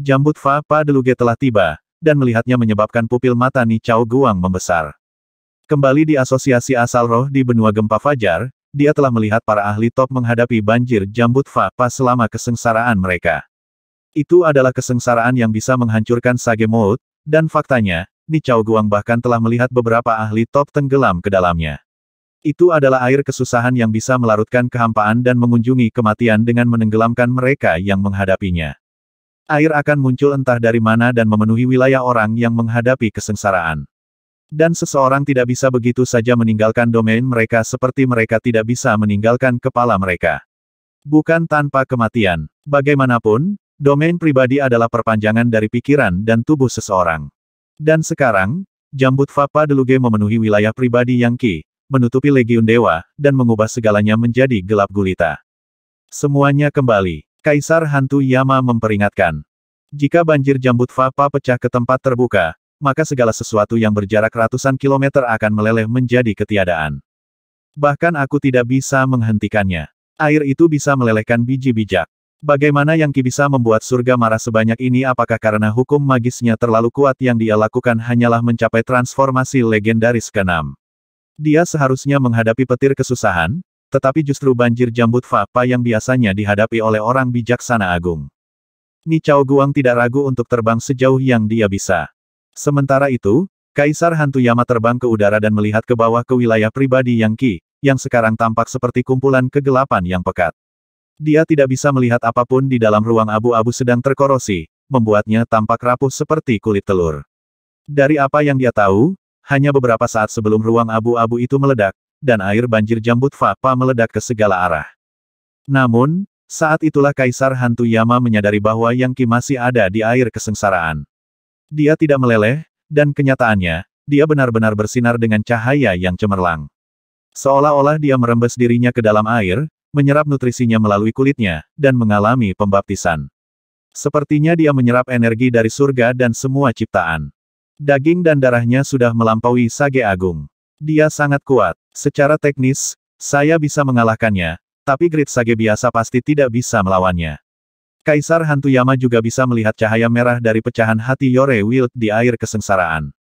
Jambut Fa Pa Deluge telah tiba, dan melihatnya menyebabkan pupil mata Ni Chao Guang membesar. Kembali di asosiasi asal roh di benua gempa Fajar, dia telah melihat para ahli top menghadapi banjir jambut Fa Pa selama kesengsaraan mereka. Itu adalah kesengsaraan yang bisa menghancurkan Sage Maut, dan faktanya, Ni Chao Guang bahkan telah melihat beberapa ahli top tenggelam ke dalamnya. Itu adalah air kesusahan yang bisa melarutkan kehampaan dan mengunjungi kematian dengan menenggelamkan mereka yang menghadapinya. Air akan muncul entah dari mana dan memenuhi wilayah orang yang menghadapi kesengsaraan. Dan seseorang tidak bisa begitu saja meninggalkan domain mereka seperti mereka tidak bisa meninggalkan kepala mereka. Bukan tanpa kematian. Bagaimanapun, domain pribadi adalah perpanjangan dari pikiran dan tubuh seseorang. Dan sekarang, jambut Fapa Deluge memenuhi wilayah pribadi yang Ki, menutupi legiun dewa, dan mengubah segalanya menjadi gelap gulita. Semuanya kembali. Kaisar Hantu Yama memperingatkan. Jika banjir jambut Fapa pecah ke tempat terbuka, maka segala sesuatu yang berjarak ratusan kilometer akan meleleh menjadi ketiadaan. Bahkan aku tidak bisa menghentikannya. Air itu bisa melelehkan biji bijak. Bagaimana yang Ki bisa membuat surga marah sebanyak ini apakah karena hukum magisnya terlalu kuat yang dia lakukan hanyalah mencapai transformasi legendaris ke-6. Dia seharusnya menghadapi petir kesusahan, tetapi justru banjir jambut Fa yang biasanya dihadapi oleh orang bijaksana agung. Ni Chao Guang tidak ragu untuk terbang sejauh yang dia bisa. Sementara itu, Kaisar Hantu Yama terbang ke udara dan melihat ke bawah ke wilayah pribadi Yang Qi, yang sekarang tampak seperti kumpulan kegelapan yang pekat. Dia tidak bisa melihat apapun di dalam ruang abu-abu sedang terkorosi, membuatnya tampak rapuh seperti kulit telur. Dari apa yang dia tahu, hanya beberapa saat sebelum ruang abu-abu itu meledak, dan air banjir jambut Fapa meledak ke segala arah. Namun, saat itulah Kaisar Hantu Yama menyadari bahwa Yang Qi masih ada di air kesengsaraan. Dia tidak meleleh, dan kenyataannya, dia benar-benar bersinar dengan cahaya yang cemerlang. Seolah-olah dia merembes dirinya ke dalam air, menyerap nutrisinya melalui kulitnya, dan mengalami pembaptisan. Sepertinya dia menyerap energi dari surga dan semua ciptaan. Daging dan darahnya sudah melampaui sage agung. Dia sangat kuat. Secara teknis, saya bisa mengalahkannya, tapi grit Sage biasa pasti tidak bisa melawannya. Kaisar Hantu Yama juga bisa melihat cahaya merah dari pecahan hati Yore Wild di air kesengsaraan.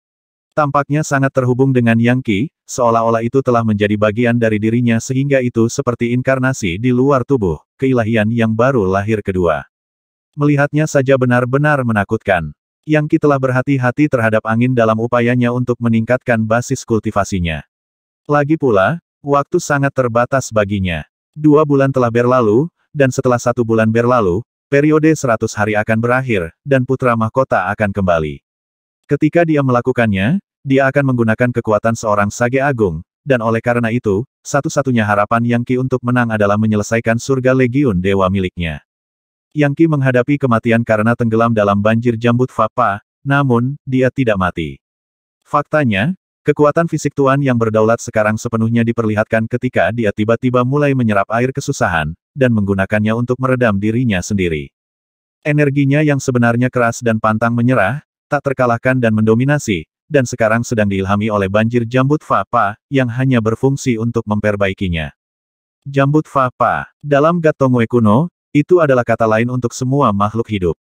Tampaknya sangat terhubung dengan Yang Qi, seolah-olah itu telah menjadi bagian dari dirinya sehingga itu seperti inkarnasi di luar tubuh, keilahian yang baru lahir kedua. Melihatnya saja benar-benar menakutkan. Yang telah berhati-hati terhadap angin dalam upayanya untuk meningkatkan basis kultivasinya. Lagi pula, waktu sangat terbatas baginya. Dua bulan telah berlalu, dan setelah satu bulan berlalu, periode 100 hari akan berakhir, dan putra mahkota akan kembali. Ketika dia melakukannya, dia akan menggunakan kekuatan seorang sage agung, dan oleh karena itu, satu-satunya harapan Yang Qi untuk menang adalah menyelesaikan surga legiun dewa miliknya. Yang Qi menghadapi kematian karena tenggelam dalam banjir jambut Fapa, namun, dia tidak mati. Faktanya, kekuatan fisik Tuan yang berdaulat sekarang sepenuhnya diperlihatkan ketika dia tiba-tiba mulai menyerap air kesusahan, dan menggunakannya untuk meredam dirinya sendiri. Energinya yang sebenarnya keras dan pantang menyerah, tak terkalahkan dan mendominasi, dan sekarang sedang diilhami oleh banjir jambut Fapa, yang hanya berfungsi untuk memperbaikinya. Jambut Fapa. Dalam Gatongwe kuno, itu adalah kata lain untuk semua makhluk hidup.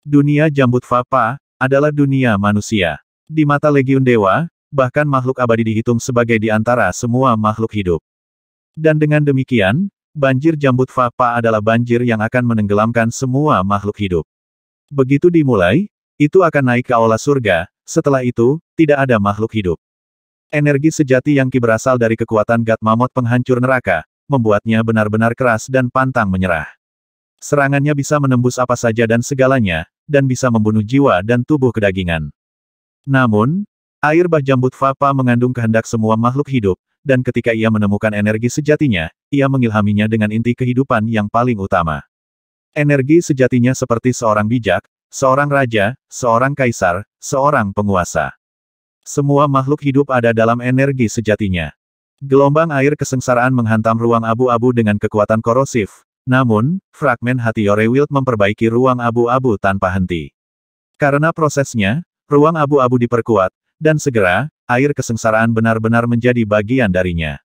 Dunia jambut Fapa adalah dunia manusia. Di mata Legiun Dewa, bahkan makhluk abadi dihitung sebagai di antara semua makhluk hidup. Dan dengan demikian, banjir jambut Fapa adalah banjir yang akan menenggelamkan semua makhluk hidup. Begitu dimulai, itu akan naik ke aula surga, setelah itu, tidak ada makhluk hidup. Energi sejati yang ki berasal dari kekuatan Gat Mamot penghancur neraka, membuatnya benar-benar keras dan pantang menyerah. Serangannya bisa menembus apa saja dan segalanya, dan bisa membunuh jiwa dan tubuh kedagingan. Namun, air bah jambut Fapa mengandung kehendak semua makhluk hidup, dan ketika ia menemukan energi sejatinya, ia mengilhaminya dengan inti kehidupan yang paling utama. Energi sejatinya seperti seorang bijak, seorang raja, seorang kaisar, seorang penguasa. Semua makhluk hidup ada dalam energi sejatinya. Gelombang air kesengsaraan menghantam ruang abu-abu dengan kekuatan korosif, namun, fragmen hati Wild memperbaiki ruang abu-abu tanpa henti. Karena prosesnya, ruang abu-abu diperkuat, dan segera, air kesengsaraan benar-benar menjadi bagian darinya.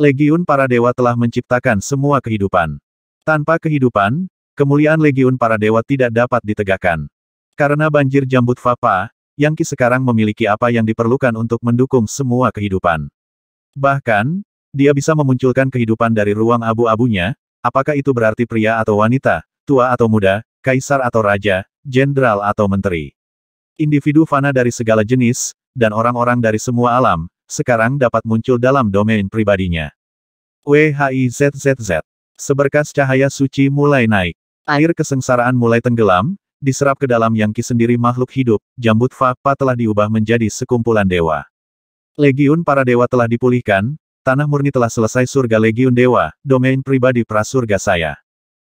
Legiun para dewa telah menciptakan semua kehidupan. Tanpa kehidupan, kemuliaan Legiun para dewa tidak dapat ditegakkan. Karena banjir jambut Fapa, Yangki sekarang memiliki apa yang diperlukan untuk mendukung semua kehidupan. Bahkan, dia bisa memunculkan kehidupan dari ruang abu-abunya, Apakah itu berarti pria atau wanita, tua atau muda, kaisar atau raja, jenderal atau menteri? Individu fana dari segala jenis, dan orang-orang dari semua alam, sekarang dapat muncul dalam domain pribadinya. WHIZZZ. Seberkas cahaya suci mulai naik. Air kesengsaraan mulai tenggelam, diserap ke dalam yang ki sendiri makhluk hidup, jambut Fakpa telah diubah menjadi sekumpulan dewa. Legiun para dewa telah dipulihkan, Tanah murni telah selesai surga legiun dewa, domain pribadi prasurga saya.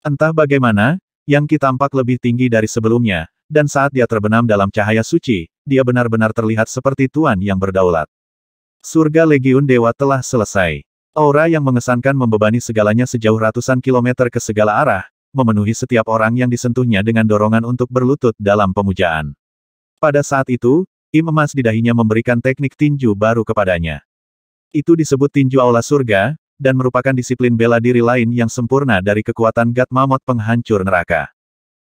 Entah bagaimana, yang kita tampak lebih tinggi dari sebelumnya, dan saat dia terbenam dalam cahaya suci, dia benar-benar terlihat seperti Tuan yang berdaulat. Surga Legiun Dewa telah selesai. Aura yang mengesankan membebani segalanya sejauh ratusan kilometer ke segala arah, memenuhi setiap orang yang disentuhnya dengan dorongan untuk berlutut dalam pemujaan. Pada saat itu, im emas di dahinya memberikan teknik tinju baru kepadanya. Itu disebut tinju aula surga, dan merupakan disiplin bela diri lain yang sempurna dari kekuatan Gat Mamot penghancur neraka.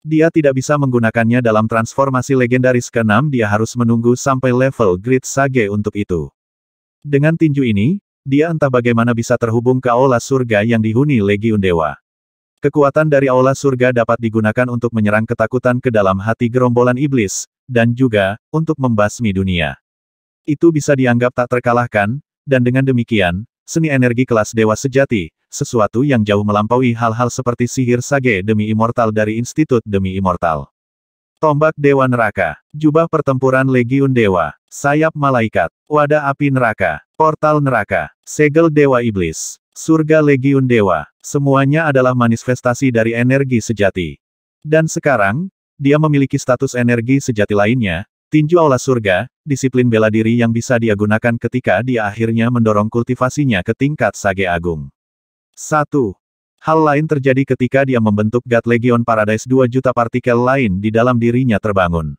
Dia tidak bisa menggunakannya dalam transformasi legendaris ke-6 dia harus menunggu sampai level Grid Sage untuk itu. Dengan tinju ini, dia entah bagaimana bisa terhubung ke aula surga yang dihuni Legiun Dewa. Kekuatan dari aula surga dapat digunakan untuk menyerang ketakutan ke dalam hati gerombolan iblis, dan juga, untuk membasmi dunia. Itu bisa dianggap tak terkalahkan, dan dengan demikian, seni energi kelas dewa sejati, sesuatu yang jauh melampaui hal-hal seperti sihir sage demi immortal dari institut demi immortal. Tombak Dewa Neraka, Jubah Pertempuran Legiun Dewa, Sayap Malaikat, Wadah Api Neraka, Portal Neraka, Segel Dewa Iblis, Surga Legiun Dewa, semuanya adalah manifestasi dari energi sejati. Dan sekarang, dia memiliki status energi sejati lainnya, Tinju Aula Surga, disiplin bela diri yang bisa dia gunakan ketika dia akhirnya mendorong kultivasinya ke tingkat Sage Agung. 1. Hal lain terjadi ketika dia membentuk God Legion Paradise 2 juta partikel lain di dalam dirinya terbangun.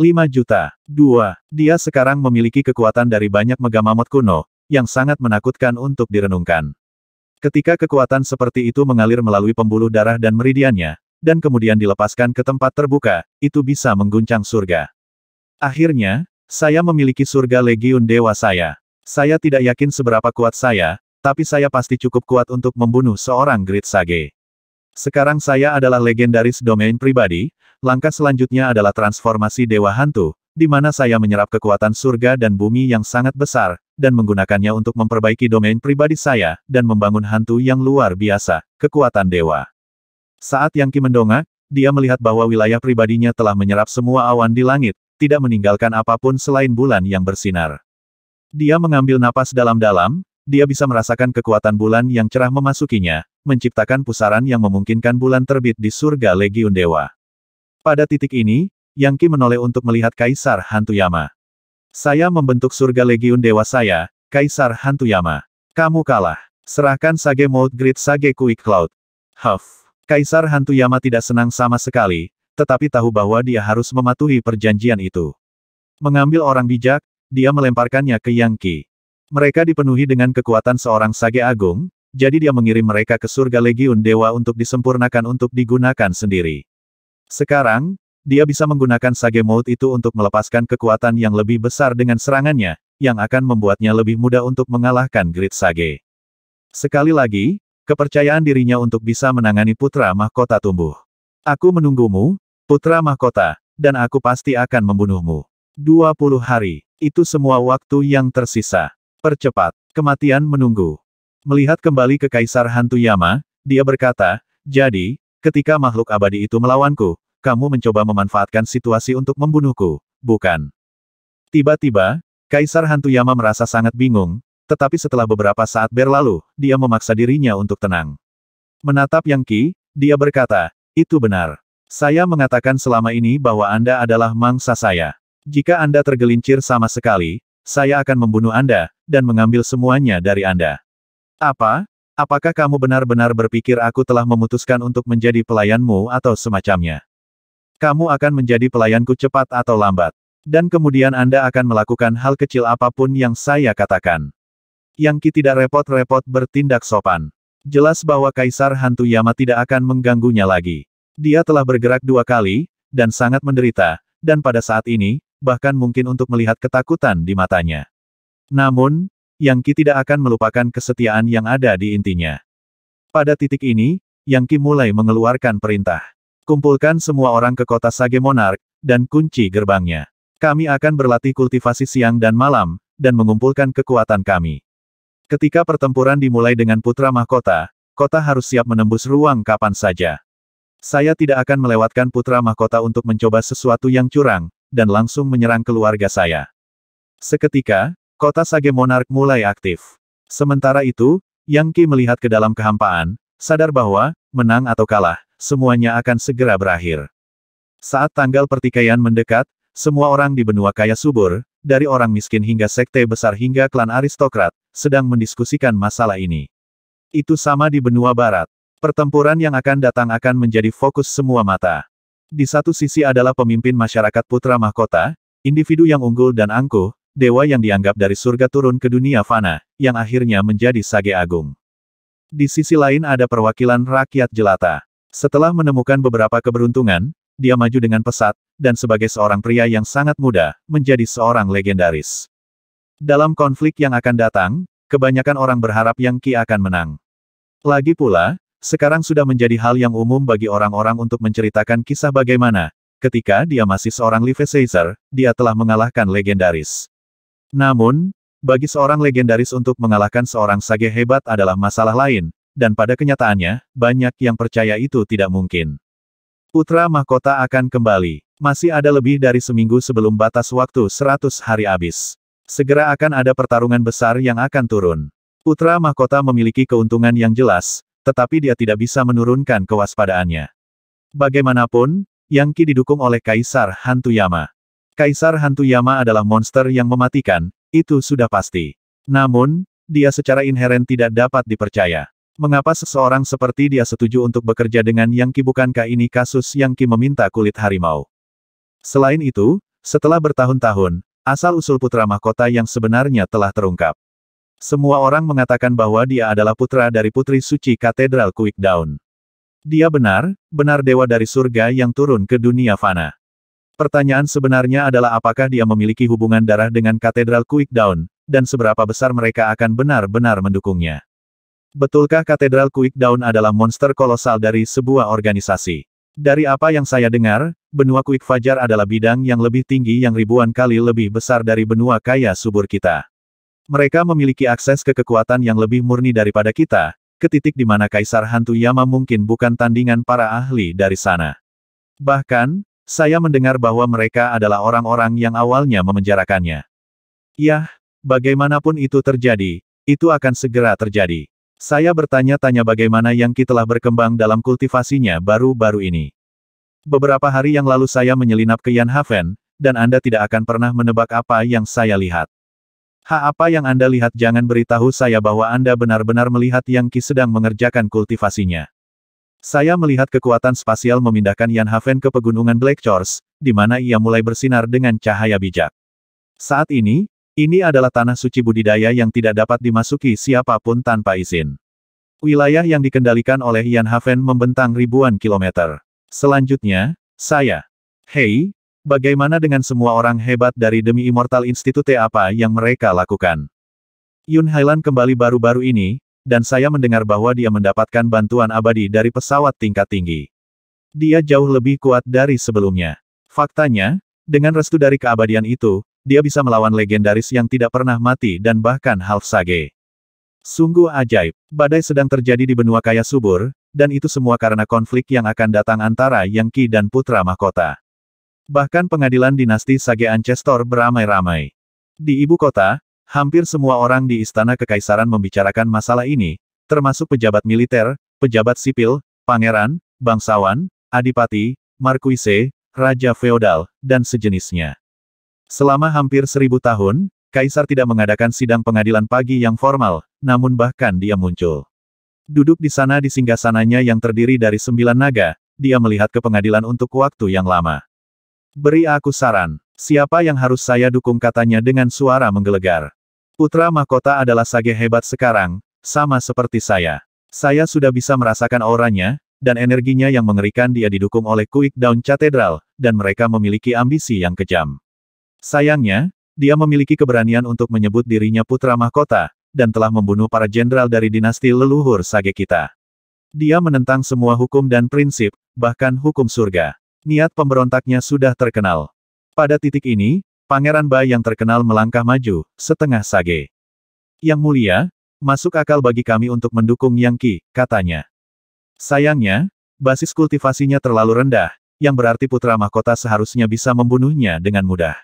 5 juta. 2. Dia sekarang memiliki kekuatan dari banyak megamamot kuno, yang sangat menakutkan untuk direnungkan. Ketika kekuatan seperti itu mengalir melalui pembuluh darah dan meridiannya, dan kemudian dilepaskan ke tempat terbuka, itu bisa mengguncang surga. Akhirnya, saya memiliki surga legiun dewa saya. Saya tidak yakin seberapa kuat saya, tapi saya pasti cukup kuat untuk membunuh seorang Great Sage. Sekarang saya adalah legendaris domain pribadi, langkah selanjutnya adalah transformasi Dewa Hantu, di mana saya menyerap kekuatan surga dan bumi yang sangat besar, dan menggunakannya untuk memperbaiki domain pribadi saya, dan membangun hantu yang luar biasa, kekuatan dewa. Saat Yang Ki mendongak, dia melihat bahwa wilayah pribadinya telah menyerap semua awan di langit, tidak meninggalkan apapun selain bulan yang bersinar. Dia mengambil napas dalam-dalam, dia bisa merasakan kekuatan bulan yang cerah memasukinya, menciptakan pusaran yang memungkinkan bulan terbit di surga Legiun Dewa. Pada titik ini, Yang Qi menoleh untuk melihat Kaisar Hantu Yama. Saya membentuk surga Legiun Dewa saya, Kaisar Hantu Yama. Kamu kalah. Serahkan Sage Mode Grid Sage Quick Cloud. Huff. Kaisar Hantu Yama tidak senang sama sekali, tetapi tahu bahwa dia harus mematuhi perjanjian itu. Mengambil orang bijak, dia melemparkannya ke Yang Qi. Mereka dipenuhi dengan kekuatan seorang sage agung, jadi dia mengirim mereka ke surga legiun dewa untuk disempurnakan untuk digunakan sendiri. Sekarang, dia bisa menggunakan sage maut itu untuk melepaskan kekuatan yang lebih besar dengan serangannya, yang akan membuatnya lebih mudah untuk mengalahkan grid sage. Sekali lagi, kepercayaan dirinya untuk bisa menangani putra mahkota tumbuh. Aku menunggumu, Putra mahkota, dan aku pasti akan membunuhmu. 20 hari, itu semua waktu yang tersisa. Percepat, kematian menunggu. Melihat kembali ke Kaisar Hantu Yama, dia berkata, jadi, ketika makhluk abadi itu melawanku, kamu mencoba memanfaatkan situasi untuk membunuhku, bukan? Tiba-tiba, Kaisar Hantu Yama merasa sangat bingung, tetapi setelah beberapa saat berlalu, dia memaksa dirinya untuk tenang. Menatap Yang Ki, dia berkata, itu benar. Saya mengatakan selama ini bahwa Anda adalah mangsa saya. Jika Anda tergelincir sama sekali, saya akan membunuh Anda, dan mengambil semuanya dari Anda. Apa? Apakah kamu benar-benar berpikir aku telah memutuskan untuk menjadi pelayanmu atau semacamnya? Kamu akan menjadi pelayanku cepat atau lambat. Dan kemudian Anda akan melakukan hal kecil apapun yang saya katakan. Yang Ki tidak repot-repot bertindak sopan. Jelas bahwa Kaisar Hantu Yama tidak akan mengganggunya lagi. Dia telah bergerak dua kali, dan sangat menderita, dan pada saat ini, bahkan mungkin untuk melihat ketakutan di matanya. Namun, Yang Qi tidak akan melupakan kesetiaan yang ada di intinya. Pada titik ini, Yang Qi mulai mengeluarkan perintah. Kumpulkan semua orang ke kota Sage Monarch dan kunci gerbangnya. Kami akan berlatih kultivasi siang dan malam, dan mengumpulkan kekuatan kami. Ketika pertempuran dimulai dengan putra mahkota, kota harus siap menembus ruang kapan saja. Saya tidak akan melewatkan putra mahkota untuk mencoba sesuatu yang curang, dan langsung menyerang keluarga saya. Seketika, kota Sage Monark mulai aktif. Sementara itu, Yang Qi melihat ke dalam kehampaan, sadar bahwa, menang atau kalah, semuanya akan segera berakhir. Saat tanggal pertikaian mendekat, semua orang di benua kaya subur, dari orang miskin hingga sekte besar hingga klan aristokrat, sedang mendiskusikan masalah ini. Itu sama di benua barat. Pertempuran yang akan datang akan menjadi fokus semua mata. Di satu sisi adalah pemimpin masyarakat putra mahkota, individu yang unggul dan angkuh, dewa yang dianggap dari surga turun ke dunia fana, yang akhirnya menjadi sage agung. Di sisi lain ada perwakilan rakyat jelata. Setelah menemukan beberapa keberuntungan, dia maju dengan pesat, dan sebagai seorang pria yang sangat muda, menjadi seorang legendaris. Dalam konflik yang akan datang, kebanyakan orang berharap Yang Ki akan menang. Lagi pula, sekarang sudah menjadi hal yang umum bagi orang-orang untuk menceritakan kisah bagaimana, ketika dia masih seorang Live Caesar, dia telah mengalahkan legendaris. Namun, bagi seorang legendaris untuk mengalahkan seorang sage hebat adalah masalah lain, dan pada kenyataannya, banyak yang percaya itu tidak mungkin. Putra mahkota akan kembali. Masih ada lebih dari seminggu sebelum batas waktu 100 hari habis. Segera akan ada pertarungan besar yang akan turun. Putra mahkota memiliki keuntungan yang jelas, tetapi dia tidak bisa menurunkan kewaspadaannya. Bagaimanapun, Yang Qi didukung oleh Kaisar Hantu Yama. Kaisar Hantu Yama adalah monster yang mematikan, itu sudah pasti. Namun, dia secara inheren tidak dapat dipercaya. Mengapa seseorang seperti dia setuju untuk bekerja dengan Yang Qi bukankah ini kasus Yang Qi meminta kulit harimau? Selain itu, setelah bertahun-tahun, asal-usul putra mahkota yang sebenarnya telah terungkap. Semua orang mengatakan bahwa dia adalah putra dari Putri Suci Katedral Quick Down. Dia benar, benar dewa dari surga yang turun ke dunia fana. Pertanyaan sebenarnya adalah apakah dia memiliki hubungan darah dengan Katedral Quick Down, dan seberapa besar mereka akan benar-benar mendukungnya. Betulkah Katedral Quick Down adalah monster kolosal dari sebuah organisasi? Dari apa yang saya dengar, benua Kuik Fajar adalah bidang yang lebih tinggi yang ribuan kali lebih besar dari benua kaya subur kita. Mereka memiliki akses ke kekuatan yang lebih murni daripada kita, ke titik di mana Kaisar Hantu Yama mungkin bukan tandingan para ahli dari sana. Bahkan, saya mendengar bahwa mereka adalah orang-orang yang awalnya memenjarakannya. Yah, bagaimanapun itu terjadi, itu akan segera terjadi. Saya bertanya-tanya bagaimana yang kita telah berkembang dalam kultivasinya baru-baru ini. Beberapa hari yang lalu saya menyelinap ke Yan Haven, dan Anda tidak akan pernah menebak apa yang saya lihat. Ha apa yang Anda lihat jangan beritahu saya bahwa Anda benar-benar melihat Yang Qi sedang mengerjakan kultivasinya. Saya melihat kekuatan spasial memindahkan Yan Haven ke pegunungan Black Chors, di mana ia mulai bersinar dengan cahaya bijak. Saat ini, ini adalah tanah suci budidaya yang tidak dapat dimasuki siapapun tanpa izin. Wilayah yang dikendalikan oleh Yan Haven membentang ribuan kilometer. Selanjutnya, saya. Hei, Bagaimana dengan semua orang hebat dari Demi Immortal Institute apa yang mereka lakukan? Yun Hailan kembali baru-baru ini, dan saya mendengar bahwa dia mendapatkan bantuan abadi dari pesawat tingkat tinggi. Dia jauh lebih kuat dari sebelumnya. Faktanya, dengan restu dari keabadian itu, dia bisa melawan legendaris yang tidak pernah mati dan bahkan half sage. Sungguh ajaib, badai sedang terjadi di benua kaya subur, dan itu semua karena konflik yang akan datang antara Yang Qi dan Putra Mahkota. Bahkan pengadilan dinasti Sage Ancestor beramai-ramai. Di ibu kota, hampir semua orang di istana kekaisaran membicarakan masalah ini, termasuk pejabat militer, pejabat sipil, pangeran, bangsawan, adipati, markuise, raja feodal, dan sejenisnya. Selama hampir seribu tahun, Kaisar tidak mengadakan sidang pengadilan pagi yang formal, namun bahkan dia muncul. Duduk di sana di singgasananya yang terdiri dari sembilan naga, dia melihat ke pengadilan untuk waktu yang lama. Beri aku saran. Siapa yang harus saya dukung katanya dengan suara menggelegar. Putra mahkota adalah sage hebat sekarang, sama seperti saya. Saya sudah bisa merasakan auranya, dan energinya yang mengerikan dia didukung oleh Quick Down Cathedral, dan mereka memiliki ambisi yang kejam. Sayangnya, dia memiliki keberanian untuk menyebut dirinya putra mahkota, dan telah membunuh para jenderal dari dinasti leluhur sage kita. Dia menentang semua hukum dan prinsip, bahkan hukum surga. Niat pemberontaknya sudah terkenal. Pada titik ini, Pangeran Bai yang terkenal melangkah maju, setengah sage. Yang mulia, masuk akal bagi kami untuk mendukung Yang Qi, katanya. Sayangnya, basis kultivasinya terlalu rendah, yang berarti putra mahkota seharusnya bisa membunuhnya dengan mudah.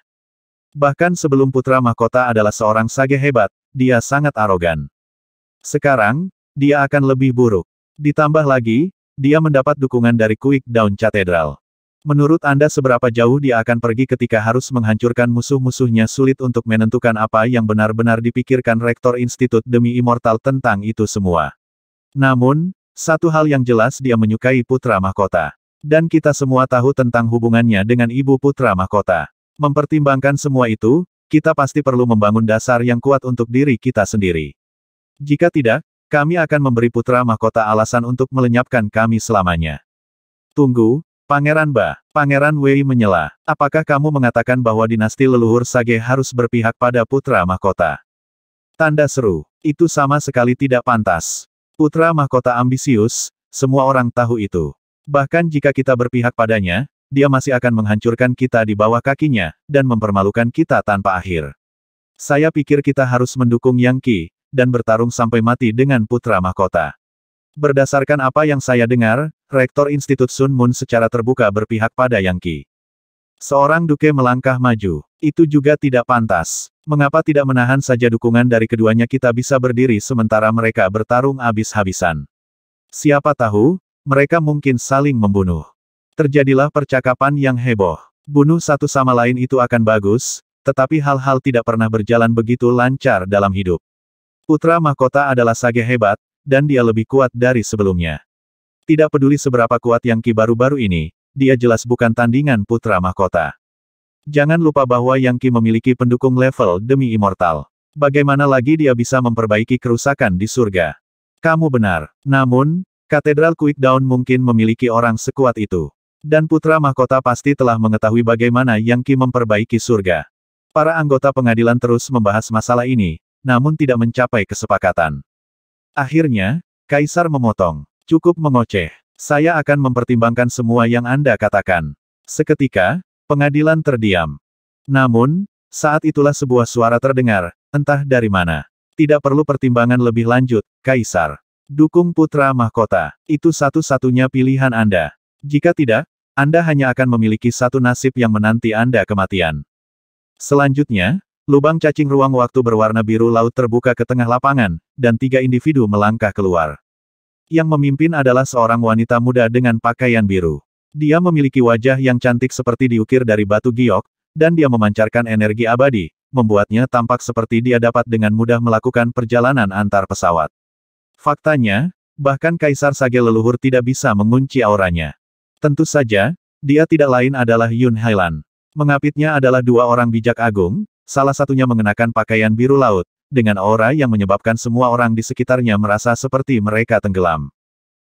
Bahkan sebelum putra mahkota adalah seorang sage hebat, dia sangat arogan. Sekarang, dia akan lebih buruk. Ditambah lagi, dia mendapat dukungan dari Quick Down Cathedral. Menurut Anda seberapa jauh dia akan pergi ketika harus menghancurkan musuh-musuhnya sulit untuk menentukan apa yang benar-benar dipikirkan Rektor Institut demi Immortal tentang itu semua. Namun, satu hal yang jelas dia menyukai Putra Mahkota. Dan kita semua tahu tentang hubungannya dengan Ibu Putra Mahkota. Mempertimbangkan semua itu, kita pasti perlu membangun dasar yang kuat untuk diri kita sendiri. Jika tidak, kami akan memberi Putra Mahkota alasan untuk melenyapkan kami selamanya. Tunggu, Pangeran Ba, Pangeran Wei menyela, apakah kamu mengatakan bahwa dinasti leluhur Sage harus berpihak pada putra mahkota? Tanda seru, itu sama sekali tidak pantas. Putra mahkota ambisius, semua orang tahu itu. Bahkan jika kita berpihak padanya, dia masih akan menghancurkan kita di bawah kakinya, dan mempermalukan kita tanpa akhir. Saya pikir kita harus mendukung Yang Qi, dan bertarung sampai mati dengan putra mahkota. Berdasarkan apa yang saya dengar, Rektor Institut Sun Moon secara terbuka berpihak pada Yang Qi. Seorang duke melangkah maju. Itu juga tidak pantas. Mengapa tidak menahan saja dukungan dari keduanya kita bisa berdiri sementara mereka bertarung habis-habisan. Siapa tahu, mereka mungkin saling membunuh. Terjadilah percakapan yang heboh. Bunuh satu sama lain itu akan bagus, tetapi hal-hal tidak pernah berjalan begitu lancar dalam hidup. Putra mahkota adalah sage hebat, dan dia lebih kuat dari sebelumnya. Tidak peduli seberapa kuat yang Qi baru-baru ini, dia jelas bukan tandingan putra mahkota. Jangan lupa bahwa Yang Qi memiliki pendukung level demi immortal. Bagaimana lagi dia bisa memperbaiki kerusakan di surga? Kamu benar. Namun, Katedral Quick Down mungkin memiliki orang sekuat itu. Dan putra mahkota pasti telah mengetahui bagaimana Yang Qi memperbaiki surga. Para anggota pengadilan terus membahas masalah ini, namun tidak mencapai kesepakatan. Akhirnya, Kaisar memotong. Cukup mengoceh. Saya akan mempertimbangkan semua yang Anda katakan. Seketika, pengadilan terdiam. Namun, saat itulah sebuah suara terdengar, entah dari mana. Tidak perlu pertimbangan lebih lanjut, Kaisar. Dukung putra mahkota. Itu satu-satunya pilihan Anda. Jika tidak, Anda hanya akan memiliki satu nasib yang menanti Anda kematian. Selanjutnya, lubang cacing ruang waktu berwarna biru laut terbuka ke tengah lapangan, dan tiga individu melangkah keluar. Yang memimpin adalah seorang wanita muda dengan pakaian biru. Dia memiliki wajah yang cantik seperti diukir dari batu giok, dan dia memancarkan energi abadi, membuatnya tampak seperti dia dapat dengan mudah melakukan perjalanan antar pesawat. Faktanya, bahkan Kaisar Sage leluhur tidak bisa mengunci auranya. Tentu saja, dia tidak lain adalah Yun Hailan. Mengapitnya adalah dua orang bijak agung, salah satunya mengenakan pakaian biru laut, dengan aura yang menyebabkan semua orang di sekitarnya merasa seperti mereka tenggelam.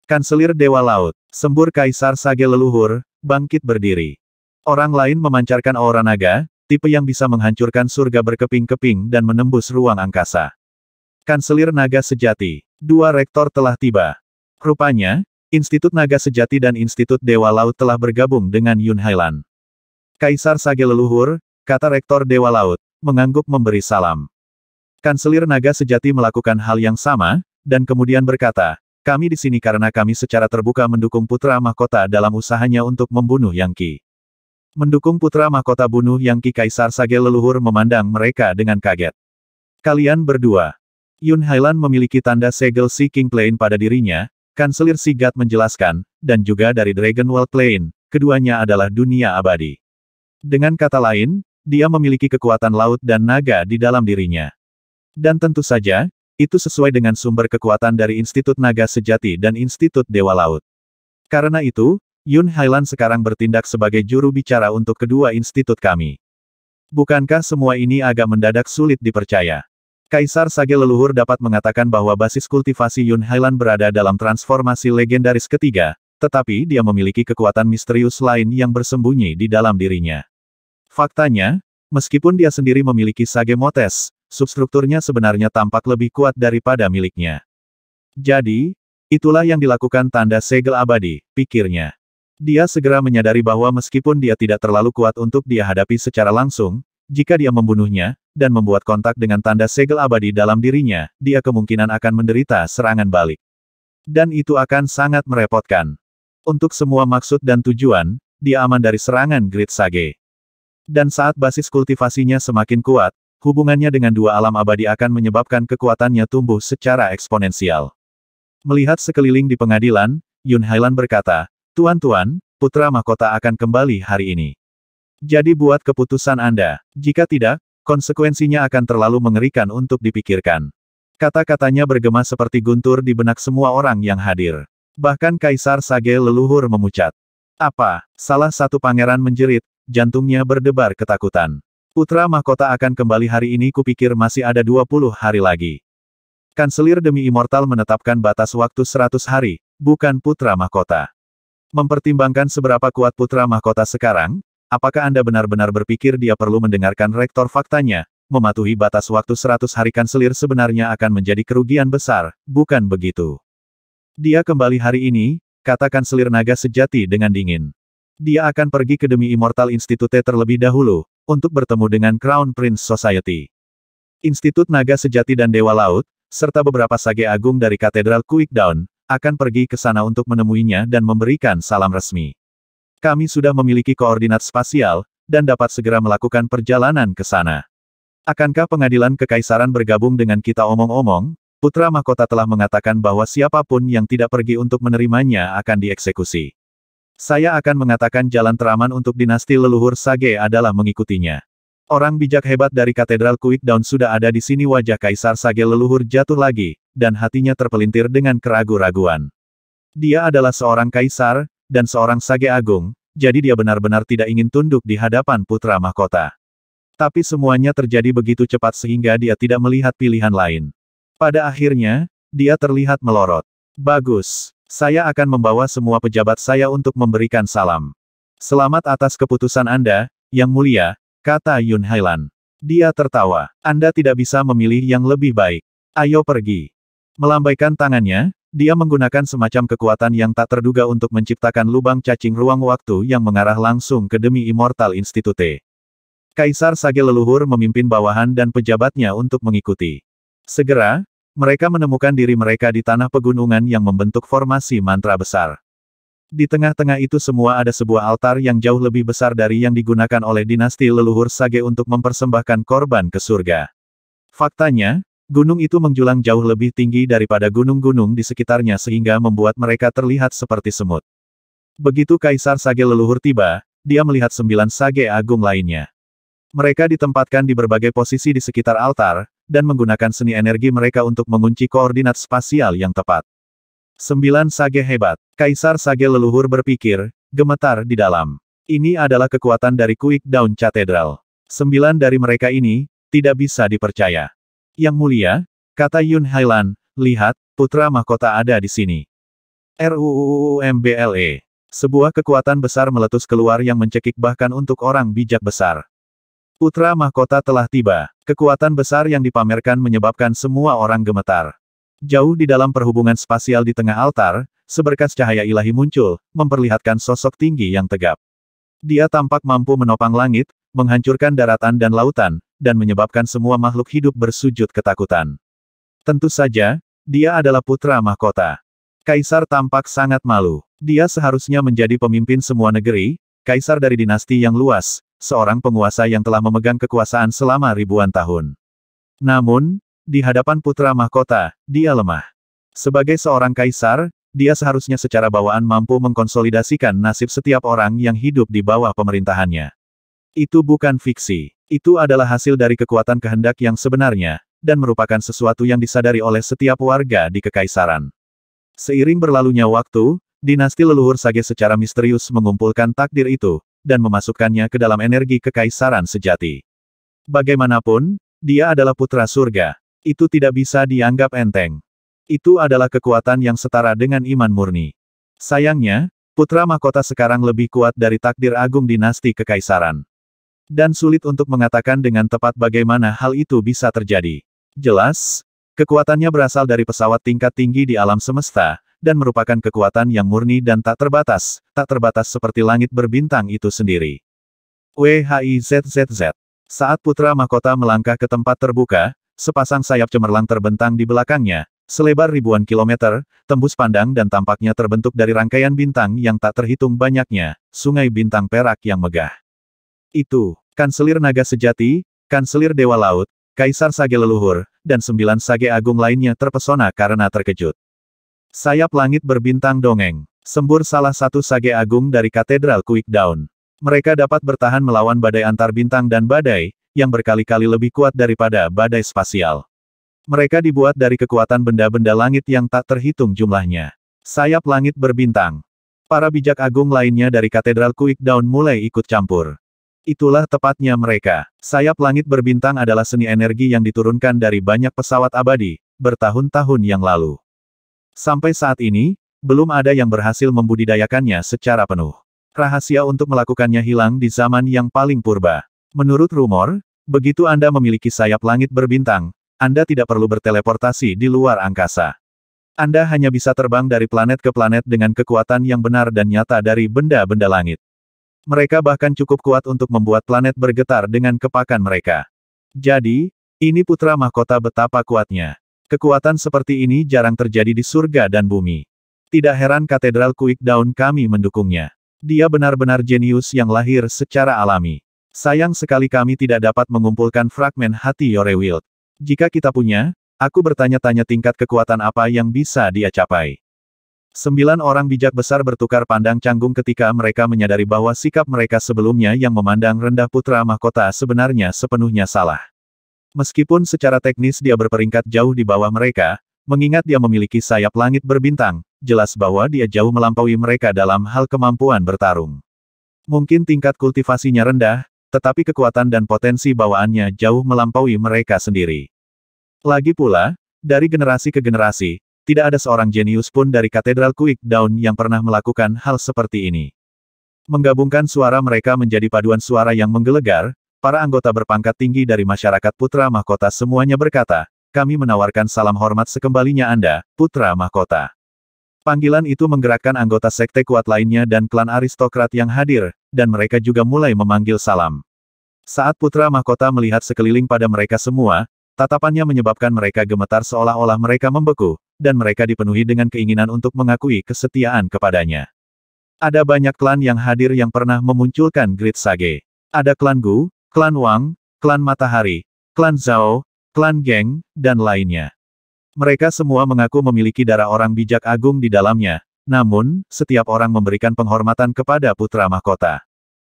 Kanselir Dewa Laut, sembur Kaisar Sage Leluhur, bangkit berdiri. Orang lain memancarkan aura naga, tipe yang bisa menghancurkan surga berkeping-keping dan menembus ruang angkasa. Kanselir Naga Sejati, dua rektor telah tiba. Rupanya, Institut Naga Sejati dan Institut Dewa Laut telah bergabung dengan Yun Hailan. Kaisar Sage Leluhur, kata rektor Dewa Laut, mengangguk memberi salam. Kanselir Naga Sejati melakukan hal yang sama, dan kemudian berkata, kami di sini karena kami secara terbuka mendukung Putra Mahkota dalam usahanya untuk membunuh Yang Ki. Mendukung Putra Mahkota bunuh Yang Ki. Kaisar Sage leluhur memandang mereka dengan kaget. Kalian berdua. Yun Hailan memiliki tanda segel Seeking Plane pada dirinya, Kanselir Sigat menjelaskan, dan juga dari Dragon World Plane, keduanya adalah dunia abadi. Dengan kata lain, dia memiliki kekuatan laut dan naga di dalam dirinya. Dan tentu saja, itu sesuai dengan sumber kekuatan dari Institut Naga Sejati dan Institut Dewa Laut. Karena itu, Yun Hailan sekarang bertindak sebagai juru bicara untuk kedua institut kami. Bukankah semua ini agak mendadak sulit dipercaya? Kaisar Sage leluhur dapat mengatakan bahwa basis kultivasi Yun Hailan berada dalam transformasi legendaris ketiga, tetapi dia memiliki kekuatan misterius lain yang bersembunyi di dalam dirinya. Faktanya, meskipun dia sendiri memiliki Sage Motes, substrukturnya sebenarnya tampak lebih kuat daripada miliknya. Jadi, itulah yang dilakukan tanda segel abadi, pikirnya. Dia segera menyadari bahwa meskipun dia tidak terlalu kuat untuk dia hadapi secara langsung, jika dia membunuhnya, dan membuat kontak dengan tanda segel abadi dalam dirinya, dia kemungkinan akan menderita serangan balik. Dan itu akan sangat merepotkan. Untuk semua maksud dan tujuan, dia aman dari serangan Grid Sage. Dan saat basis kultivasinya semakin kuat, hubungannya dengan dua alam abadi akan menyebabkan kekuatannya tumbuh secara eksponensial. Melihat sekeliling di pengadilan, Yun Hailan berkata, Tuan-tuan, putra mahkota akan kembali hari ini. Jadi buat keputusan Anda. Jika tidak, konsekuensinya akan terlalu mengerikan untuk dipikirkan. Kata-katanya bergema seperti guntur di benak semua orang yang hadir. Bahkan Kaisar Sage leluhur memucat. Apa? Salah satu pangeran menjerit, jantungnya berdebar ketakutan. Putra mahkota akan kembali hari ini kupikir masih ada 20 hari lagi. Kanselir demi Immortal menetapkan batas waktu 100 hari, bukan Putra mahkota. Mempertimbangkan seberapa kuat Putra mahkota sekarang, apakah Anda benar-benar berpikir dia perlu mendengarkan rektor faktanya, mematuhi batas waktu 100 hari kanselir sebenarnya akan menjadi kerugian besar, bukan begitu? Dia kembali hari ini, kata kanselir naga sejati dengan dingin. Dia akan pergi ke demi Immortal Institute terlebih dahulu, untuk bertemu dengan Crown Prince Society. Institut Naga Sejati dan Dewa Laut, serta beberapa sage agung dari Katedral Quickdown, akan pergi ke sana untuk menemuinya dan memberikan salam resmi. Kami sudah memiliki koordinat spasial, dan dapat segera melakukan perjalanan ke sana. Akankah pengadilan kekaisaran bergabung dengan kita omong-omong? Putra Mahkota telah mengatakan bahwa siapapun yang tidak pergi untuk menerimanya akan dieksekusi. Saya akan mengatakan jalan teraman untuk dinasti leluhur Sage adalah mengikutinya. Orang bijak hebat dari Katedral Quick Down sudah ada di sini wajah Kaisar Sage leluhur jatuh lagi, dan hatinya terpelintir dengan keragu-raguan. Dia adalah seorang kaisar, dan seorang Sage Agung, jadi dia benar-benar tidak ingin tunduk di hadapan putra mahkota. Tapi semuanya terjadi begitu cepat sehingga dia tidak melihat pilihan lain. Pada akhirnya, dia terlihat melorot. Bagus. Saya akan membawa semua pejabat saya untuk memberikan salam. Selamat atas keputusan Anda, Yang Mulia, kata Yun Hailan. Dia tertawa. Anda tidak bisa memilih yang lebih baik. Ayo pergi. Melambaikan tangannya, dia menggunakan semacam kekuatan yang tak terduga untuk menciptakan lubang cacing ruang waktu yang mengarah langsung ke demi Immortal Institute. Kaisar Sage leluhur memimpin bawahan dan pejabatnya untuk mengikuti. Segera, mereka menemukan diri mereka di tanah pegunungan yang membentuk formasi mantra besar. Di tengah-tengah itu semua ada sebuah altar yang jauh lebih besar dari yang digunakan oleh dinasti leluhur Sage untuk mempersembahkan korban ke surga. Faktanya, gunung itu menjulang jauh lebih tinggi daripada gunung-gunung di sekitarnya sehingga membuat mereka terlihat seperti semut. Begitu Kaisar Sage leluhur tiba, dia melihat sembilan Sage agung lainnya. Mereka ditempatkan di berbagai posisi di sekitar altar, dan menggunakan seni energi mereka untuk mengunci koordinat spasial yang tepat. Sembilan sage hebat. Kaisar sage leluhur berpikir, gemetar di dalam. Ini adalah kekuatan dari Quick Down Cathedral. Sembilan dari mereka ini, tidak bisa dipercaya. Yang mulia, kata Yun Hailan, lihat, putra mahkota ada di sini. RUUUMBLE. Sebuah kekuatan besar meletus keluar yang mencekik bahkan untuk orang bijak besar. Putra mahkota telah tiba. Kekuatan besar yang dipamerkan menyebabkan semua orang gemetar. Jauh di dalam perhubungan spasial di tengah altar, seberkas cahaya ilahi muncul, memperlihatkan sosok tinggi yang tegap. Dia tampak mampu menopang langit, menghancurkan daratan dan lautan, dan menyebabkan semua makhluk hidup bersujud ketakutan. Tentu saja, dia adalah putra mahkota. Kaisar tampak sangat malu. Dia seharusnya menjadi pemimpin semua negeri, kaisar dari dinasti yang luas, seorang penguasa yang telah memegang kekuasaan selama ribuan tahun. Namun, di hadapan putra mahkota, dia lemah. Sebagai seorang kaisar, dia seharusnya secara bawaan mampu mengkonsolidasikan nasib setiap orang yang hidup di bawah pemerintahannya. Itu bukan fiksi. Itu adalah hasil dari kekuatan kehendak yang sebenarnya, dan merupakan sesuatu yang disadari oleh setiap warga di kekaisaran. Seiring berlalunya waktu, dinasti leluhur Sage secara misterius mengumpulkan takdir itu, dan memasukkannya ke dalam energi kekaisaran sejati. Bagaimanapun, dia adalah putra surga. Itu tidak bisa dianggap enteng. Itu adalah kekuatan yang setara dengan iman murni. Sayangnya, putra mahkota sekarang lebih kuat dari takdir agung dinasti kekaisaran. Dan sulit untuk mengatakan dengan tepat bagaimana hal itu bisa terjadi. Jelas, kekuatannya berasal dari pesawat tingkat tinggi di alam semesta, dan merupakan kekuatan yang murni dan tak terbatas, tak terbatas seperti langit berbintang itu sendiri. WHIZZZ. Saat putra mahkota melangkah ke tempat terbuka, sepasang sayap cemerlang terbentang di belakangnya, selebar ribuan kilometer, tembus pandang dan tampaknya terbentuk dari rangkaian bintang yang tak terhitung banyaknya, sungai bintang perak yang megah. Itu, Kanselir Naga Sejati, Kanselir Dewa Laut, Kaisar Sage Leluhur, dan sembilan Sage Agung lainnya terpesona karena terkejut. Sayap langit berbintang dongeng. Sembur salah satu sage agung dari Katedral Quick Down. Mereka dapat bertahan melawan badai antar bintang dan badai, yang berkali-kali lebih kuat daripada badai spasial. Mereka dibuat dari kekuatan benda-benda langit yang tak terhitung jumlahnya. Sayap langit berbintang. Para bijak agung lainnya dari Katedral Quick Down mulai ikut campur. Itulah tepatnya mereka. Sayap langit berbintang adalah seni energi yang diturunkan dari banyak pesawat abadi, bertahun-tahun yang lalu. Sampai saat ini, belum ada yang berhasil membudidayakannya secara penuh. Rahasia untuk melakukannya hilang di zaman yang paling purba. Menurut rumor, begitu Anda memiliki sayap langit berbintang, Anda tidak perlu berteleportasi di luar angkasa. Anda hanya bisa terbang dari planet ke planet dengan kekuatan yang benar dan nyata dari benda-benda langit. Mereka bahkan cukup kuat untuk membuat planet bergetar dengan kepakan mereka. Jadi, ini putra mahkota betapa kuatnya. Kekuatan seperti ini jarang terjadi di surga dan bumi. Tidak heran Katedral Kuik Daun kami mendukungnya. Dia benar-benar jenius yang lahir secara alami. Sayang sekali kami tidak dapat mengumpulkan fragmen hati Yore Jika kita punya, aku bertanya-tanya tingkat kekuatan apa yang bisa dia capai. Sembilan orang bijak besar bertukar pandang canggung ketika mereka menyadari bahwa sikap mereka sebelumnya yang memandang rendah putra mahkota sebenarnya sepenuhnya salah. Meskipun secara teknis dia berperingkat jauh di bawah mereka, mengingat dia memiliki sayap langit berbintang, jelas bahwa dia jauh melampaui mereka dalam hal kemampuan bertarung. Mungkin tingkat kultivasinya rendah, tetapi kekuatan dan potensi bawaannya jauh melampaui mereka sendiri. Lagi pula, dari generasi ke generasi, tidak ada seorang jenius pun dari Katedral Quick Down yang pernah melakukan hal seperti ini. Menggabungkan suara mereka menjadi paduan suara yang menggelegar, Para anggota berpangkat tinggi dari masyarakat Putra Mahkota semuanya berkata, kami menawarkan salam hormat sekembalinya Anda, Putra Mahkota. Panggilan itu menggerakkan anggota sekte kuat lainnya dan klan aristokrat yang hadir, dan mereka juga mulai memanggil salam. Saat Putra Mahkota melihat sekeliling pada mereka semua, tatapannya menyebabkan mereka gemetar seolah-olah mereka membeku, dan mereka dipenuhi dengan keinginan untuk mengakui kesetiaan kepadanya. Ada banyak klan yang hadir yang pernah memunculkan grit Sage. Ada klan Gu, klan Wang, klan Matahari, klan Zhao, klan Geng, dan lainnya. Mereka semua mengaku memiliki darah orang bijak agung di dalamnya, namun, setiap orang memberikan penghormatan kepada putra mahkota.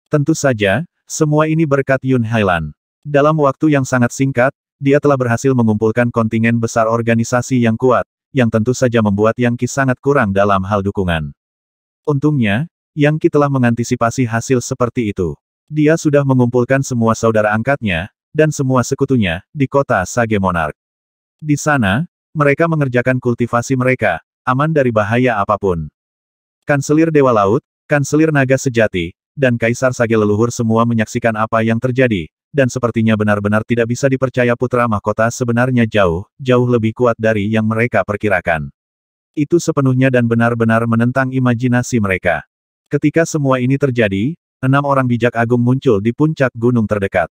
Tentu saja, semua ini berkat Yun Hailan. Dalam waktu yang sangat singkat, dia telah berhasil mengumpulkan kontingen besar organisasi yang kuat, yang tentu saja membuat Yang Qi sangat kurang dalam hal dukungan. Untungnya, Yang Qi telah mengantisipasi hasil seperti itu. Dia sudah mengumpulkan semua saudara angkatnya, dan semua sekutunya, di kota Sage Monarch. Di sana, mereka mengerjakan kultivasi mereka, aman dari bahaya apapun. Kanselir Dewa Laut, Kanselir Naga Sejati, dan Kaisar Sage Leluhur semua menyaksikan apa yang terjadi, dan sepertinya benar-benar tidak bisa dipercaya putra mahkota sebenarnya jauh, jauh lebih kuat dari yang mereka perkirakan. Itu sepenuhnya dan benar-benar menentang imajinasi mereka. Ketika semua ini terjadi, enam orang bijak agung muncul di puncak gunung terdekat.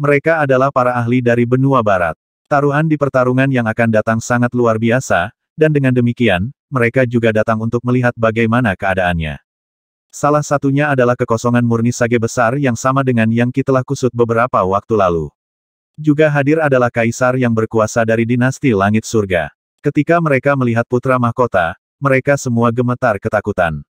Mereka adalah para ahli dari benua barat. Taruhan di pertarungan yang akan datang sangat luar biasa, dan dengan demikian, mereka juga datang untuk melihat bagaimana keadaannya. Salah satunya adalah kekosongan murni sage besar yang sama dengan yang telah kusut beberapa waktu lalu. Juga hadir adalah kaisar yang berkuasa dari dinasti langit surga. Ketika mereka melihat putra mahkota, mereka semua gemetar ketakutan.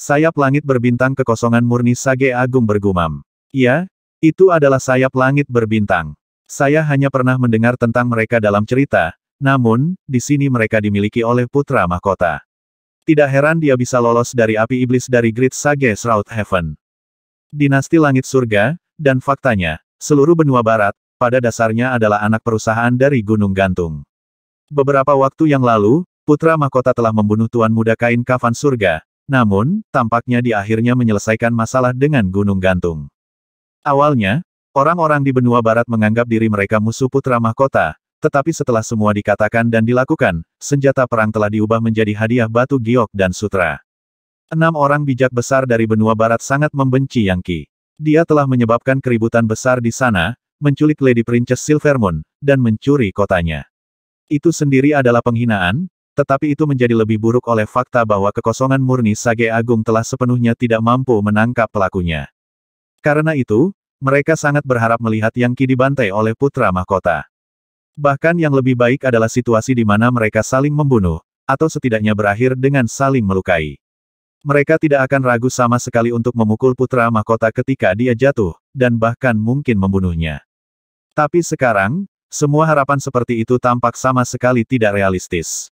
Sayap langit berbintang kekosongan murni Sage Agung bergumam. Ya, itu adalah sayap langit berbintang. Saya hanya pernah mendengar tentang mereka dalam cerita, namun, di sini mereka dimiliki oleh putra mahkota. Tidak heran dia bisa lolos dari api iblis dari Great Sage Shroud Heaven. Dinasti Langit Surga, dan faktanya, seluruh benua barat, pada dasarnya adalah anak perusahaan dari Gunung Gantung. Beberapa waktu yang lalu, putra mahkota telah membunuh Tuan Muda Kain Kafan Surga, namun, tampaknya di akhirnya menyelesaikan masalah dengan gunung gantung. Awalnya, orang-orang di benua barat menganggap diri mereka musuh putra mahkota, tetapi setelah semua dikatakan dan dilakukan, senjata perang telah diubah menjadi hadiah batu giok dan sutra. Enam orang bijak besar dari benua barat sangat membenci Yang Ki. Dia telah menyebabkan keributan besar di sana, menculik Lady Princess Silvermoon, dan mencuri kotanya. Itu sendiri adalah penghinaan, tetapi itu menjadi lebih buruk oleh fakta bahwa kekosongan murni Sage Agung telah sepenuhnya tidak mampu menangkap pelakunya. Karena itu, mereka sangat berharap melihat yang Ki dibantai oleh putra mahkota. Bahkan yang lebih baik adalah situasi di mana mereka saling membunuh, atau setidaknya berakhir dengan saling melukai. Mereka tidak akan ragu sama sekali untuk memukul putra mahkota ketika dia jatuh, dan bahkan mungkin membunuhnya. Tapi sekarang, semua harapan seperti itu tampak sama sekali tidak realistis.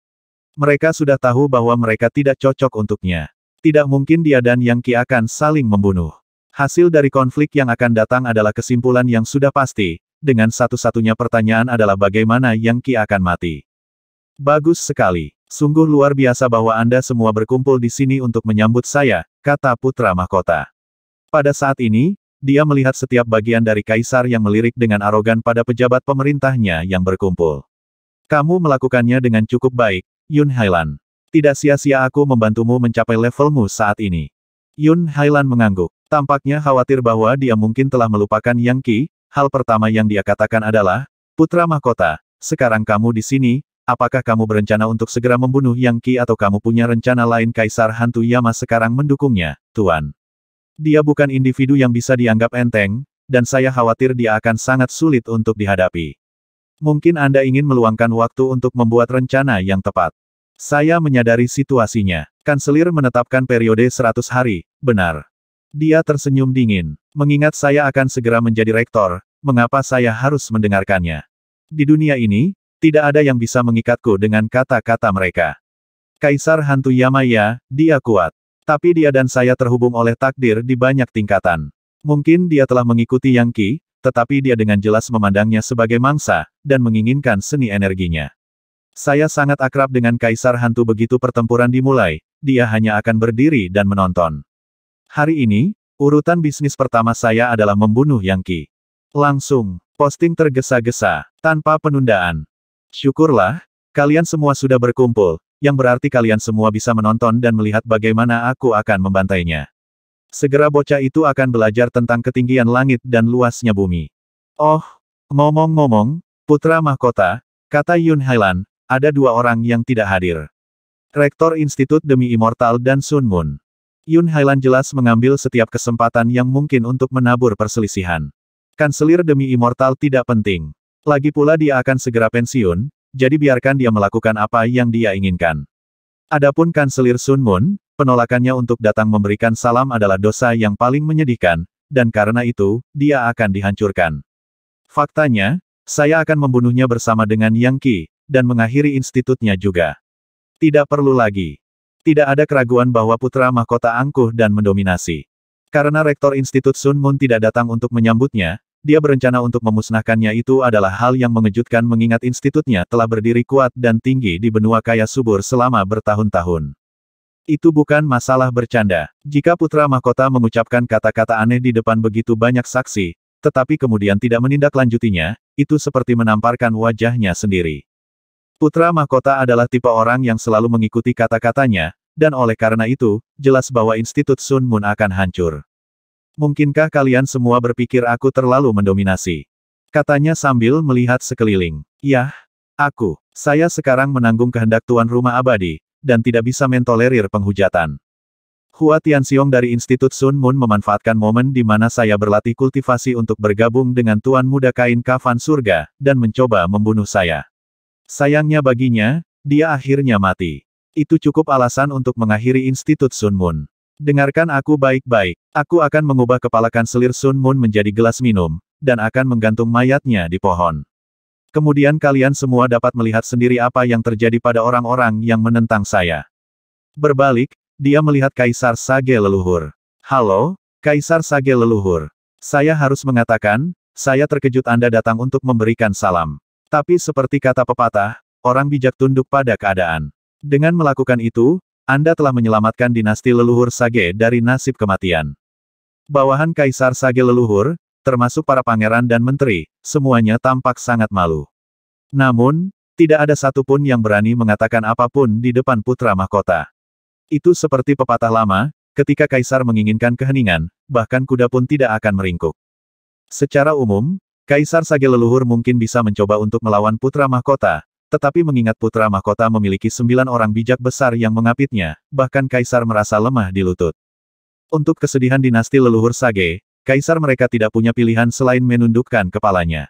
Mereka sudah tahu bahwa mereka tidak cocok untuknya. Tidak mungkin dia dan Yang Qi akan saling membunuh. Hasil dari konflik yang akan datang adalah kesimpulan yang sudah pasti, dengan satu-satunya pertanyaan adalah bagaimana Yang Qi akan mati. Bagus sekali. Sungguh luar biasa bahwa Anda semua berkumpul di sini untuk menyambut saya, kata Putra Mahkota. Pada saat ini, dia melihat setiap bagian dari kaisar yang melirik dengan arogan pada pejabat pemerintahnya yang berkumpul. Kamu melakukannya dengan cukup baik, Yun Hailan. Tidak sia-sia aku membantumu mencapai levelmu saat ini. Yun Hailan mengangguk. Tampaknya khawatir bahwa dia mungkin telah melupakan Yang Qi, hal pertama yang dia katakan adalah, Putra Mahkota, sekarang kamu di sini, apakah kamu berencana untuk segera membunuh Yang Qi atau kamu punya rencana lain Kaisar Hantu Yama sekarang mendukungnya, Tuan? Dia bukan individu yang bisa dianggap enteng, dan saya khawatir dia akan sangat sulit untuk dihadapi. Mungkin Anda ingin meluangkan waktu untuk membuat rencana yang tepat. Saya menyadari situasinya. Kanselir menetapkan periode 100 hari, benar. Dia tersenyum dingin. Mengingat saya akan segera menjadi rektor, mengapa saya harus mendengarkannya? Di dunia ini, tidak ada yang bisa mengikatku dengan kata-kata mereka. Kaisar Hantu Yamaya, dia kuat. Tapi dia dan saya terhubung oleh takdir di banyak tingkatan. Mungkin dia telah mengikuti Yang Ki, tetapi dia dengan jelas memandangnya sebagai mangsa, dan menginginkan seni energinya. Saya sangat akrab dengan Kaisar Hantu begitu pertempuran dimulai, dia hanya akan berdiri dan menonton. Hari ini, urutan bisnis pertama saya adalah membunuh Yang Qi. Langsung, posting tergesa-gesa, tanpa penundaan. Syukurlah, kalian semua sudah berkumpul, yang berarti kalian semua bisa menonton dan melihat bagaimana aku akan membantainya. Segera bocah itu akan belajar tentang ketinggian langit dan luasnya bumi. Oh, ngomong-ngomong, putra mahkota, kata Yun Hailan, ada dua orang yang tidak hadir. Rektor Institut Demi Immortal dan Sun Moon. Yun Hailan jelas mengambil setiap kesempatan yang mungkin untuk menabur perselisihan. Kanselir Demi Immortal tidak penting. Lagi pula dia akan segera pensiun, jadi biarkan dia melakukan apa yang dia inginkan. Adapun Kanselir Sun Moon, penolakannya untuk datang memberikan salam adalah dosa yang paling menyedihkan, dan karena itu, dia akan dihancurkan. Faktanya, saya akan membunuhnya bersama dengan Yang Qi, dan mengakhiri institutnya juga. Tidak perlu lagi. Tidak ada keraguan bahwa putra mahkota angkuh dan mendominasi. Karena rektor Institut Sun Moon tidak datang untuk menyambutnya, dia berencana untuk memusnahkannya itu adalah hal yang mengejutkan mengingat institutnya telah berdiri kuat dan tinggi di benua kaya subur selama bertahun-tahun. Itu bukan masalah bercanda. Jika putra mahkota mengucapkan kata-kata aneh di depan begitu banyak saksi, tetapi kemudian tidak menindaklanjutinya, itu seperti menamparkan wajahnya sendiri. Putra mahkota adalah tipe orang yang selalu mengikuti kata-katanya, dan oleh karena itu, jelas bahwa Institut Sun Moon akan hancur. Mungkinkah kalian semua berpikir aku terlalu mendominasi? Katanya sambil melihat sekeliling. Yah, aku, saya sekarang menanggung kehendak tuan rumah abadi, dan tidak bisa mentolerir penghujatan. Hua Tianxiong dari Institut Sun Moon memanfaatkan momen di mana saya berlatih kultivasi untuk bergabung dengan Tuan Muda Kain Kafan Surga, dan mencoba membunuh saya. Sayangnya baginya, dia akhirnya mati. Itu cukup alasan untuk mengakhiri Institut Sun Moon. Dengarkan aku baik-baik. Aku akan mengubah kepala kanselir Sun Moon menjadi gelas minum, dan akan menggantung mayatnya di pohon. Kemudian kalian semua dapat melihat sendiri apa yang terjadi pada orang-orang yang menentang saya. Berbalik, dia melihat Kaisar Sage leluhur. Halo, Kaisar Sage leluhur. Saya harus mengatakan, saya terkejut Anda datang untuk memberikan salam. Tapi seperti kata pepatah, orang bijak tunduk pada keadaan. Dengan melakukan itu, Anda telah menyelamatkan dinasti leluhur Sage dari nasib kematian. Bawahan Kaisar Sage leluhur, termasuk para pangeran dan menteri, semuanya tampak sangat malu. Namun, tidak ada satupun yang berani mengatakan apapun di depan putra mahkota. Itu seperti pepatah lama, ketika kaisar menginginkan keheningan, bahkan kuda pun tidak akan meringkuk. Secara umum, Kaisar Sage Leluhur mungkin bisa mencoba untuk melawan Putra Mahkota, tetapi mengingat Putra Mahkota memiliki sembilan orang bijak besar yang mengapitnya, bahkan Kaisar merasa lemah di lutut. Untuk kesedihan dinasti leluhur Sage, Kaisar mereka tidak punya pilihan selain menundukkan kepalanya.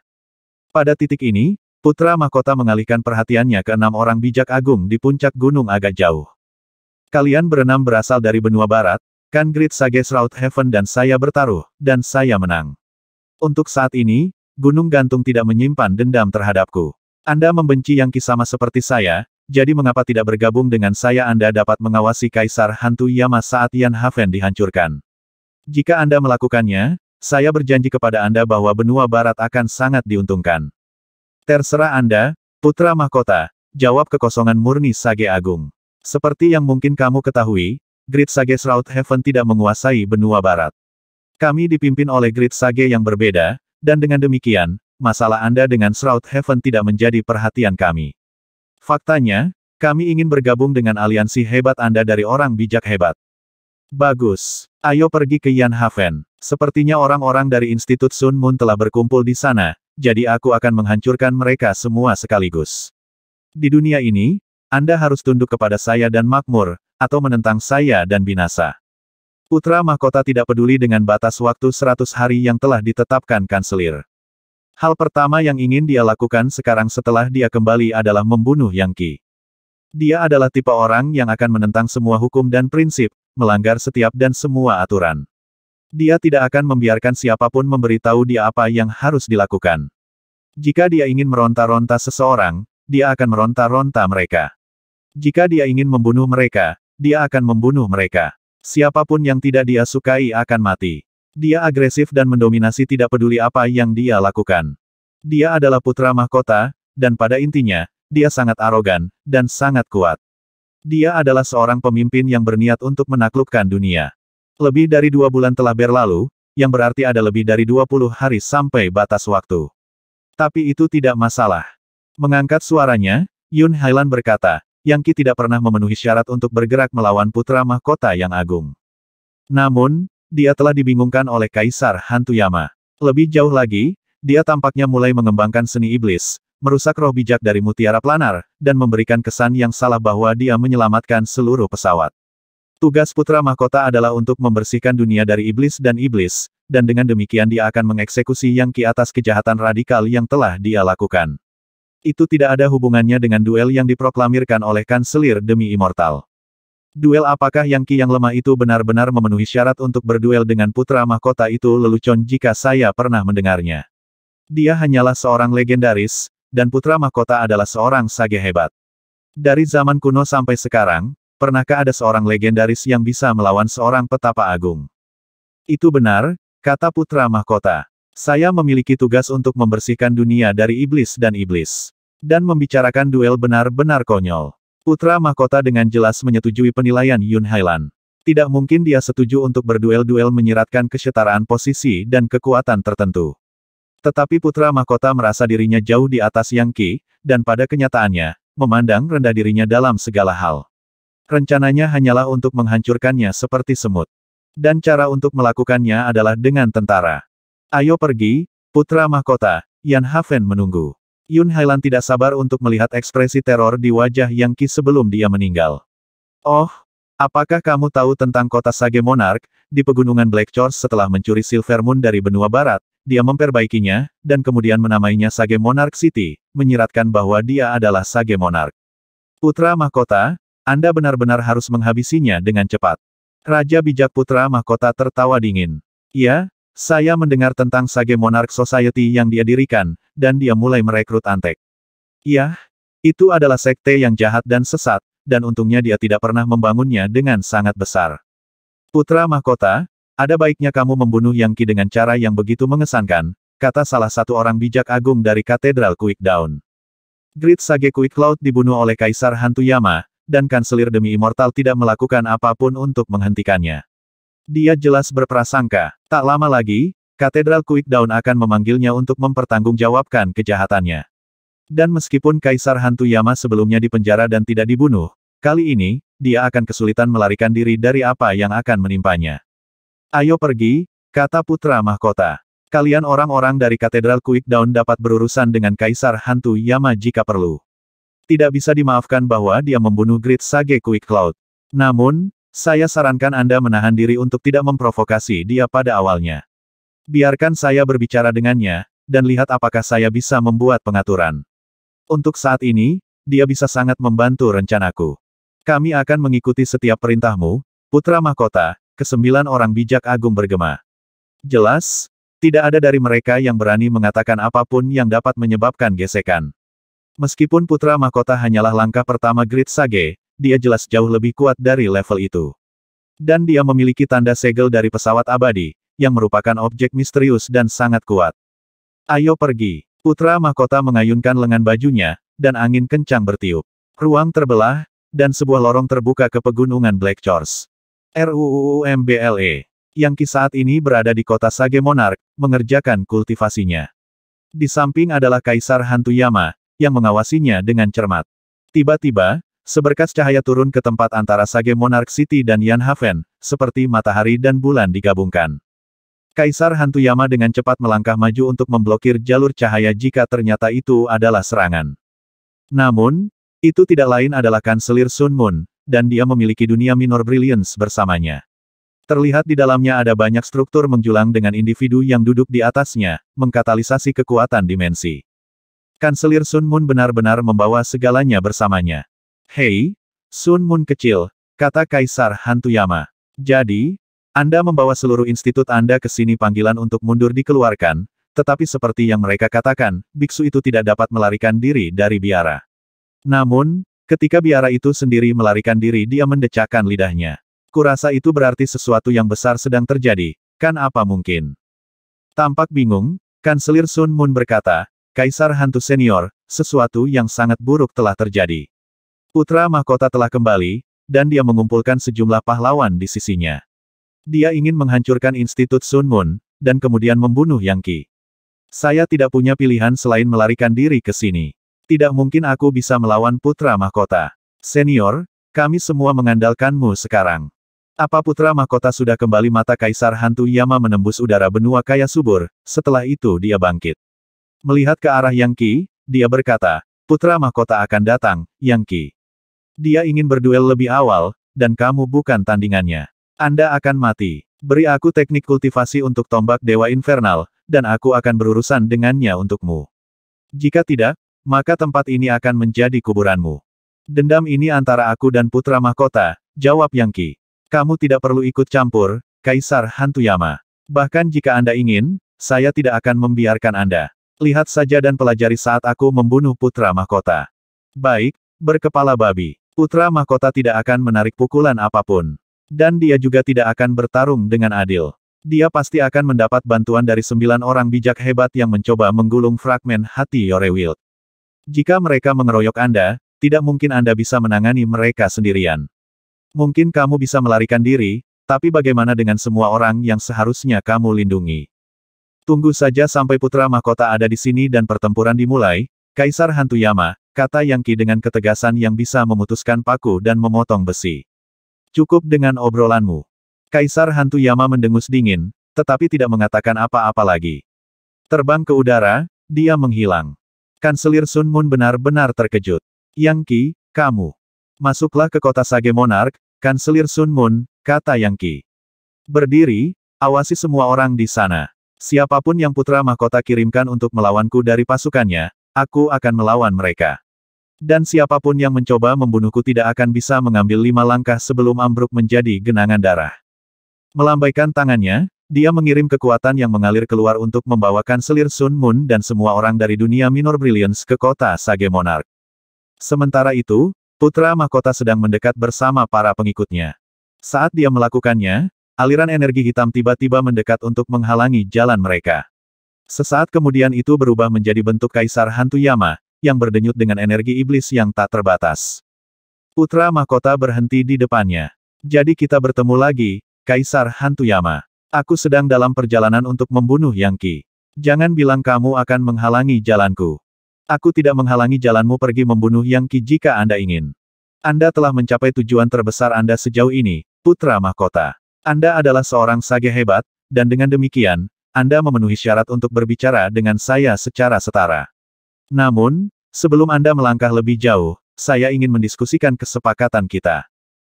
Pada titik ini, Putra Mahkota mengalihkan perhatiannya ke enam orang bijak agung di puncak gunung agak jauh. Kalian berenam berasal dari benua barat, Kangrid Sage Shroud Heaven dan saya bertaruh, dan saya menang. Untuk saat ini, Gunung Gantung tidak menyimpan dendam terhadapku. Anda membenci Yang Kisama seperti saya, jadi mengapa tidak bergabung dengan saya Anda dapat mengawasi Kaisar Hantu Yama saat Yan Haven dihancurkan. Jika Anda melakukannya, saya berjanji kepada Anda bahwa benua barat akan sangat diuntungkan. Terserah Anda, Putra Mahkota, jawab kekosongan murni Sage Agung. Seperti yang mungkin kamu ketahui, Great Sage Shroud Heaven tidak menguasai benua barat. Kami dipimpin oleh Great Sage yang berbeda, dan dengan demikian, masalah Anda dengan Shroud Heaven tidak menjadi perhatian kami. Faktanya, kami ingin bergabung dengan aliansi hebat Anda dari orang bijak hebat. Bagus. Ayo pergi ke Yan Haven. Sepertinya orang-orang dari Institut Sun Moon telah berkumpul di sana, jadi aku akan menghancurkan mereka semua sekaligus. Di dunia ini, Anda harus tunduk kepada saya dan makmur, atau menentang saya dan binasa. Putra Mahkota tidak peduli dengan batas waktu 100 hari yang telah ditetapkan kanselir. Hal pertama yang ingin dia lakukan sekarang setelah dia kembali adalah membunuh Yang Qi. Dia adalah tipe orang yang akan menentang semua hukum dan prinsip, melanggar setiap dan semua aturan. Dia tidak akan membiarkan siapapun memberitahu dia apa yang harus dilakukan. Jika dia ingin meronta-ronta seseorang, dia akan meronta-ronta mereka. Jika dia ingin membunuh mereka, dia akan membunuh mereka. Siapapun yang tidak dia sukai akan mati. Dia agresif dan mendominasi tidak peduli apa yang dia lakukan. Dia adalah putra mahkota, dan pada intinya, dia sangat arogan, dan sangat kuat. Dia adalah seorang pemimpin yang berniat untuk menaklukkan dunia. Lebih dari dua bulan telah berlalu, yang berarti ada lebih dari 20 hari sampai batas waktu. Tapi itu tidak masalah. Mengangkat suaranya, Yun Hailan berkata, yang Qi tidak pernah memenuhi syarat untuk bergerak melawan putra mahkota yang agung. Namun, dia telah dibingungkan oleh Kaisar Hantu Yama. Lebih jauh lagi, dia tampaknya mulai mengembangkan seni iblis, merusak roh bijak dari mutiara planar, dan memberikan kesan yang salah bahwa dia menyelamatkan seluruh pesawat. Tugas putra mahkota adalah untuk membersihkan dunia dari iblis dan iblis, dan dengan demikian dia akan mengeksekusi Yang Qi atas kejahatan radikal yang telah dia lakukan. Itu tidak ada hubungannya dengan duel yang diproklamirkan oleh kanselir demi immortal. Duel apakah yang Ki yang lemah itu benar-benar memenuhi syarat untuk berduel dengan putra mahkota itu lelucon jika saya pernah mendengarnya. Dia hanyalah seorang legendaris, dan putra mahkota adalah seorang sage hebat. Dari zaman kuno sampai sekarang, pernahkah ada seorang legendaris yang bisa melawan seorang petapa agung? Itu benar, kata putra mahkota. Saya memiliki tugas untuk membersihkan dunia dari iblis dan iblis. Dan membicarakan duel benar-benar konyol. Putra Mahkota dengan jelas menyetujui penilaian Yun Hailan. Tidak mungkin dia setuju untuk berduel-duel menyiratkan kesetaraan posisi dan kekuatan tertentu. Tetapi Putra Mahkota merasa dirinya jauh di atas Yang Qi, dan pada kenyataannya, memandang rendah dirinya dalam segala hal. Rencananya hanyalah untuk menghancurkannya seperti semut. Dan cara untuk melakukannya adalah dengan tentara. Ayo pergi, putra mahkota, Yan Haven menunggu. Yun Hailan tidak sabar untuk melihat ekspresi teror di wajah Yang Qi sebelum dia meninggal. Oh, apakah kamu tahu tentang kota Sage Monarch, di pegunungan Black Chors setelah mencuri Silver Moon dari benua barat, dia memperbaikinya, dan kemudian menamainya Sage Monarch City, menyiratkan bahwa dia adalah Sage Monarch. Putra Mahkota, Anda benar-benar harus menghabisinya dengan cepat. Raja bijak Putra Mahkota tertawa dingin. Ya, saya mendengar tentang Sage Monarch Society yang dia dirikan, dan dia mulai merekrut Antek. Yah, itu adalah sekte yang jahat dan sesat, dan untungnya dia tidak pernah membangunnya dengan sangat besar. Putra Mahkota, ada baiknya kamu membunuh Yang Ki dengan cara yang begitu mengesankan, kata salah satu orang bijak agung dari Katedral Quick Down. Grid Sage Quick Cloud dibunuh oleh Kaisar Hantu Yama, dan Kanselir demi Immortal tidak melakukan apapun untuk menghentikannya. Dia jelas berprasangka. Tak lama lagi, Katedral Kuik Daun akan memanggilnya untuk mempertanggungjawabkan kejahatannya. Dan meskipun Kaisar Hantu Yama sebelumnya dipenjara dan tidak dibunuh, kali ini, dia akan kesulitan melarikan diri dari apa yang akan menimpanya. Ayo pergi, kata Putra Mahkota. Kalian orang-orang dari Katedral Kuik Daun dapat berurusan dengan Kaisar Hantu Yama jika perlu. Tidak bisa dimaafkan bahwa dia membunuh Grid Sage Kuik Cloud. Namun, saya sarankan Anda menahan diri untuk tidak memprovokasi dia pada awalnya. Biarkan saya berbicara dengannya, dan lihat apakah saya bisa membuat pengaturan. Untuk saat ini, dia bisa sangat membantu rencanaku. Kami akan mengikuti setiap perintahmu, Putra Mahkota, kesembilan orang bijak agung bergema. Jelas, tidak ada dari mereka yang berani mengatakan apapun yang dapat menyebabkan gesekan. Meskipun Putra Mahkota hanyalah langkah pertama Grid Sage, dia jelas jauh lebih kuat dari level itu. Dan dia memiliki tanda segel dari pesawat abadi, yang merupakan objek misterius dan sangat kuat. Ayo pergi. Putra mahkota mengayunkan lengan bajunya, dan angin kencang bertiup. Ruang terbelah, dan sebuah lorong terbuka ke pegunungan Black Chors. RUUMBLE, yang saat ini berada di kota Sage Monarch, mengerjakan kultivasinya. Di samping adalah Kaisar Hantu Yama, yang mengawasinya dengan cermat. Tiba-tiba, Seberkas cahaya turun ke tempat antara Sage Monarch City dan Yan Haven, seperti matahari dan bulan digabungkan. Kaisar Hantu Yama dengan cepat melangkah maju untuk memblokir jalur cahaya jika ternyata itu adalah serangan. Namun, itu tidak lain adalah Kanselir Sun Moon, dan dia memiliki dunia minor brilliance bersamanya. Terlihat di dalamnya ada banyak struktur menjulang dengan individu yang duduk di atasnya, mengkatalisasi kekuatan dimensi. Kanselir Sun Moon benar-benar membawa segalanya bersamanya. Hei, Sun Moon kecil, kata Kaisar Hantu Yama. Jadi, Anda membawa seluruh institut Anda ke sini panggilan untuk mundur dikeluarkan, tetapi seperti yang mereka katakan, biksu itu tidak dapat melarikan diri dari biara. Namun, ketika biara itu sendiri melarikan diri dia mendecakkan lidahnya. Kurasa itu berarti sesuatu yang besar sedang terjadi, kan apa mungkin? Tampak bingung, Kanselir Sun Moon berkata, Kaisar Hantu Senior, sesuatu yang sangat buruk telah terjadi. Putra mahkota telah kembali, dan dia mengumpulkan sejumlah pahlawan di sisinya. Dia ingin menghancurkan Institut Sun Moon, dan kemudian membunuh Yang Qi. Saya tidak punya pilihan selain melarikan diri ke sini. Tidak mungkin aku bisa melawan Putra Mahkota. Senior, kami semua mengandalkanmu sekarang. Apa putra mahkota sudah kembali mata Kaisar Hantu Yama menembus udara benua kaya subur, setelah itu dia bangkit. Melihat ke arah Yang Qi, dia berkata, putra mahkota akan datang, Yang Qi. Dia ingin berduel lebih awal, dan kamu bukan tandingannya. Anda akan mati. Beri aku teknik kultivasi untuk tombak Dewa Infernal, dan aku akan berurusan dengannya untukmu. Jika tidak, maka tempat ini akan menjadi kuburanmu. Dendam ini antara aku dan Putra Mahkota, jawab Yang Qi. Kamu tidak perlu ikut campur, Kaisar Hantu Yama. Bahkan jika Anda ingin, saya tidak akan membiarkan Anda. Lihat saja dan pelajari saat aku membunuh Putra Mahkota. Baik, berkepala babi. Putra mahkota tidak akan menarik pukulan apapun. Dan dia juga tidak akan bertarung dengan adil. Dia pasti akan mendapat bantuan dari sembilan orang bijak hebat yang mencoba menggulung fragmen hati Yorewild. Jika mereka mengeroyok Anda, tidak mungkin Anda bisa menangani mereka sendirian. Mungkin kamu bisa melarikan diri, tapi bagaimana dengan semua orang yang seharusnya kamu lindungi? Tunggu saja sampai putra mahkota ada di sini dan pertempuran dimulai, Kaisar Hantu Yama, kata Yang Ki dengan ketegasan yang bisa memutuskan paku dan memotong besi. Cukup dengan obrolanmu. Kaisar Hantu Yama mendengus dingin, tetapi tidak mengatakan apa-apa lagi. Terbang ke udara, dia menghilang. Kanselir Sun Moon benar-benar terkejut. Yang Ki, kamu. Masuklah ke kota Sage Monarch, Kanselir Sun Moon, kata Yang Ki. Berdiri, awasi semua orang di sana. Siapapun yang putra mahkota kirimkan untuk melawanku dari pasukannya, Aku akan melawan mereka. Dan siapapun yang mencoba membunuhku tidak akan bisa mengambil lima langkah sebelum ambruk menjadi genangan darah. Melambaikan tangannya, dia mengirim kekuatan yang mengalir keluar untuk membawakan selir Sun Moon dan semua orang dari dunia Minor Brilliance ke kota Sage Monarch. Sementara itu, Putra Mahkota sedang mendekat bersama para pengikutnya. Saat dia melakukannya, aliran energi hitam tiba-tiba mendekat untuk menghalangi jalan mereka. Sesaat kemudian itu berubah menjadi bentuk Kaisar Hantu Yama, yang berdenyut dengan energi iblis yang tak terbatas. Putra Mahkota berhenti di depannya. Jadi kita bertemu lagi, Kaisar Hantu Yama. Aku sedang dalam perjalanan untuk membunuh Yang Qi. Jangan bilang kamu akan menghalangi jalanku. Aku tidak menghalangi jalanmu pergi membunuh Yang Qi jika Anda ingin. Anda telah mencapai tujuan terbesar Anda sejauh ini, Putra Mahkota. Anda adalah seorang sage hebat, dan dengan demikian, anda memenuhi syarat untuk berbicara dengan saya secara setara. Namun, sebelum Anda melangkah lebih jauh, saya ingin mendiskusikan kesepakatan kita.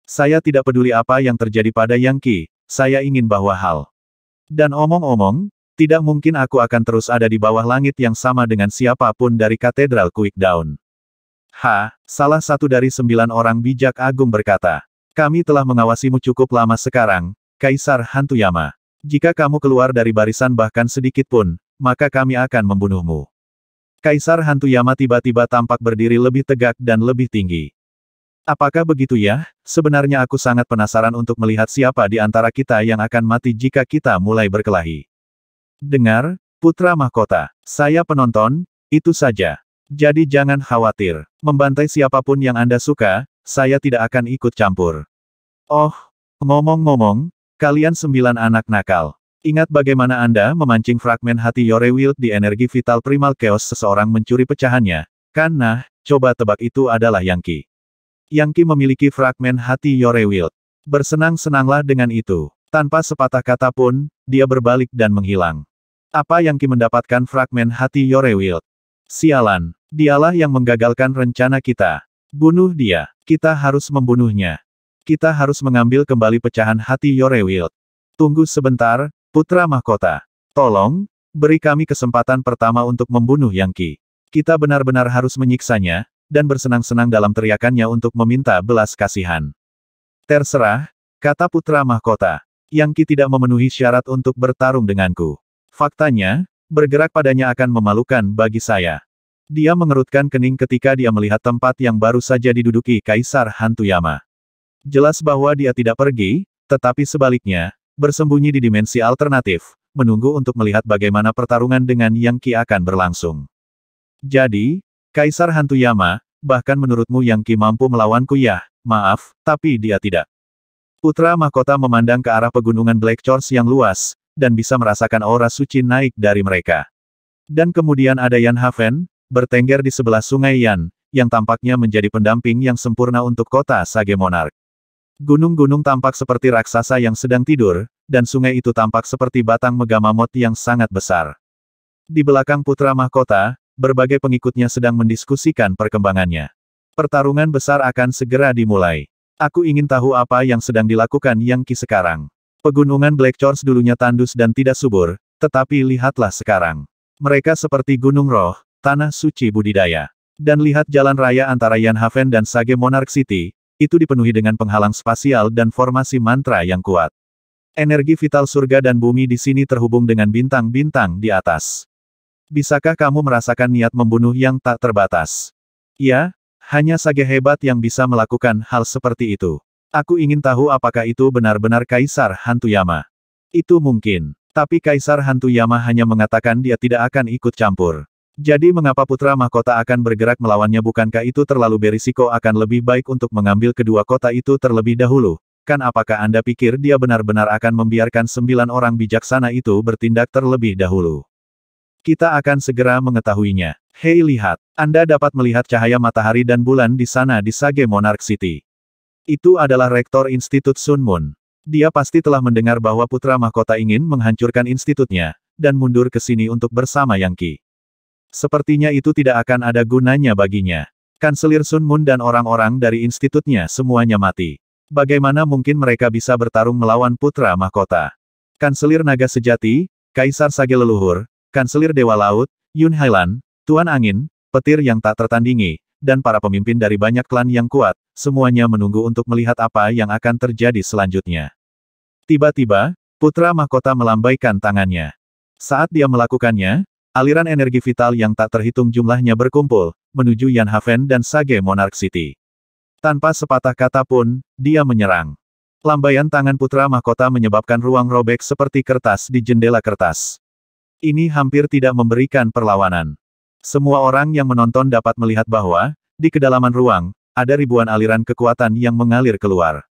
Saya tidak peduli apa yang terjadi pada Yang saya ingin bahwa hal. Dan omong-omong, tidak mungkin aku akan terus ada di bawah langit yang sama dengan siapapun dari Katedral Quick Down. Ha, salah satu dari sembilan orang bijak agung berkata. Kami telah mengawasimu cukup lama sekarang, Kaisar Hantuyama. Jika kamu keluar dari barisan bahkan sedikit pun, maka kami akan membunuhmu. Kaisar Hantu Yama tiba-tiba tampak berdiri lebih tegak dan lebih tinggi. Apakah begitu ya? Sebenarnya aku sangat penasaran untuk melihat siapa di antara kita yang akan mati jika kita mulai berkelahi. Dengar, Putra Mahkota. Saya penonton, itu saja. Jadi jangan khawatir. Membantai siapapun yang Anda suka, saya tidak akan ikut campur. Oh, ngomong-ngomong, Kalian sembilan anak nakal. Ingat bagaimana Anda memancing fragmen hati Yore Wild di energi vital primal chaos seseorang mencuri pecahannya. Kan nah, coba tebak itu adalah Yangki. Yangki memiliki fragmen hati Yore Wild. Bersenang-senanglah dengan itu. Tanpa sepatah kata pun, dia berbalik dan menghilang. Apa Yangki mendapatkan fragmen hati Yore Wild? Sialan, dialah yang menggagalkan rencana kita. Bunuh dia, kita harus membunuhnya. Kita harus mengambil kembali pecahan hati Yorewild. Tunggu sebentar, Putra Mahkota. Tolong, beri kami kesempatan pertama untuk membunuh Yang Ki. Kita benar-benar harus menyiksanya, dan bersenang-senang dalam teriakannya untuk meminta belas kasihan. Terserah, kata Putra Mahkota. Yang Ki tidak memenuhi syarat untuk bertarung denganku. Faktanya, bergerak padanya akan memalukan bagi saya. Dia mengerutkan kening ketika dia melihat tempat yang baru saja diduduki Kaisar Hantuyama. Jelas bahwa dia tidak pergi, tetapi sebaliknya, bersembunyi di dimensi alternatif, menunggu untuk melihat bagaimana pertarungan dengan Yang Qi akan berlangsung. Jadi, Kaisar Hantu Yama, bahkan menurutmu Yang Qi mampu melawan ya, maaf, tapi dia tidak. Putra Mahkota memandang ke arah pegunungan Black Chors yang luas, dan bisa merasakan aura suci naik dari mereka. Dan kemudian ada Yan Haven, bertengger di sebelah sungai Yan, yang tampaknya menjadi pendamping yang sempurna untuk kota Sage Monarch. Gunung-gunung tampak seperti raksasa yang sedang tidur, dan sungai itu tampak seperti batang megamamot yang sangat besar. Di belakang putra mahkota, berbagai pengikutnya sedang mendiskusikan perkembangannya. Pertarungan besar akan segera dimulai. Aku ingin tahu apa yang sedang dilakukan Yang Ki sekarang. Pegunungan Black Chors dulunya tandus dan tidak subur, tetapi lihatlah sekarang. Mereka seperti gunung roh, tanah suci budidaya. Dan lihat jalan raya antara Yan Haven dan Sage Monarch City, itu dipenuhi dengan penghalang spasial dan formasi mantra yang kuat. Energi vital surga dan bumi di sini terhubung dengan bintang-bintang di atas. Bisakah kamu merasakan niat membunuh yang tak terbatas? Ya, hanya sage hebat yang bisa melakukan hal seperti itu. Aku ingin tahu apakah itu benar-benar Kaisar Hantu Yama. Itu mungkin. Tapi Kaisar Hantu Yama hanya mengatakan dia tidak akan ikut campur. Jadi mengapa putra mahkota akan bergerak melawannya bukankah itu terlalu berisiko akan lebih baik untuk mengambil kedua kota itu terlebih dahulu? Kan apakah Anda pikir dia benar-benar akan membiarkan sembilan orang bijaksana itu bertindak terlebih dahulu? Kita akan segera mengetahuinya. Hei lihat, Anda dapat melihat cahaya matahari dan bulan di sana di Sage Monarch City. Itu adalah Rektor Institut Sun Moon. Dia pasti telah mendengar bahwa putra mahkota ingin menghancurkan institutnya, dan mundur ke sini untuk bersama Yang Qi. Sepertinya itu tidak akan ada gunanya baginya. Kanselir Sun Moon dan orang-orang dari institutnya semuanya mati. Bagaimana mungkin mereka bisa bertarung melawan putra mahkota? Kanselir Naga Sejati, Kaisar Sage Leluhur, Kanselir Dewa Laut, Yun Hailan, Tuan Angin, petir yang tak tertandingi, dan para pemimpin dari banyak klan yang kuat, semuanya menunggu untuk melihat apa yang akan terjadi selanjutnya. Tiba-tiba, putra mahkota melambaikan tangannya. Saat dia melakukannya, Aliran energi vital yang tak terhitung jumlahnya berkumpul, menuju Yan Haven dan Sage Monarch City. Tanpa sepatah kata pun, dia menyerang. Lambaian tangan putra mahkota menyebabkan ruang robek seperti kertas di jendela kertas. Ini hampir tidak memberikan perlawanan. Semua orang yang menonton dapat melihat bahwa, di kedalaman ruang, ada ribuan aliran kekuatan yang mengalir keluar.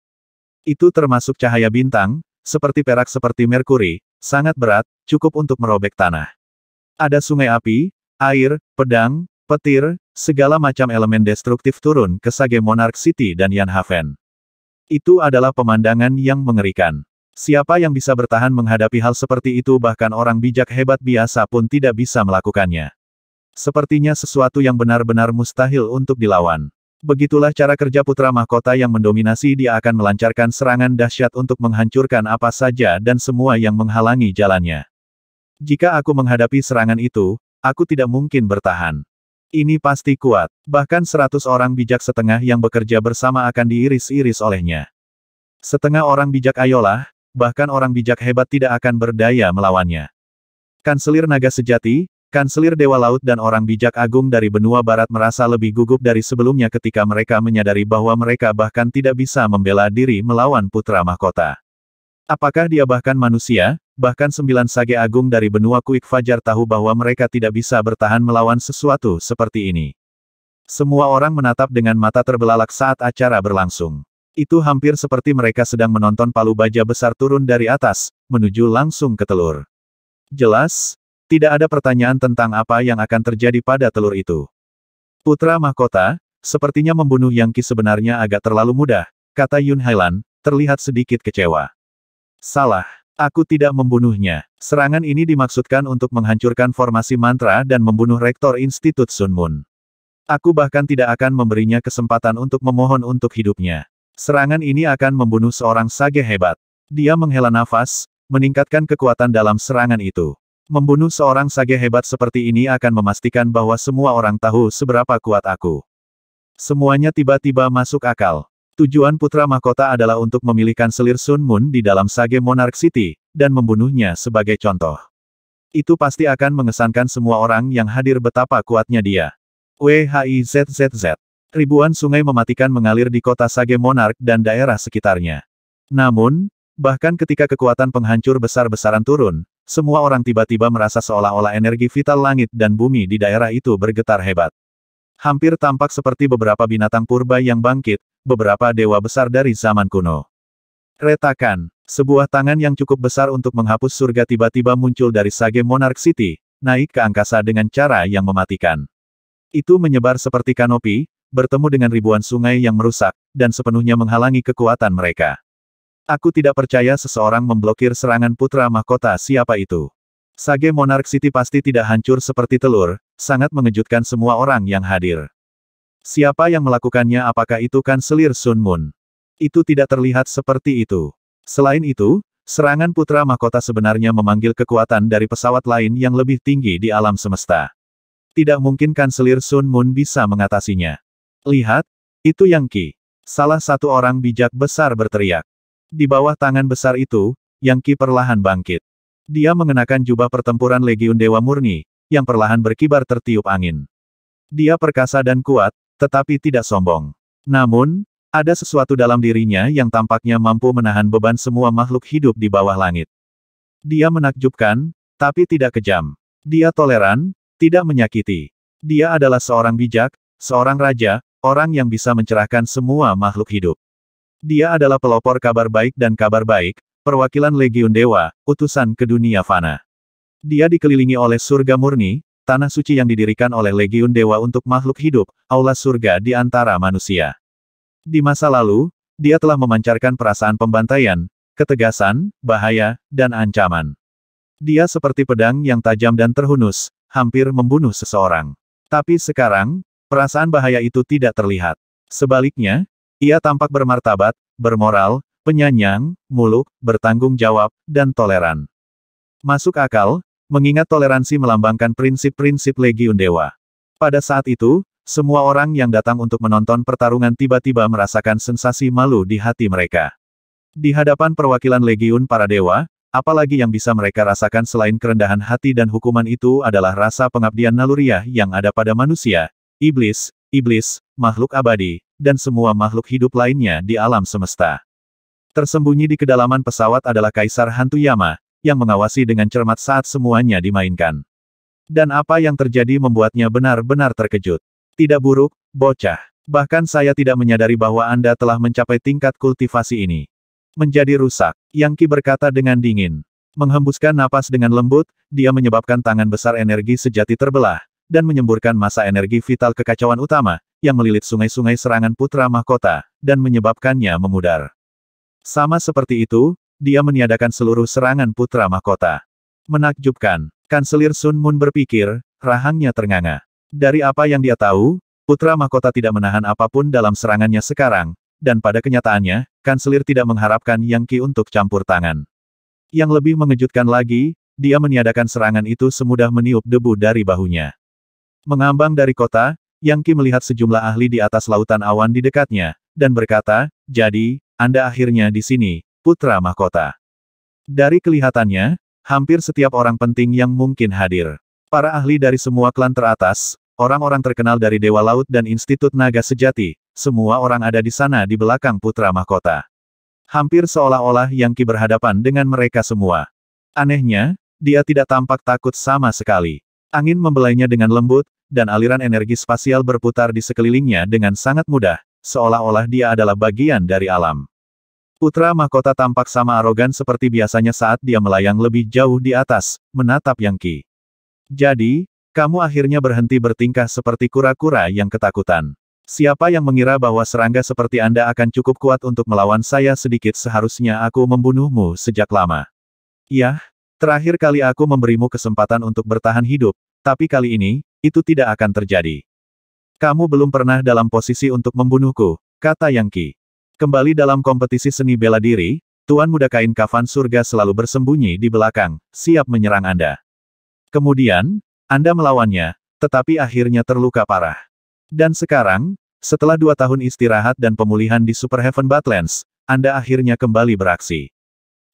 Itu termasuk cahaya bintang, seperti perak seperti merkuri, sangat berat, cukup untuk merobek tanah. Ada sungai api, air, pedang, petir, segala macam elemen destruktif turun ke Sage Monarch City dan Yanhaven. Itu adalah pemandangan yang mengerikan. Siapa yang bisa bertahan menghadapi hal seperti itu bahkan orang bijak hebat biasa pun tidak bisa melakukannya. Sepertinya sesuatu yang benar-benar mustahil untuk dilawan. Begitulah cara kerja putra mahkota yang mendominasi dia akan melancarkan serangan dahsyat untuk menghancurkan apa saja dan semua yang menghalangi jalannya. Jika aku menghadapi serangan itu, aku tidak mungkin bertahan. Ini pasti kuat. Bahkan seratus orang bijak setengah yang bekerja bersama akan diiris-iris olehnya. Setengah orang bijak ayolah, bahkan orang bijak hebat tidak akan berdaya melawannya. Kanselir Naga Sejati, Kanselir Dewa Laut dan orang bijak agung dari benua barat merasa lebih gugup dari sebelumnya ketika mereka menyadari bahwa mereka bahkan tidak bisa membela diri melawan putra mahkota. Apakah dia bahkan manusia, Bahkan sembilan sage agung dari benua Kuik Fajar tahu bahwa mereka tidak bisa bertahan melawan sesuatu seperti ini. Semua orang menatap dengan mata terbelalak saat acara berlangsung. Itu hampir seperti mereka sedang menonton palu baja besar turun dari atas, menuju langsung ke telur. Jelas, tidak ada pertanyaan tentang apa yang akan terjadi pada telur itu. Putra mahkota, sepertinya membunuh Yang Qi sebenarnya agak terlalu mudah, kata Yun Hailan, terlihat sedikit kecewa. Salah. Aku tidak membunuhnya. Serangan ini dimaksudkan untuk menghancurkan formasi mantra dan membunuh rektor Institut Sun Moon. Aku bahkan tidak akan memberinya kesempatan untuk memohon untuk hidupnya. Serangan ini akan membunuh seorang sage hebat. Dia menghela nafas, meningkatkan kekuatan dalam serangan itu. Membunuh seorang sage hebat seperti ini akan memastikan bahwa semua orang tahu seberapa kuat aku. Semuanya tiba-tiba masuk akal. Tujuan Putra Mahkota adalah untuk memilihkan selir Sun Moon di dalam Sage Monarch City, dan membunuhnya sebagai contoh. Itu pasti akan mengesankan semua orang yang hadir betapa kuatnya dia. WHIZZZ. Ribuan sungai mematikan mengalir di kota Sage Monarch dan daerah sekitarnya. Namun, bahkan ketika kekuatan penghancur besar-besaran turun, semua orang tiba-tiba merasa seolah-olah energi vital langit dan bumi di daerah itu bergetar hebat hampir tampak seperti beberapa binatang purba yang bangkit, beberapa dewa besar dari zaman kuno. Retakan, sebuah tangan yang cukup besar untuk menghapus surga tiba-tiba muncul dari Sage Monarch City, naik ke angkasa dengan cara yang mematikan. Itu menyebar seperti kanopi, bertemu dengan ribuan sungai yang merusak, dan sepenuhnya menghalangi kekuatan mereka. Aku tidak percaya seseorang memblokir serangan putra mahkota siapa itu. Sage Monarch City pasti tidak hancur seperti telur, sangat mengejutkan semua orang yang hadir. Siapa yang melakukannya apakah itu kan selir Sun Moon? Itu tidak terlihat seperti itu. Selain itu, serangan putra mahkota sebenarnya memanggil kekuatan dari pesawat lain yang lebih tinggi di alam semesta. Tidak mungkin kanselir Sun Moon bisa mengatasinya. Lihat, itu Yang Qi. Salah satu orang bijak besar berteriak. Di bawah tangan besar itu, Yang Qi perlahan bangkit. Dia mengenakan jubah pertempuran Legiun Dewa Murni, yang perlahan berkibar tertiup angin. Dia perkasa dan kuat, tetapi tidak sombong. Namun, ada sesuatu dalam dirinya yang tampaknya mampu menahan beban semua makhluk hidup di bawah langit. Dia menakjubkan, tapi tidak kejam. Dia toleran, tidak menyakiti. Dia adalah seorang bijak, seorang raja, orang yang bisa mencerahkan semua makhluk hidup. Dia adalah pelopor kabar baik dan kabar baik, perwakilan Legiun Dewa, utusan ke dunia fana. Dia dikelilingi oleh surga murni, tanah suci yang didirikan oleh Legiun Dewa untuk makhluk hidup, aula surga di antara manusia. Di masa lalu, dia telah memancarkan perasaan pembantaian, ketegasan, bahaya, dan ancaman. Dia seperti pedang yang tajam dan terhunus, hampir membunuh seseorang. Tapi sekarang, perasaan bahaya itu tidak terlihat. Sebaliknya, ia tampak bermartabat, bermoral, penyanyang, muluk, bertanggung jawab, dan toleran. Masuk akal, mengingat toleransi melambangkan prinsip-prinsip Legiun Dewa. Pada saat itu, semua orang yang datang untuk menonton pertarungan tiba-tiba merasakan sensasi malu di hati mereka. Di hadapan perwakilan Legiun para dewa, apalagi yang bisa mereka rasakan selain kerendahan hati dan hukuman itu adalah rasa pengabdian naluriah yang ada pada manusia, iblis, iblis, makhluk abadi, dan semua makhluk hidup lainnya di alam semesta. Tersembunyi di kedalaman pesawat adalah Kaisar Hantu Yama, yang mengawasi dengan cermat saat semuanya dimainkan. Dan apa yang terjadi membuatnya benar-benar terkejut. Tidak buruk, bocah. Bahkan saya tidak menyadari bahwa Anda telah mencapai tingkat kultivasi ini. Menjadi rusak, Yang Ki berkata dengan dingin. Menghembuskan napas dengan lembut, dia menyebabkan tangan besar energi sejati terbelah, dan menyemburkan masa energi vital kekacauan utama, yang melilit sungai-sungai serangan putra mahkota, dan menyebabkannya memudar. Sama seperti itu, dia meniadakan seluruh serangan putra mahkota. Menakjubkan, Kanselir Sun Moon berpikir, rahangnya ternganga. Dari apa yang dia tahu, putra mahkota tidak menahan apapun dalam serangannya sekarang, dan pada kenyataannya, Kanselir tidak mengharapkan Yang Qi untuk campur tangan. Yang lebih mengejutkan lagi, dia meniadakan serangan itu semudah meniup debu dari bahunya. Mengambang dari kota, Yang Qi melihat sejumlah ahli di atas lautan awan di dekatnya, dan berkata, jadi, Anda akhirnya di sini, Putra Mahkota. Dari kelihatannya, hampir setiap orang penting yang mungkin hadir. Para ahli dari semua klan teratas, orang-orang terkenal dari Dewa Laut dan Institut Naga Sejati, semua orang ada di sana di belakang Putra Mahkota. Hampir seolah-olah Yang Ki berhadapan dengan mereka semua. Anehnya, dia tidak tampak takut sama sekali. Angin membelainya dengan lembut, dan aliran energi spasial berputar di sekelilingnya dengan sangat mudah, seolah-olah dia adalah bagian dari alam. Putra mahkota tampak sama arogan seperti biasanya saat dia melayang lebih jauh di atas, menatap Yang Ki. Jadi, kamu akhirnya berhenti bertingkah seperti kura-kura yang ketakutan. Siapa yang mengira bahwa serangga seperti Anda akan cukup kuat untuk melawan saya sedikit seharusnya aku membunuhmu sejak lama. Yah, terakhir kali aku memberimu kesempatan untuk bertahan hidup, tapi kali ini, itu tidak akan terjadi. Kamu belum pernah dalam posisi untuk membunuhku, kata Yang Ki. Kembali dalam kompetisi seni bela diri, Tuan Muda Kain Kafan Surga selalu bersembunyi di belakang, siap menyerang Anda. Kemudian, Anda melawannya, tetapi akhirnya terluka parah. Dan sekarang, setelah dua tahun istirahat dan pemulihan di Super Heaven Badlands, Anda akhirnya kembali beraksi.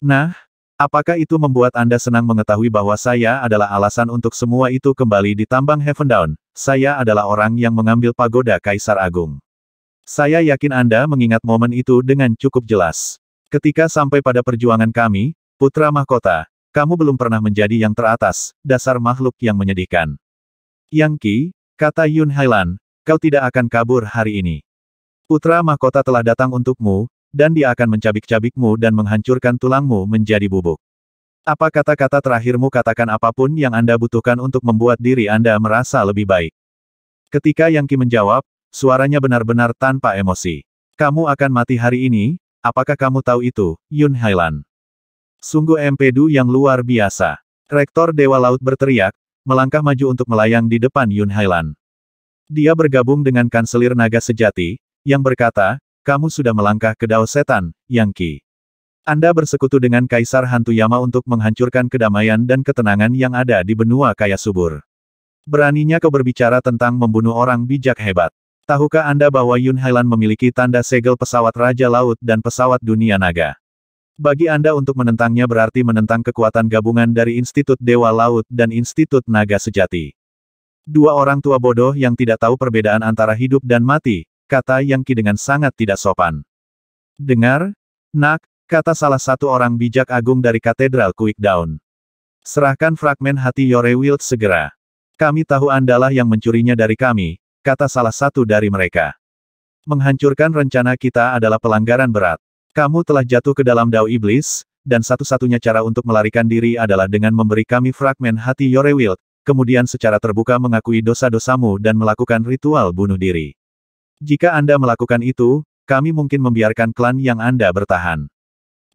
Nah, Apakah itu membuat Anda senang mengetahui bahwa saya adalah alasan untuk semua itu kembali di tambang Heaven Down? Saya adalah orang yang mengambil pagoda Kaisar Agung. Saya yakin Anda mengingat momen itu dengan cukup jelas. Ketika sampai pada perjuangan kami, Putra Mahkota, kamu belum pernah menjadi yang teratas, dasar makhluk yang menyedihkan. Yang Ki, kata Yun Hailan, kau tidak akan kabur hari ini. Putra Mahkota telah datang untukmu, dan dia akan mencabik-cabikmu dan menghancurkan tulangmu menjadi bubuk. Apa kata-kata terakhirmu katakan apapun yang Anda butuhkan untuk membuat diri Anda merasa lebih baik. Ketika Yang Ki menjawab, suaranya benar-benar tanpa emosi. Kamu akan mati hari ini, apakah kamu tahu itu, Yun Hailan? Sungguh empedu yang luar biasa. Rektor Dewa Laut berteriak, melangkah maju untuk melayang di depan Yun Hailan. Dia bergabung dengan Kanselir Naga Sejati, yang berkata, kamu sudah melangkah ke Dao Setan, Yang Qi. Anda bersekutu dengan Kaisar Hantu Yama untuk menghancurkan kedamaian dan ketenangan yang ada di benua kaya subur. Beraninya kau berbicara tentang membunuh orang bijak hebat. Tahukah Anda bahwa Yun Hailan memiliki tanda segel pesawat Raja Laut dan pesawat Dunia Naga? Bagi Anda untuk menentangnya berarti menentang kekuatan gabungan dari Institut Dewa Laut dan Institut Naga Sejati. Dua orang tua bodoh yang tidak tahu perbedaan antara hidup dan mati, kata Yang Ki dengan sangat tidak sopan. Dengar, nak, kata salah satu orang bijak agung dari Katedral Quick Down. Serahkan fragmen hati Yore Wild segera. Kami tahu andalah yang mencurinya dari kami, kata salah satu dari mereka. Menghancurkan rencana kita adalah pelanggaran berat. Kamu telah jatuh ke dalam dao iblis, dan satu-satunya cara untuk melarikan diri adalah dengan memberi kami fragmen hati Yorewild, kemudian secara terbuka mengakui dosa-dosamu dan melakukan ritual bunuh diri. Jika Anda melakukan itu, kami mungkin membiarkan klan yang Anda bertahan.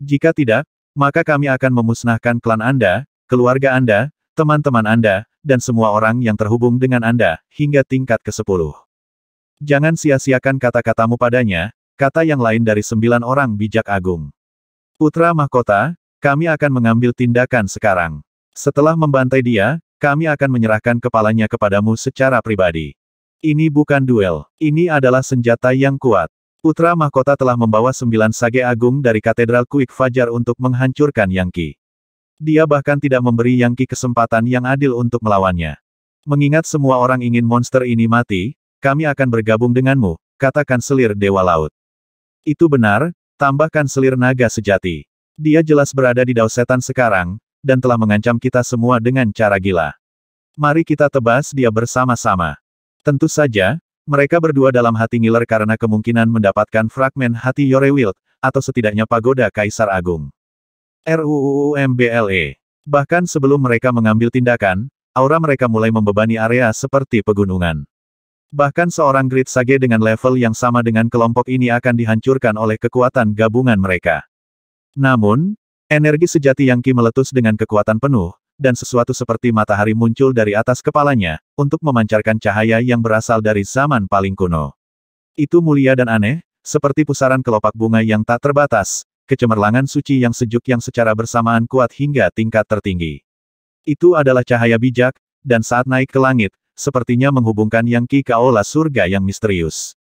Jika tidak, maka kami akan memusnahkan klan Anda, keluarga Anda, teman-teman Anda, dan semua orang yang terhubung dengan Anda, hingga tingkat ke-10. Jangan sia-siakan kata-katamu padanya, kata yang lain dari sembilan orang bijak agung. Putra Mahkota, kami akan mengambil tindakan sekarang. Setelah membantai dia, kami akan menyerahkan kepalanya kepadamu secara pribadi. Ini bukan duel, ini adalah senjata yang kuat. Putra Mahkota telah membawa sembilan sage agung dari Katedral Kuik Fajar untuk menghancurkan Yangki. Dia bahkan tidak memberi Yang Qi kesempatan yang adil untuk melawannya. Mengingat semua orang ingin monster ini mati, kami akan bergabung denganmu, katakan selir Dewa Laut. Itu benar, tambahkan selir naga sejati. Dia jelas berada di dao setan sekarang, dan telah mengancam kita semua dengan cara gila. Mari kita tebas dia bersama-sama. Tentu saja, mereka berdua dalam hati ngiler karena kemungkinan mendapatkan fragmen hati Yorewild, atau setidaknya pagoda Kaisar Agung. RUU MBLE. Bahkan sebelum mereka mengambil tindakan, aura mereka mulai membebani area seperti pegunungan. Bahkan seorang Grid Sage dengan level yang sama dengan kelompok ini akan dihancurkan oleh kekuatan gabungan mereka. Namun, energi sejati yang Ki meletus dengan kekuatan penuh, dan sesuatu seperti matahari muncul dari atas kepalanya, untuk memancarkan cahaya yang berasal dari zaman paling kuno. Itu mulia dan aneh, seperti pusaran kelopak bunga yang tak terbatas, kecemerlangan suci yang sejuk yang secara bersamaan kuat hingga tingkat tertinggi. Itu adalah cahaya bijak, dan saat naik ke langit, sepertinya menghubungkan yang Ki Kaola surga yang misterius.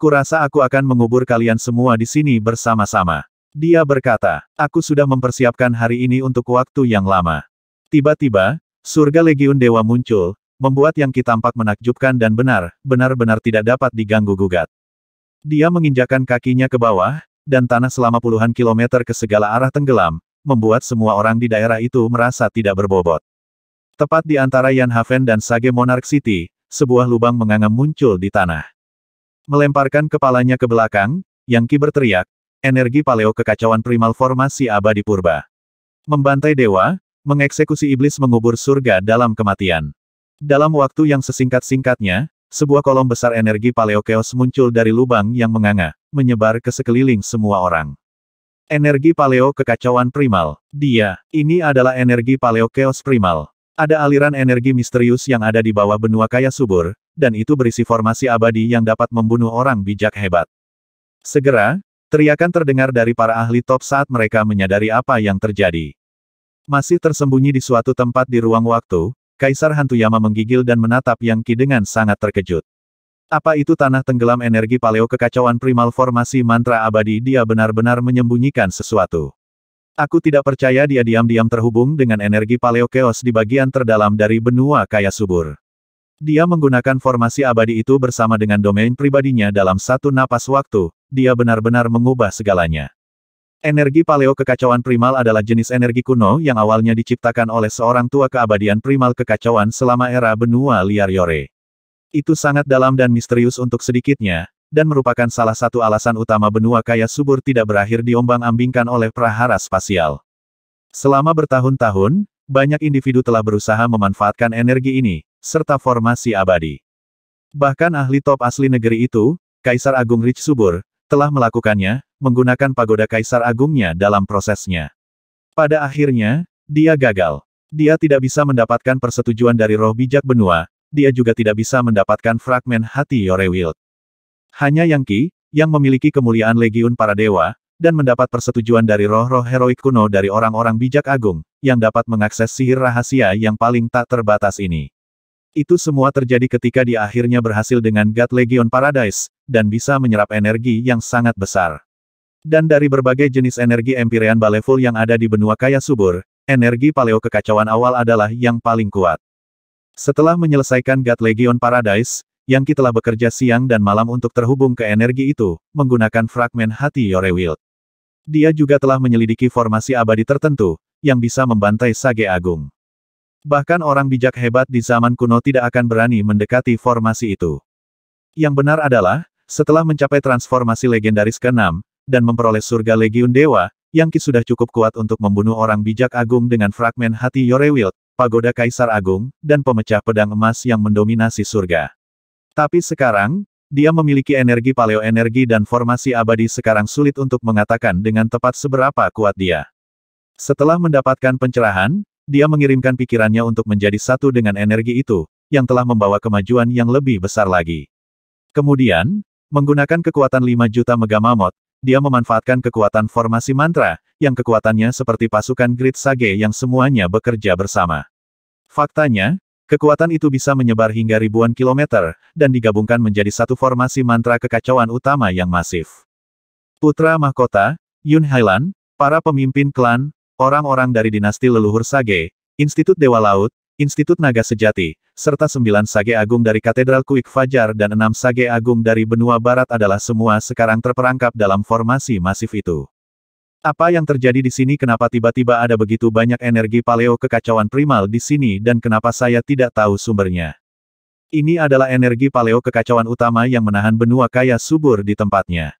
Kurasa aku akan mengubur kalian semua di sini bersama-sama. Dia berkata, aku sudah mempersiapkan hari ini untuk waktu yang lama. Tiba-tiba, surga Legiun Dewa muncul, membuat yang Ki tampak menakjubkan dan benar, benar-benar tidak dapat diganggu-gugat. Dia menginjakan kakinya ke bawah, dan tanah selama puluhan kilometer ke segala arah tenggelam, membuat semua orang di daerah itu merasa tidak berbobot. Tepat di antara Yan Haven dan Sage Monarch City, sebuah lubang menganga muncul di tanah. Melemparkan kepalanya ke belakang, Yang Ki berteriak, energi paleo kekacauan primal formasi abadi purba. Membantai dewa, mengeksekusi iblis mengubur surga dalam kematian. Dalam waktu yang sesingkat-singkatnya, sebuah kolom besar energi paleokeos muncul dari lubang yang menganga, menyebar ke sekeliling semua orang. Energi paleo kekacauan primal. Dia, ini adalah energi paleokeos primal. Ada aliran energi misterius yang ada di bawah benua kaya subur, dan itu berisi formasi abadi yang dapat membunuh orang bijak hebat. Segera, teriakan terdengar dari para ahli top saat mereka menyadari apa yang terjadi. Masih tersembunyi di suatu tempat di ruang waktu, Kaisar hantu Yama menggigil dan menatap Yang Qi dengan sangat terkejut. Apa itu tanah tenggelam energi paleo kekacauan primal formasi mantra abadi dia benar-benar menyembunyikan sesuatu. Aku tidak percaya dia diam-diam terhubung dengan energi paleo chaos di bagian terdalam dari benua kaya subur. Dia menggunakan formasi abadi itu bersama dengan domain pribadinya dalam satu napas waktu, dia benar-benar mengubah segalanya. Energi paleo kekacauan primal adalah jenis energi kuno yang awalnya diciptakan oleh seorang tua keabadian primal kekacauan selama era benua liar Yore. Itu sangat dalam dan misterius untuk sedikitnya, dan merupakan salah satu alasan utama benua kaya subur tidak berakhir diombang-ambingkan oleh prahara spasial. Selama bertahun-tahun, banyak individu telah berusaha memanfaatkan energi ini, serta formasi abadi. Bahkan ahli top asli negeri itu, Kaisar Agung Rich Subur, telah melakukannya, menggunakan pagoda kaisar agungnya dalam prosesnya. Pada akhirnya, dia gagal. Dia tidak bisa mendapatkan persetujuan dari roh bijak benua, dia juga tidak bisa mendapatkan fragmen hati Yorewild. Hanya Yang Qi, yang memiliki kemuliaan Legiun para Dewa, dan mendapat persetujuan dari roh-roh heroik kuno dari orang-orang bijak agung, yang dapat mengakses sihir rahasia yang paling tak terbatas ini. Itu semua terjadi ketika dia akhirnya berhasil dengan God Legion Paradise, dan bisa menyerap energi yang sangat besar. Dan dari berbagai jenis energi Empyrean Baleful yang ada di benua kaya subur, energi paleo kekacauan awal adalah yang paling kuat. Setelah menyelesaikan God Legion Paradise, Yangki telah bekerja siang dan malam untuk terhubung ke energi itu, menggunakan fragmen hati Yorewild. Dia juga telah menyelidiki formasi abadi tertentu, yang bisa membantai Sage Agung. Bahkan orang bijak hebat di zaman kuno tidak akan berani mendekati formasi itu. Yang benar adalah, setelah mencapai transformasi legendaris ke-6, dan memperoleh surga Legiun Dewa, Yang Ki sudah cukup kuat untuk membunuh orang bijak agung dengan fragmen hati Yorewild, pagoda Kaisar Agung, dan pemecah pedang emas yang mendominasi surga. Tapi sekarang, dia memiliki energi paleo energi dan formasi abadi sekarang sulit untuk mengatakan dengan tepat seberapa kuat dia. Setelah mendapatkan pencerahan, dia mengirimkan pikirannya untuk menjadi satu dengan energi itu, yang telah membawa kemajuan yang lebih besar lagi. Kemudian, menggunakan kekuatan 5 juta megamamot, dia memanfaatkan kekuatan formasi mantra, yang kekuatannya seperti pasukan Great sage yang semuanya bekerja bersama. Faktanya, kekuatan itu bisa menyebar hingga ribuan kilometer, dan digabungkan menjadi satu formasi mantra kekacauan utama yang masif. Putra Mahkota, Yun Hailan, para pemimpin klan, orang-orang dari dinasti leluhur Sage, Institut Dewa Laut, Institut Naga Sejati, serta sembilan Sage Agung dari Katedral Kuik Fajar dan enam Sage Agung dari benua barat adalah semua sekarang terperangkap dalam formasi masif itu. Apa yang terjadi di sini kenapa tiba-tiba ada begitu banyak energi paleo kekacauan primal di sini dan kenapa saya tidak tahu sumbernya. Ini adalah energi paleo kekacauan utama yang menahan benua kaya subur di tempatnya.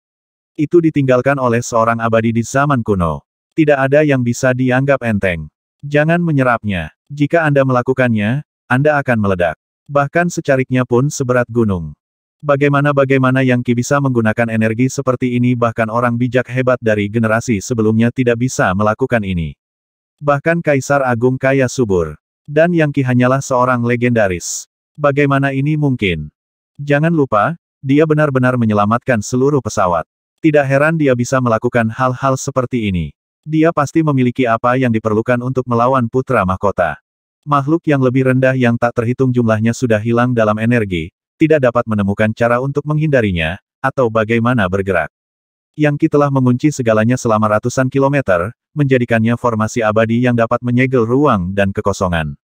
Itu ditinggalkan oleh seorang abadi di zaman kuno. Tidak ada yang bisa dianggap enteng. Jangan menyerapnya. Jika Anda melakukannya, Anda akan meledak. Bahkan secariknya pun seberat gunung. Bagaimana-bagaimana yang Ki bisa menggunakan energi seperti ini bahkan orang bijak hebat dari generasi sebelumnya tidak bisa melakukan ini. Bahkan Kaisar Agung kaya subur. Dan Yang Ki hanyalah seorang legendaris. Bagaimana ini mungkin? Jangan lupa, dia benar-benar menyelamatkan seluruh pesawat. Tidak heran dia bisa melakukan hal-hal seperti ini. Dia pasti memiliki apa yang diperlukan untuk melawan putra mahkota. Makhluk yang lebih rendah yang tak terhitung jumlahnya sudah hilang dalam energi, tidak dapat menemukan cara untuk menghindarinya, atau bagaimana bergerak. Yang kita telah mengunci segalanya selama ratusan kilometer, menjadikannya formasi abadi yang dapat menyegel ruang dan kekosongan.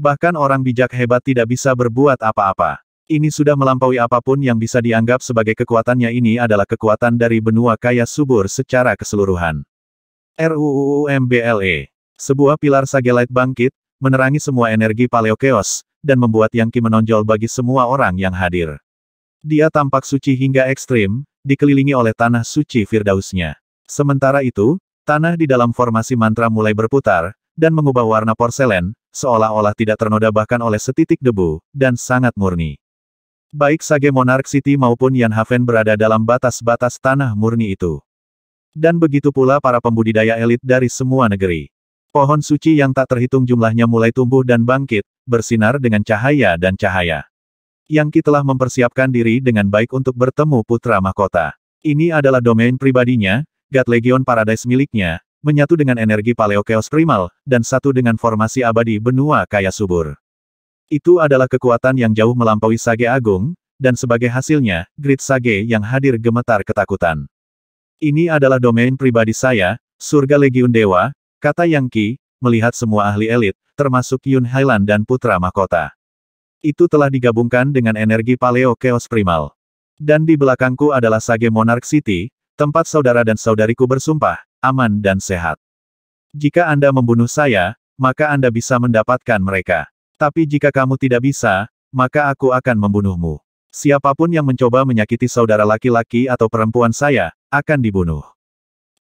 Bahkan orang bijak hebat tidak bisa berbuat apa-apa. Ini sudah melampaui apapun yang bisa dianggap sebagai kekuatannya ini adalah kekuatan dari benua kaya subur secara keseluruhan. RUU MBLE. Sebuah pilar Sagelite bangkit, menerangi semua energi Paleokeos, dan membuat Yangki menonjol bagi semua orang yang hadir. Dia tampak suci hingga ekstrim, dikelilingi oleh tanah suci Firdausnya. Sementara itu, tanah di dalam formasi mantra mulai berputar, dan mengubah warna porselen, seolah-olah tidak ternoda bahkan oleh setitik debu, dan sangat murni. Baik Sage Monarch City maupun Yan Haven berada dalam batas-batas tanah murni itu. Dan begitu pula para pembudidaya elit dari semua negeri. Pohon suci yang tak terhitung jumlahnya mulai tumbuh dan bangkit, bersinar dengan cahaya dan cahaya. Yangki telah mempersiapkan diri dengan baik untuk bertemu putra mahkota. Ini adalah domain pribadinya, God Legion Paradise miliknya, menyatu dengan energi Paleokeos primal, dan satu dengan formasi abadi benua kaya subur. Itu adalah kekuatan yang jauh melampaui Sage Agung, dan sebagai hasilnya, grid Sage yang hadir gemetar ketakutan. Ini adalah domain pribadi saya, surga legiun dewa, kata Yang Qi, melihat semua ahli elit, termasuk Yun Hailan dan Putra Mahkota. Itu telah digabungkan dengan energi paleo chaos primal. Dan di belakangku adalah Sage Monarch City, tempat saudara dan saudariku bersumpah, aman dan sehat. Jika Anda membunuh saya, maka Anda bisa mendapatkan mereka. Tapi jika kamu tidak bisa, maka aku akan membunuhmu. Siapapun yang mencoba menyakiti saudara laki-laki atau perempuan saya, akan dibunuh.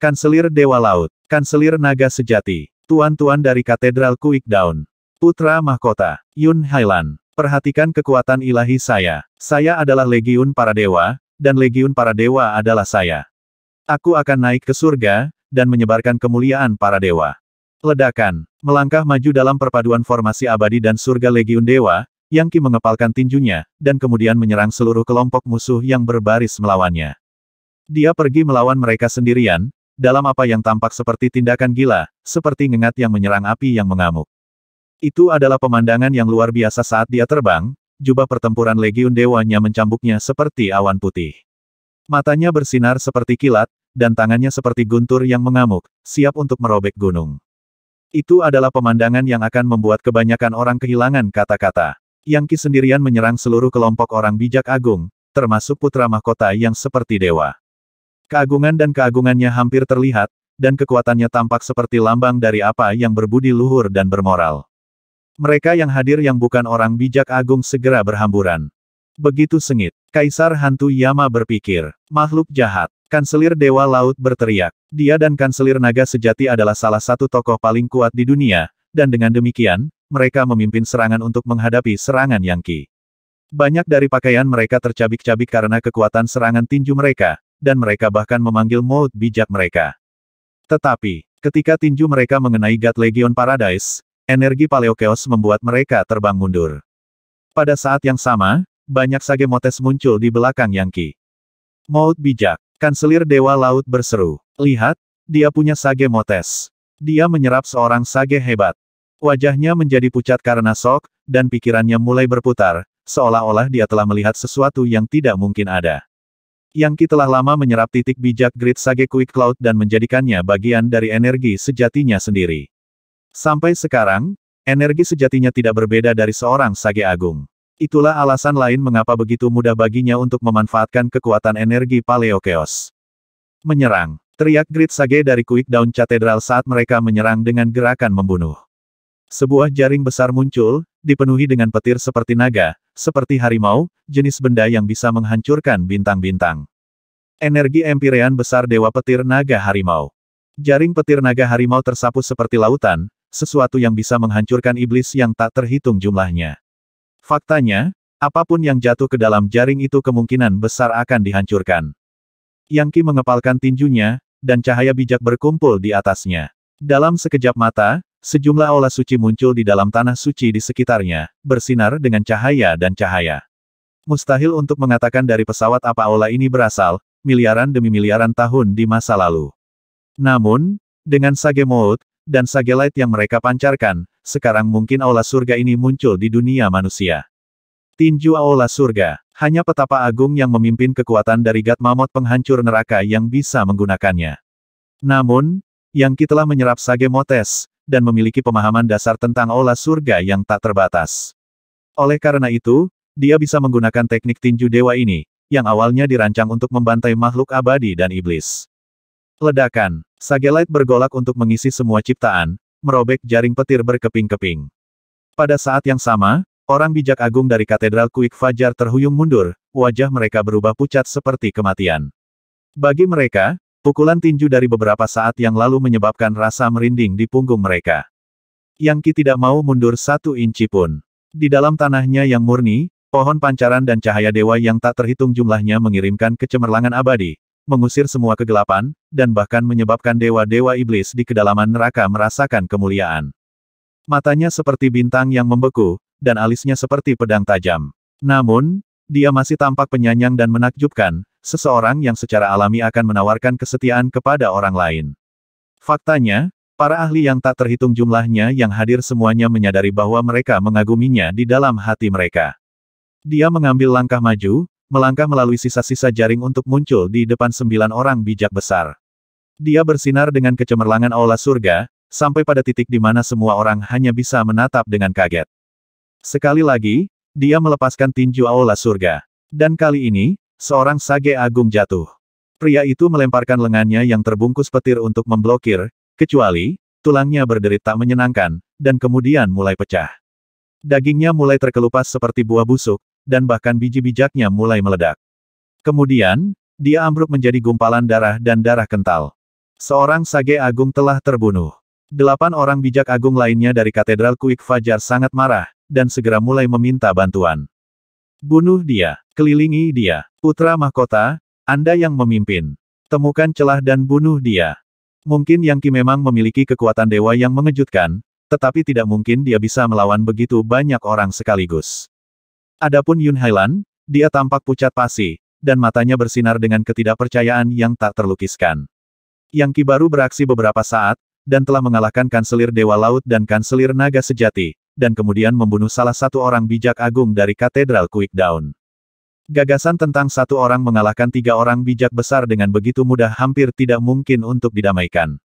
Kanselir Dewa Laut, Kanselir Naga Sejati, Tuan-tuan dari Katedral Quick Down, Putra Mahkota, Yun Hailan, perhatikan kekuatan ilahi saya. Saya adalah Legiun Para Dewa, dan Legiun Para Dewa adalah saya. Aku akan naik ke surga, dan menyebarkan kemuliaan para dewa. Ledakan, melangkah maju dalam perpaduan formasi abadi dan surga Legiun Dewa, Yang Ki mengepalkan tinjunya, dan kemudian menyerang seluruh kelompok musuh yang berbaris melawannya. Dia pergi melawan mereka sendirian, dalam apa yang tampak seperti tindakan gila, seperti ngengat yang menyerang api yang mengamuk. Itu adalah pemandangan yang luar biasa saat dia terbang, jubah pertempuran Legiun Dewanya mencambuknya seperti awan putih. Matanya bersinar seperti kilat, dan tangannya seperti guntur yang mengamuk, siap untuk merobek gunung. Itu adalah pemandangan yang akan membuat kebanyakan orang kehilangan kata-kata. Yang Ki sendirian menyerang seluruh kelompok orang bijak agung, termasuk putra mahkota yang seperti dewa. Keagungan dan keagungannya hampir terlihat, dan kekuatannya tampak seperti lambang dari apa yang berbudi luhur dan bermoral. Mereka yang hadir yang bukan orang bijak agung segera berhamburan. Begitu sengit, Kaisar Hantu Yama berpikir, makhluk jahat, Kanselir Dewa Laut berteriak. Dia dan Kanselir Naga sejati adalah salah satu tokoh paling kuat di dunia, dan dengan demikian, mereka memimpin serangan untuk menghadapi serangan Yangki. Banyak dari pakaian mereka tercabik-cabik karena kekuatan serangan tinju mereka, dan mereka bahkan memanggil maut bijak mereka. Tetapi, ketika tinju mereka mengenai God Legion Paradise, energi Paleokeos membuat mereka terbang mundur. Pada saat yang sama, banyak Sage Motes muncul di belakang Yangki. Maut bijak, Kanselir Dewa Laut berseru. Lihat, dia punya Sage Motes. Dia menyerap seorang Sage hebat. Wajahnya menjadi pucat karena sok, dan pikirannya mulai berputar, seolah-olah dia telah melihat sesuatu yang tidak mungkin ada. Yang kita telah lama menyerap titik bijak Great Sage Quick Cloud dan menjadikannya bagian dari energi sejatinya sendiri. Sampai sekarang, energi sejatinya tidak berbeda dari seorang Sage Agung. Itulah alasan lain mengapa begitu mudah baginya untuk memanfaatkan kekuatan energi Paleo Paleokeos. Menyerang, teriak Great Sage dari Quick Down Cathedral saat mereka menyerang dengan gerakan membunuh. Sebuah jaring besar muncul, dipenuhi dengan petir seperti naga, seperti harimau, jenis benda yang bisa menghancurkan bintang-bintang. Energi empirean besar Dewa Petir Naga Harimau. Jaring petir naga harimau tersapu seperti lautan, sesuatu yang bisa menghancurkan iblis yang tak terhitung jumlahnya. Faktanya, apapun yang jatuh ke dalam jaring itu kemungkinan besar akan dihancurkan. Yang Ki mengepalkan tinjunya, dan cahaya bijak berkumpul di atasnya. Dalam sekejap mata, Sejumlah aula suci muncul di dalam tanah suci di sekitarnya, bersinar dengan cahaya dan cahaya. Mustahil untuk mengatakan dari pesawat apa aula ini berasal, miliaran demi miliaran tahun di masa lalu. Namun, dengan Sage Maut, dan Sage Light yang mereka pancarkan, sekarang mungkin aula surga ini muncul di dunia manusia. Tinju aula surga, hanya petapa agung yang memimpin kekuatan dari Mamot penghancur neraka yang bisa menggunakannya. Namun, yang kita telah menyerap Sage Motes, dan memiliki pemahaman dasar tentang olah surga yang tak terbatas. Oleh karena itu, dia bisa menggunakan teknik tinju dewa ini, yang awalnya dirancang untuk membantai makhluk abadi dan iblis. Ledakan, Sagelite bergolak untuk mengisi semua ciptaan, merobek jaring petir berkeping-keping. Pada saat yang sama, orang bijak agung dari Katedral Kuik Fajar terhuyung mundur, wajah mereka berubah pucat seperti kematian. Bagi mereka, Pukulan tinju dari beberapa saat yang lalu menyebabkan rasa merinding di punggung mereka. Yangki tidak mau mundur satu inci pun. Di dalam tanahnya yang murni, pohon pancaran dan cahaya dewa yang tak terhitung jumlahnya mengirimkan kecemerlangan abadi, mengusir semua kegelapan, dan bahkan menyebabkan dewa-dewa iblis di kedalaman neraka merasakan kemuliaan. Matanya seperti bintang yang membeku, dan alisnya seperti pedang tajam. Namun, dia masih tampak penyanyang dan menakjubkan, seseorang yang secara alami akan menawarkan kesetiaan kepada orang lain. Faktanya, para ahli yang tak terhitung jumlahnya yang hadir semuanya menyadari bahwa mereka mengaguminya di dalam hati mereka. Dia mengambil langkah maju, melangkah melalui sisa-sisa jaring untuk muncul di depan sembilan orang bijak besar. Dia bersinar dengan kecemerlangan aula surga, sampai pada titik di mana semua orang hanya bisa menatap dengan kaget. Sekali lagi, dia melepaskan tinju aula surga. Dan kali ini, Seorang sage agung jatuh. Pria itu melemparkan lengannya yang terbungkus petir untuk memblokir, kecuali, tulangnya berderit tak menyenangkan, dan kemudian mulai pecah. Dagingnya mulai terkelupas seperti buah busuk, dan bahkan biji bijaknya mulai meledak. Kemudian, dia ambruk menjadi gumpalan darah dan darah kental. Seorang sage agung telah terbunuh. Delapan orang bijak agung lainnya dari Katedral Kuik Fajar sangat marah, dan segera mulai meminta bantuan. Bunuh dia, kelilingi dia. Putra mahkota, Anda yang memimpin. Temukan celah dan bunuh dia. Mungkin Yang Qi memang memiliki kekuatan dewa yang mengejutkan, tetapi tidak mungkin dia bisa melawan begitu banyak orang sekaligus. Adapun Yun Hailan, dia tampak pucat pasi, dan matanya bersinar dengan ketidakpercayaan yang tak terlukiskan. Yang Qi baru beraksi beberapa saat, dan telah mengalahkan Kanselir Dewa Laut dan Kanselir Naga Sejati, dan kemudian membunuh salah satu orang bijak agung dari Katedral Quick Down. Gagasan tentang satu orang mengalahkan tiga orang bijak besar dengan begitu mudah hampir tidak mungkin untuk didamaikan.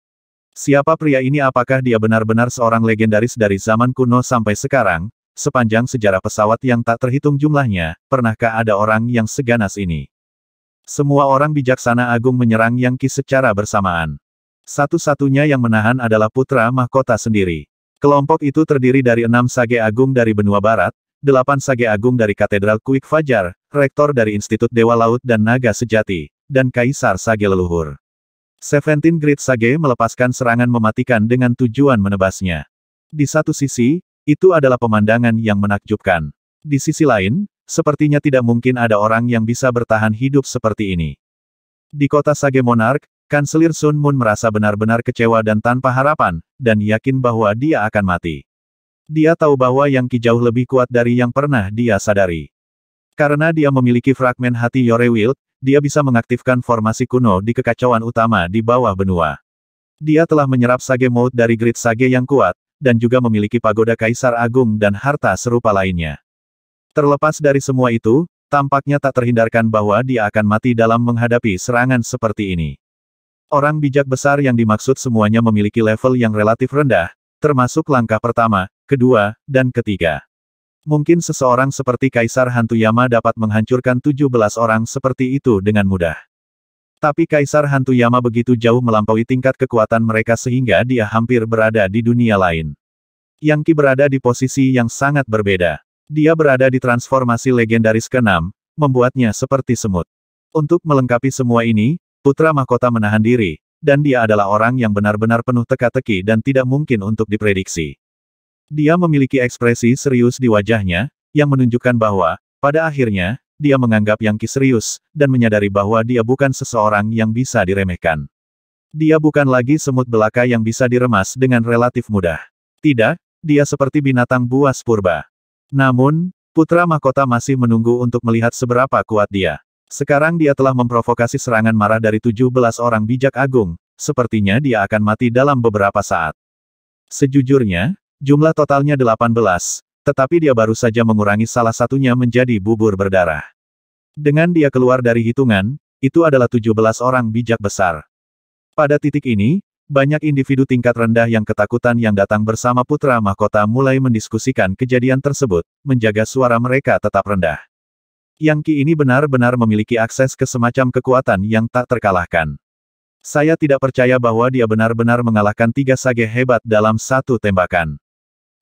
Siapa pria ini apakah dia benar-benar seorang legendaris dari zaman kuno sampai sekarang, sepanjang sejarah pesawat yang tak terhitung jumlahnya, pernahkah ada orang yang seganas ini? Semua orang bijaksana agung menyerang Yang secara bersamaan. Satu-satunya yang menahan adalah putra mahkota sendiri. Kelompok itu terdiri dari enam sage agung dari benua barat, delapan sage agung dari Katedral Kuik Fajar, rektor dari Institut Dewa Laut dan Naga Sejati, dan Kaisar Sage Leluhur. Seventeen Great Sage melepaskan serangan mematikan dengan tujuan menebasnya. Di satu sisi, itu adalah pemandangan yang menakjubkan. Di sisi lain, sepertinya tidak mungkin ada orang yang bisa bertahan hidup seperti ini. Di kota Sage Monarch, Kanselir Sun Moon merasa benar-benar kecewa dan tanpa harapan, dan yakin bahwa dia akan mati. Dia tahu bahwa Yang Qi jauh lebih kuat dari yang pernah dia sadari. Karena dia memiliki fragmen hati Yore Wild, dia bisa mengaktifkan formasi kuno di kekacauan utama di bawah benua. Dia telah menyerap sage maut dari grid sage yang kuat, dan juga memiliki pagoda kaisar agung dan harta serupa lainnya. Terlepas dari semua itu, tampaknya tak terhindarkan bahwa dia akan mati dalam menghadapi serangan seperti ini. Orang bijak besar yang dimaksud semuanya memiliki level yang relatif rendah, termasuk langkah pertama, kedua, dan ketiga. Mungkin seseorang seperti Kaisar Hantu Yama dapat menghancurkan 17 orang seperti itu dengan mudah. Tapi Kaisar Hantu Yama begitu jauh melampaui tingkat kekuatan mereka sehingga dia hampir berada di dunia lain. Yang Ki berada di posisi yang sangat berbeda. Dia berada di transformasi legendaris keenam, membuatnya seperti semut. Untuk melengkapi semua ini, Putra Mahkota menahan diri, dan dia adalah orang yang benar-benar penuh teka-teki dan tidak mungkin untuk diprediksi. Dia memiliki ekspresi serius di wajahnya, yang menunjukkan bahwa, pada akhirnya, dia menganggap Yang Qi serius, dan menyadari bahwa dia bukan seseorang yang bisa diremehkan. Dia bukan lagi semut belaka yang bisa diremas dengan relatif mudah. Tidak, dia seperti binatang buas purba. Namun, Putra Mahkota masih menunggu untuk melihat seberapa kuat dia. Sekarang dia telah memprovokasi serangan marah dari 17 orang bijak agung, sepertinya dia akan mati dalam beberapa saat. Sejujurnya, jumlah totalnya 18, tetapi dia baru saja mengurangi salah satunya menjadi bubur berdarah. Dengan dia keluar dari hitungan, itu adalah 17 orang bijak besar. Pada titik ini, banyak individu tingkat rendah yang ketakutan yang datang bersama putra mahkota mulai mendiskusikan kejadian tersebut, menjaga suara mereka tetap rendah. Yang Ki ini benar-benar memiliki akses ke semacam kekuatan yang tak terkalahkan. Saya tidak percaya bahwa dia benar-benar mengalahkan tiga sage hebat dalam satu tembakan.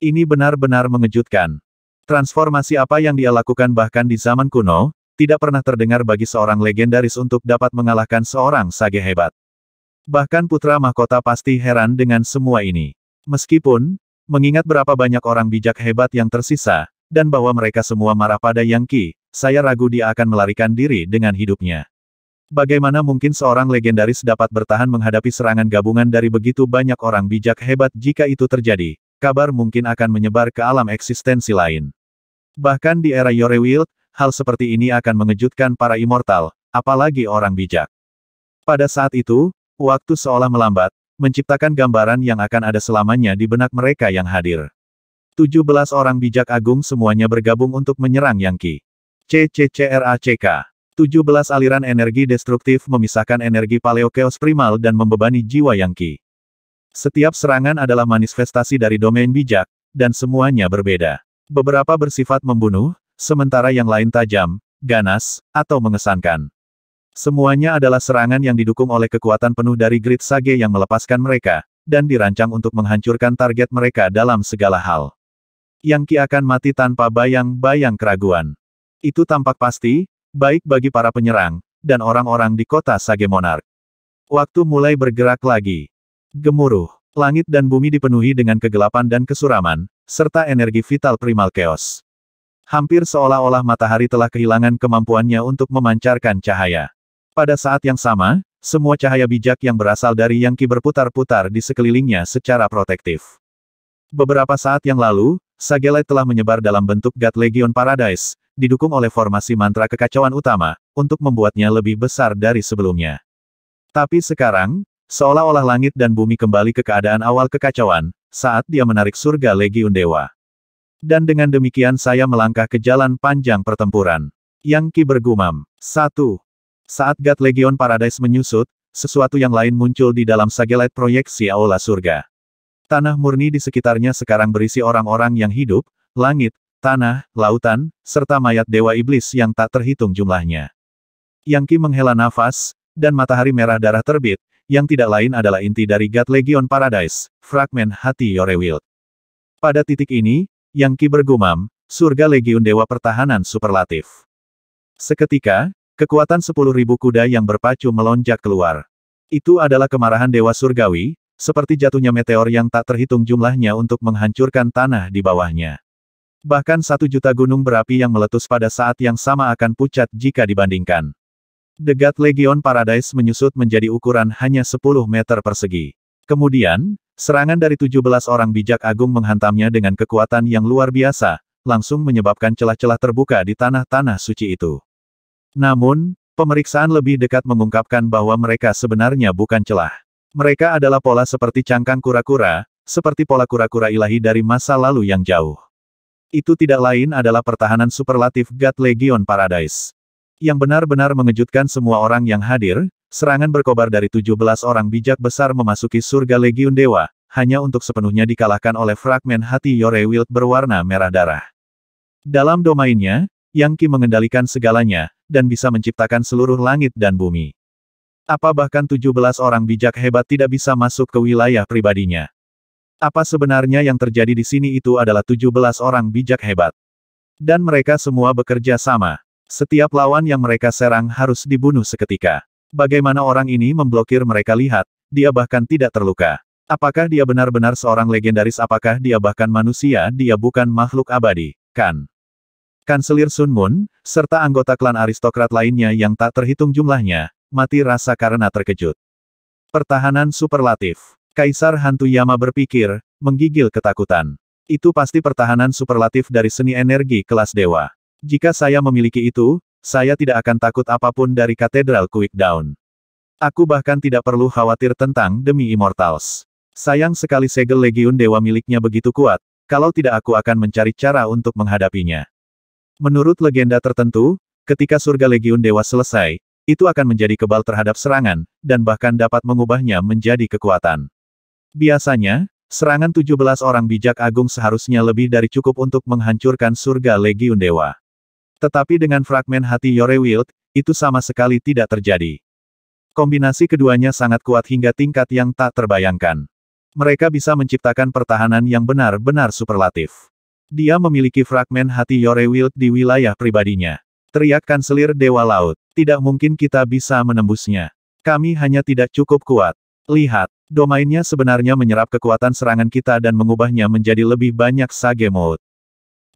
Ini benar-benar mengejutkan. Transformasi apa yang dia lakukan bahkan di zaman kuno, tidak pernah terdengar bagi seorang legendaris untuk dapat mengalahkan seorang sage hebat. Bahkan putra mahkota pasti heran dengan semua ini. Meskipun, mengingat berapa banyak orang bijak hebat yang tersisa, dan bahwa mereka semua marah pada Yang Qi, saya ragu dia akan melarikan diri dengan hidupnya. Bagaimana mungkin seorang legendaris dapat bertahan menghadapi serangan gabungan dari begitu banyak orang bijak hebat jika itu terjadi, kabar mungkin akan menyebar ke alam eksistensi lain. Bahkan di era Yore hal seperti ini akan mengejutkan para immortal, apalagi orang bijak. Pada saat itu, waktu seolah melambat, menciptakan gambaran yang akan ada selamanya di benak mereka yang hadir. 17 orang bijak agung semuanya bergabung untuk menyerang Yangki. Qi. CCCRACK. 17 aliran energi destruktif memisahkan energi paleokeos primal dan membebani jiwa Yangki. Setiap serangan adalah manifestasi dari domain bijak, dan semuanya berbeda. Beberapa bersifat membunuh, sementara yang lain tajam, ganas, atau mengesankan. Semuanya adalah serangan yang didukung oleh kekuatan penuh dari grid sage yang melepaskan mereka, dan dirancang untuk menghancurkan target mereka dalam segala hal yang Ki akan mati tanpa bayang-bayang keraguan. Itu tampak pasti, baik bagi para penyerang, dan orang-orang di kota Sage Monark. Waktu mulai bergerak lagi. Gemuruh, langit dan bumi dipenuhi dengan kegelapan dan kesuraman, serta energi vital primal chaos. Hampir seolah-olah matahari telah kehilangan kemampuannya untuk memancarkan cahaya. Pada saat yang sama, semua cahaya bijak yang berasal dari Yang Ki berputar-putar di sekelilingnya secara protektif. Beberapa saat yang lalu, Sagelai telah menyebar dalam bentuk God Legion Paradise, didukung oleh formasi mantra kekacauan utama, untuk membuatnya lebih besar dari sebelumnya. Tapi sekarang, seolah-olah langit dan bumi kembali ke keadaan awal kekacauan, saat dia menarik surga Legion Dewa. Dan dengan demikian saya melangkah ke jalan panjang pertempuran. Yang Ki bergumam. 1. Saat God Legion Paradise menyusut, sesuatu yang lain muncul di dalam Sagelite proyeksi Aula Surga. Tanah murni di sekitarnya sekarang berisi orang-orang yang hidup, langit, tanah, lautan, serta mayat dewa iblis yang tak terhitung jumlahnya. Yang Ki menghela nafas, dan matahari merah darah terbit, yang tidak lain adalah inti dari God Legion Paradise, fragmen hati Yorewild. Pada titik ini, Yang Ki bergumam, surga Legion Dewa Pertahanan Superlatif. Seketika, kekuatan 10.000 kuda yang berpacu melonjak keluar. Itu adalah kemarahan Dewa Surgawi, seperti jatuhnya meteor yang tak terhitung jumlahnya untuk menghancurkan tanah di bawahnya. Bahkan satu juta gunung berapi yang meletus pada saat yang sama akan pucat jika dibandingkan. Degat Legion Paradise menyusut menjadi ukuran hanya 10 meter persegi. Kemudian, serangan dari 17 orang bijak agung menghantamnya dengan kekuatan yang luar biasa, langsung menyebabkan celah-celah terbuka di tanah-tanah suci itu. Namun, pemeriksaan lebih dekat mengungkapkan bahwa mereka sebenarnya bukan celah. Mereka adalah pola seperti cangkang kura-kura, seperti pola kura-kura ilahi dari masa lalu yang jauh. Itu tidak lain adalah pertahanan superlatif God Legion Paradise. Yang benar-benar mengejutkan semua orang yang hadir, serangan berkobar dari 17 orang bijak besar memasuki surga Legion Dewa, hanya untuk sepenuhnya dikalahkan oleh fragmen hati Yore Wild berwarna merah darah. Dalam domainnya, Yang Qi mengendalikan segalanya, dan bisa menciptakan seluruh langit dan bumi. Apa bahkan 17 orang bijak hebat tidak bisa masuk ke wilayah pribadinya? Apa sebenarnya yang terjadi di sini itu adalah 17 orang bijak hebat. Dan mereka semua bekerja sama. Setiap lawan yang mereka serang harus dibunuh seketika. Bagaimana orang ini memblokir mereka lihat, dia bahkan tidak terluka. Apakah dia benar-benar seorang legendaris apakah dia bahkan manusia dia bukan makhluk abadi, kan? Kanselir Sun Moon, serta anggota klan aristokrat lainnya yang tak terhitung jumlahnya, mati rasa karena terkejut. Pertahanan superlatif. Kaisar Hantu Yama berpikir, menggigil ketakutan. Itu pasti pertahanan superlatif dari seni energi kelas dewa. Jika saya memiliki itu, saya tidak akan takut apapun dari Katedral Quick Down. Aku bahkan tidak perlu khawatir tentang demi Immortals. Sayang sekali segel legiun dewa miliknya begitu kuat, kalau tidak aku akan mencari cara untuk menghadapinya. Menurut legenda tertentu, ketika surga legiun dewa selesai, itu akan menjadi kebal terhadap serangan, dan bahkan dapat mengubahnya menjadi kekuatan. Biasanya, serangan 17 orang bijak agung seharusnya lebih dari cukup untuk menghancurkan surga Legiun Dewa. Tetapi dengan fragmen hati Yore Wild, itu sama sekali tidak terjadi. Kombinasi keduanya sangat kuat hingga tingkat yang tak terbayangkan. Mereka bisa menciptakan pertahanan yang benar-benar superlatif. Dia memiliki fragmen hati Yore Wild di wilayah pribadinya. Teriakkan selir Dewa Laut. Tidak mungkin kita bisa menembusnya. Kami hanya tidak cukup kuat. Lihat, domainnya sebenarnya menyerap kekuatan serangan kita dan mengubahnya menjadi lebih banyak sage maut.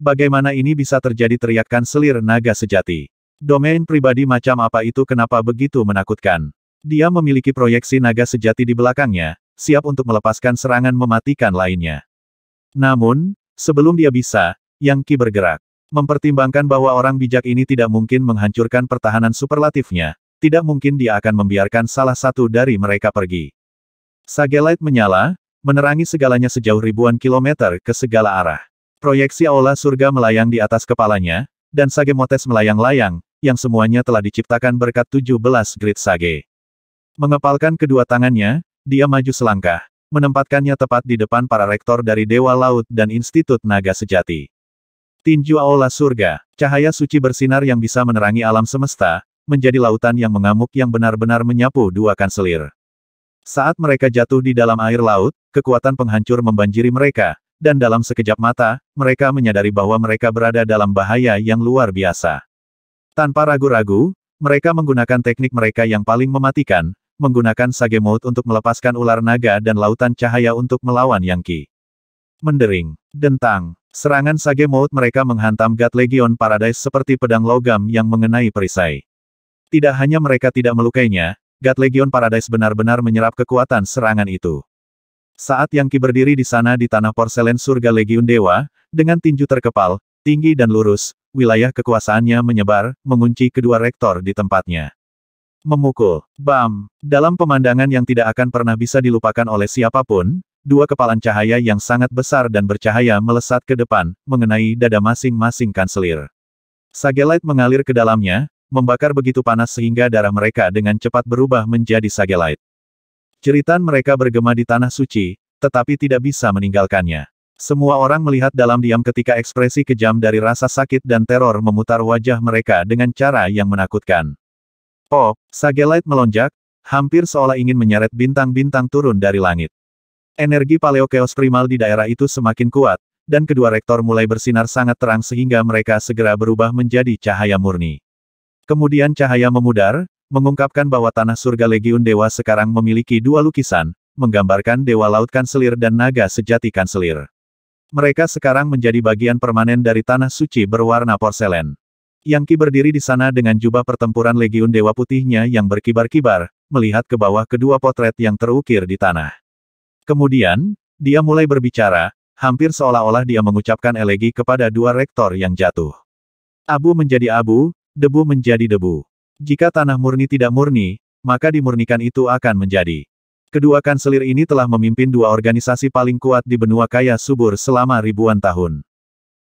Bagaimana ini bisa terjadi Teriakkan selir naga sejati. Domain pribadi macam apa itu kenapa begitu menakutkan. Dia memiliki proyeksi naga sejati di belakangnya, siap untuk melepaskan serangan mematikan lainnya. Namun, sebelum dia bisa, Yang Ki bergerak. Mempertimbangkan bahwa orang bijak ini tidak mungkin menghancurkan pertahanan superlatifnya, tidak mungkin dia akan membiarkan salah satu dari mereka pergi. Sagelite menyala, menerangi segalanya sejauh ribuan kilometer ke segala arah. Proyeksi aula surga melayang di atas kepalanya, dan motes melayang-layang, yang semuanya telah diciptakan berkat 17 grid Sage. Mengepalkan kedua tangannya, dia maju selangkah, menempatkannya tepat di depan para rektor dari Dewa Laut dan Institut Naga Sejati. Tinju Aola Surga, cahaya suci bersinar yang bisa menerangi alam semesta, menjadi lautan yang mengamuk yang benar-benar menyapu dua kanselir. Saat mereka jatuh di dalam air laut, kekuatan penghancur membanjiri mereka, dan dalam sekejap mata, mereka menyadari bahwa mereka berada dalam bahaya yang luar biasa. Tanpa ragu-ragu, mereka menggunakan teknik mereka yang paling mematikan, menggunakan Sage Mode untuk melepaskan ular naga dan lautan cahaya untuk melawan Yang Ki. Mendering, dentang, Serangan Sage Maut mereka menghantam God Legion Paradise seperti pedang logam yang mengenai perisai. Tidak hanya mereka tidak melukainya, God Legion Paradise benar-benar menyerap kekuatan serangan itu. Saat Yang Ki berdiri di sana di tanah porselen surga Legion Dewa, dengan tinju terkepal, tinggi dan lurus, wilayah kekuasaannya menyebar, mengunci kedua rektor di tempatnya. Memukul, bam, dalam pemandangan yang tidak akan pernah bisa dilupakan oleh siapapun, dua kepalan cahaya yang sangat besar dan bercahaya melesat ke depan, mengenai dada masing-masing kanselir. Sagelite mengalir ke dalamnya, membakar begitu panas sehingga darah mereka dengan cepat berubah menjadi sagelite. Ceritan mereka bergema di tanah suci, tetapi tidak bisa meninggalkannya. Semua orang melihat dalam diam ketika ekspresi kejam dari rasa sakit dan teror memutar wajah mereka dengan cara yang menakutkan. Oh, sagelite melonjak, hampir seolah ingin menyeret bintang-bintang turun dari langit. Energi paleokeos primal di daerah itu semakin kuat, dan kedua rektor mulai bersinar sangat terang sehingga mereka segera berubah menjadi cahaya murni. Kemudian cahaya memudar, mengungkapkan bahwa tanah surga Legiun Dewa sekarang memiliki dua lukisan, menggambarkan Dewa Laut Kanselir dan Naga Sejati Kanselir. Mereka sekarang menjadi bagian permanen dari tanah suci berwarna porselen. Yangki berdiri di sana dengan jubah pertempuran Legiun Dewa Putihnya yang berkibar-kibar, melihat ke bawah kedua potret yang terukir di tanah. Kemudian, dia mulai berbicara, hampir seolah-olah dia mengucapkan elegi kepada dua rektor yang jatuh. Abu menjadi abu, debu menjadi debu. Jika tanah murni tidak murni, maka dimurnikan itu akan menjadi. Kedua kanselir ini telah memimpin dua organisasi paling kuat di benua kaya subur selama ribuan tahun.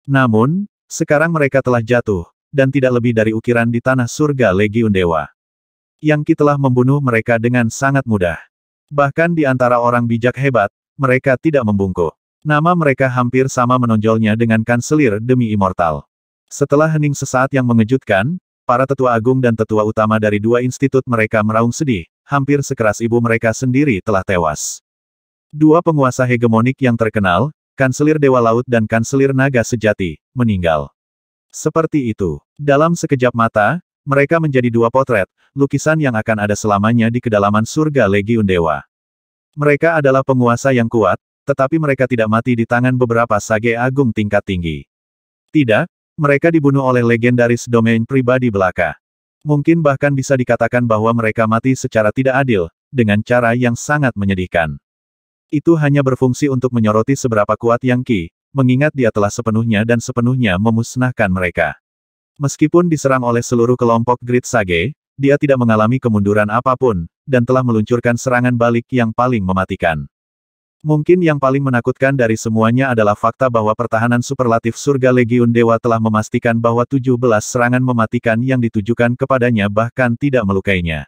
Namun, sekarang mereka telah jatuh, dan tidak lebih dari ukiran di tanah surga Legiun Dewa. Yang telah membunuh mereka dengan sangat mudah. Bahkan di antara orang bijak hebat, mereka tidak membungkuk. Nama mereka hampir sama menonjolnya dengan kanselir demi immortal. Setelah hening sesaat yang mengejutkan, para tetua agung dan tetua utama dari dua institut mereka meraung sedih, hampir sekeras ibu mereka sendiri telah tewas. Dua penguasa hegemonik yang terkenal, kanselir Dewa Laut dan kanselir Naga Sejati, meninggal. Seperti itu. Dalam sekejap mata, mereka menjadi dua potret, lukisan yang akan ada selamanya di kedalaman surga Legiun Dewa. Mereka adalah penguasa yang kuat, tetapi mereka tidak mati di tangan beberapa sage agung tingkat tinggi. Tidak, mereka dibunuh oleh legendaris domain pribadi belaka. Mungkin bahkan bisa dikatakan bahwa mereka mati secara tidak adil, dengan cara yang sangat menyedihkan. Itu hanya berfungsi untuk menyoroti seberapa kuat Yang Qi, mengingat dia telah sepenuhnya dan sepenuhnya memusnahkan mereka. Meskipun diserang oleh seluruh kelompok Grid Sage, dia tidak mengalami kemunduran apapun, dan telah meluncurkan serangan balik yang paling mematikan. Mungkin yang paling menakutkan dari semuanya adalah fakta bahwa pertahanan superlatif surga Legiun Dewa telah memastikan bahwa 17 serangan mematikan yang ditujukan kepadanya bahkan tidak melukainya.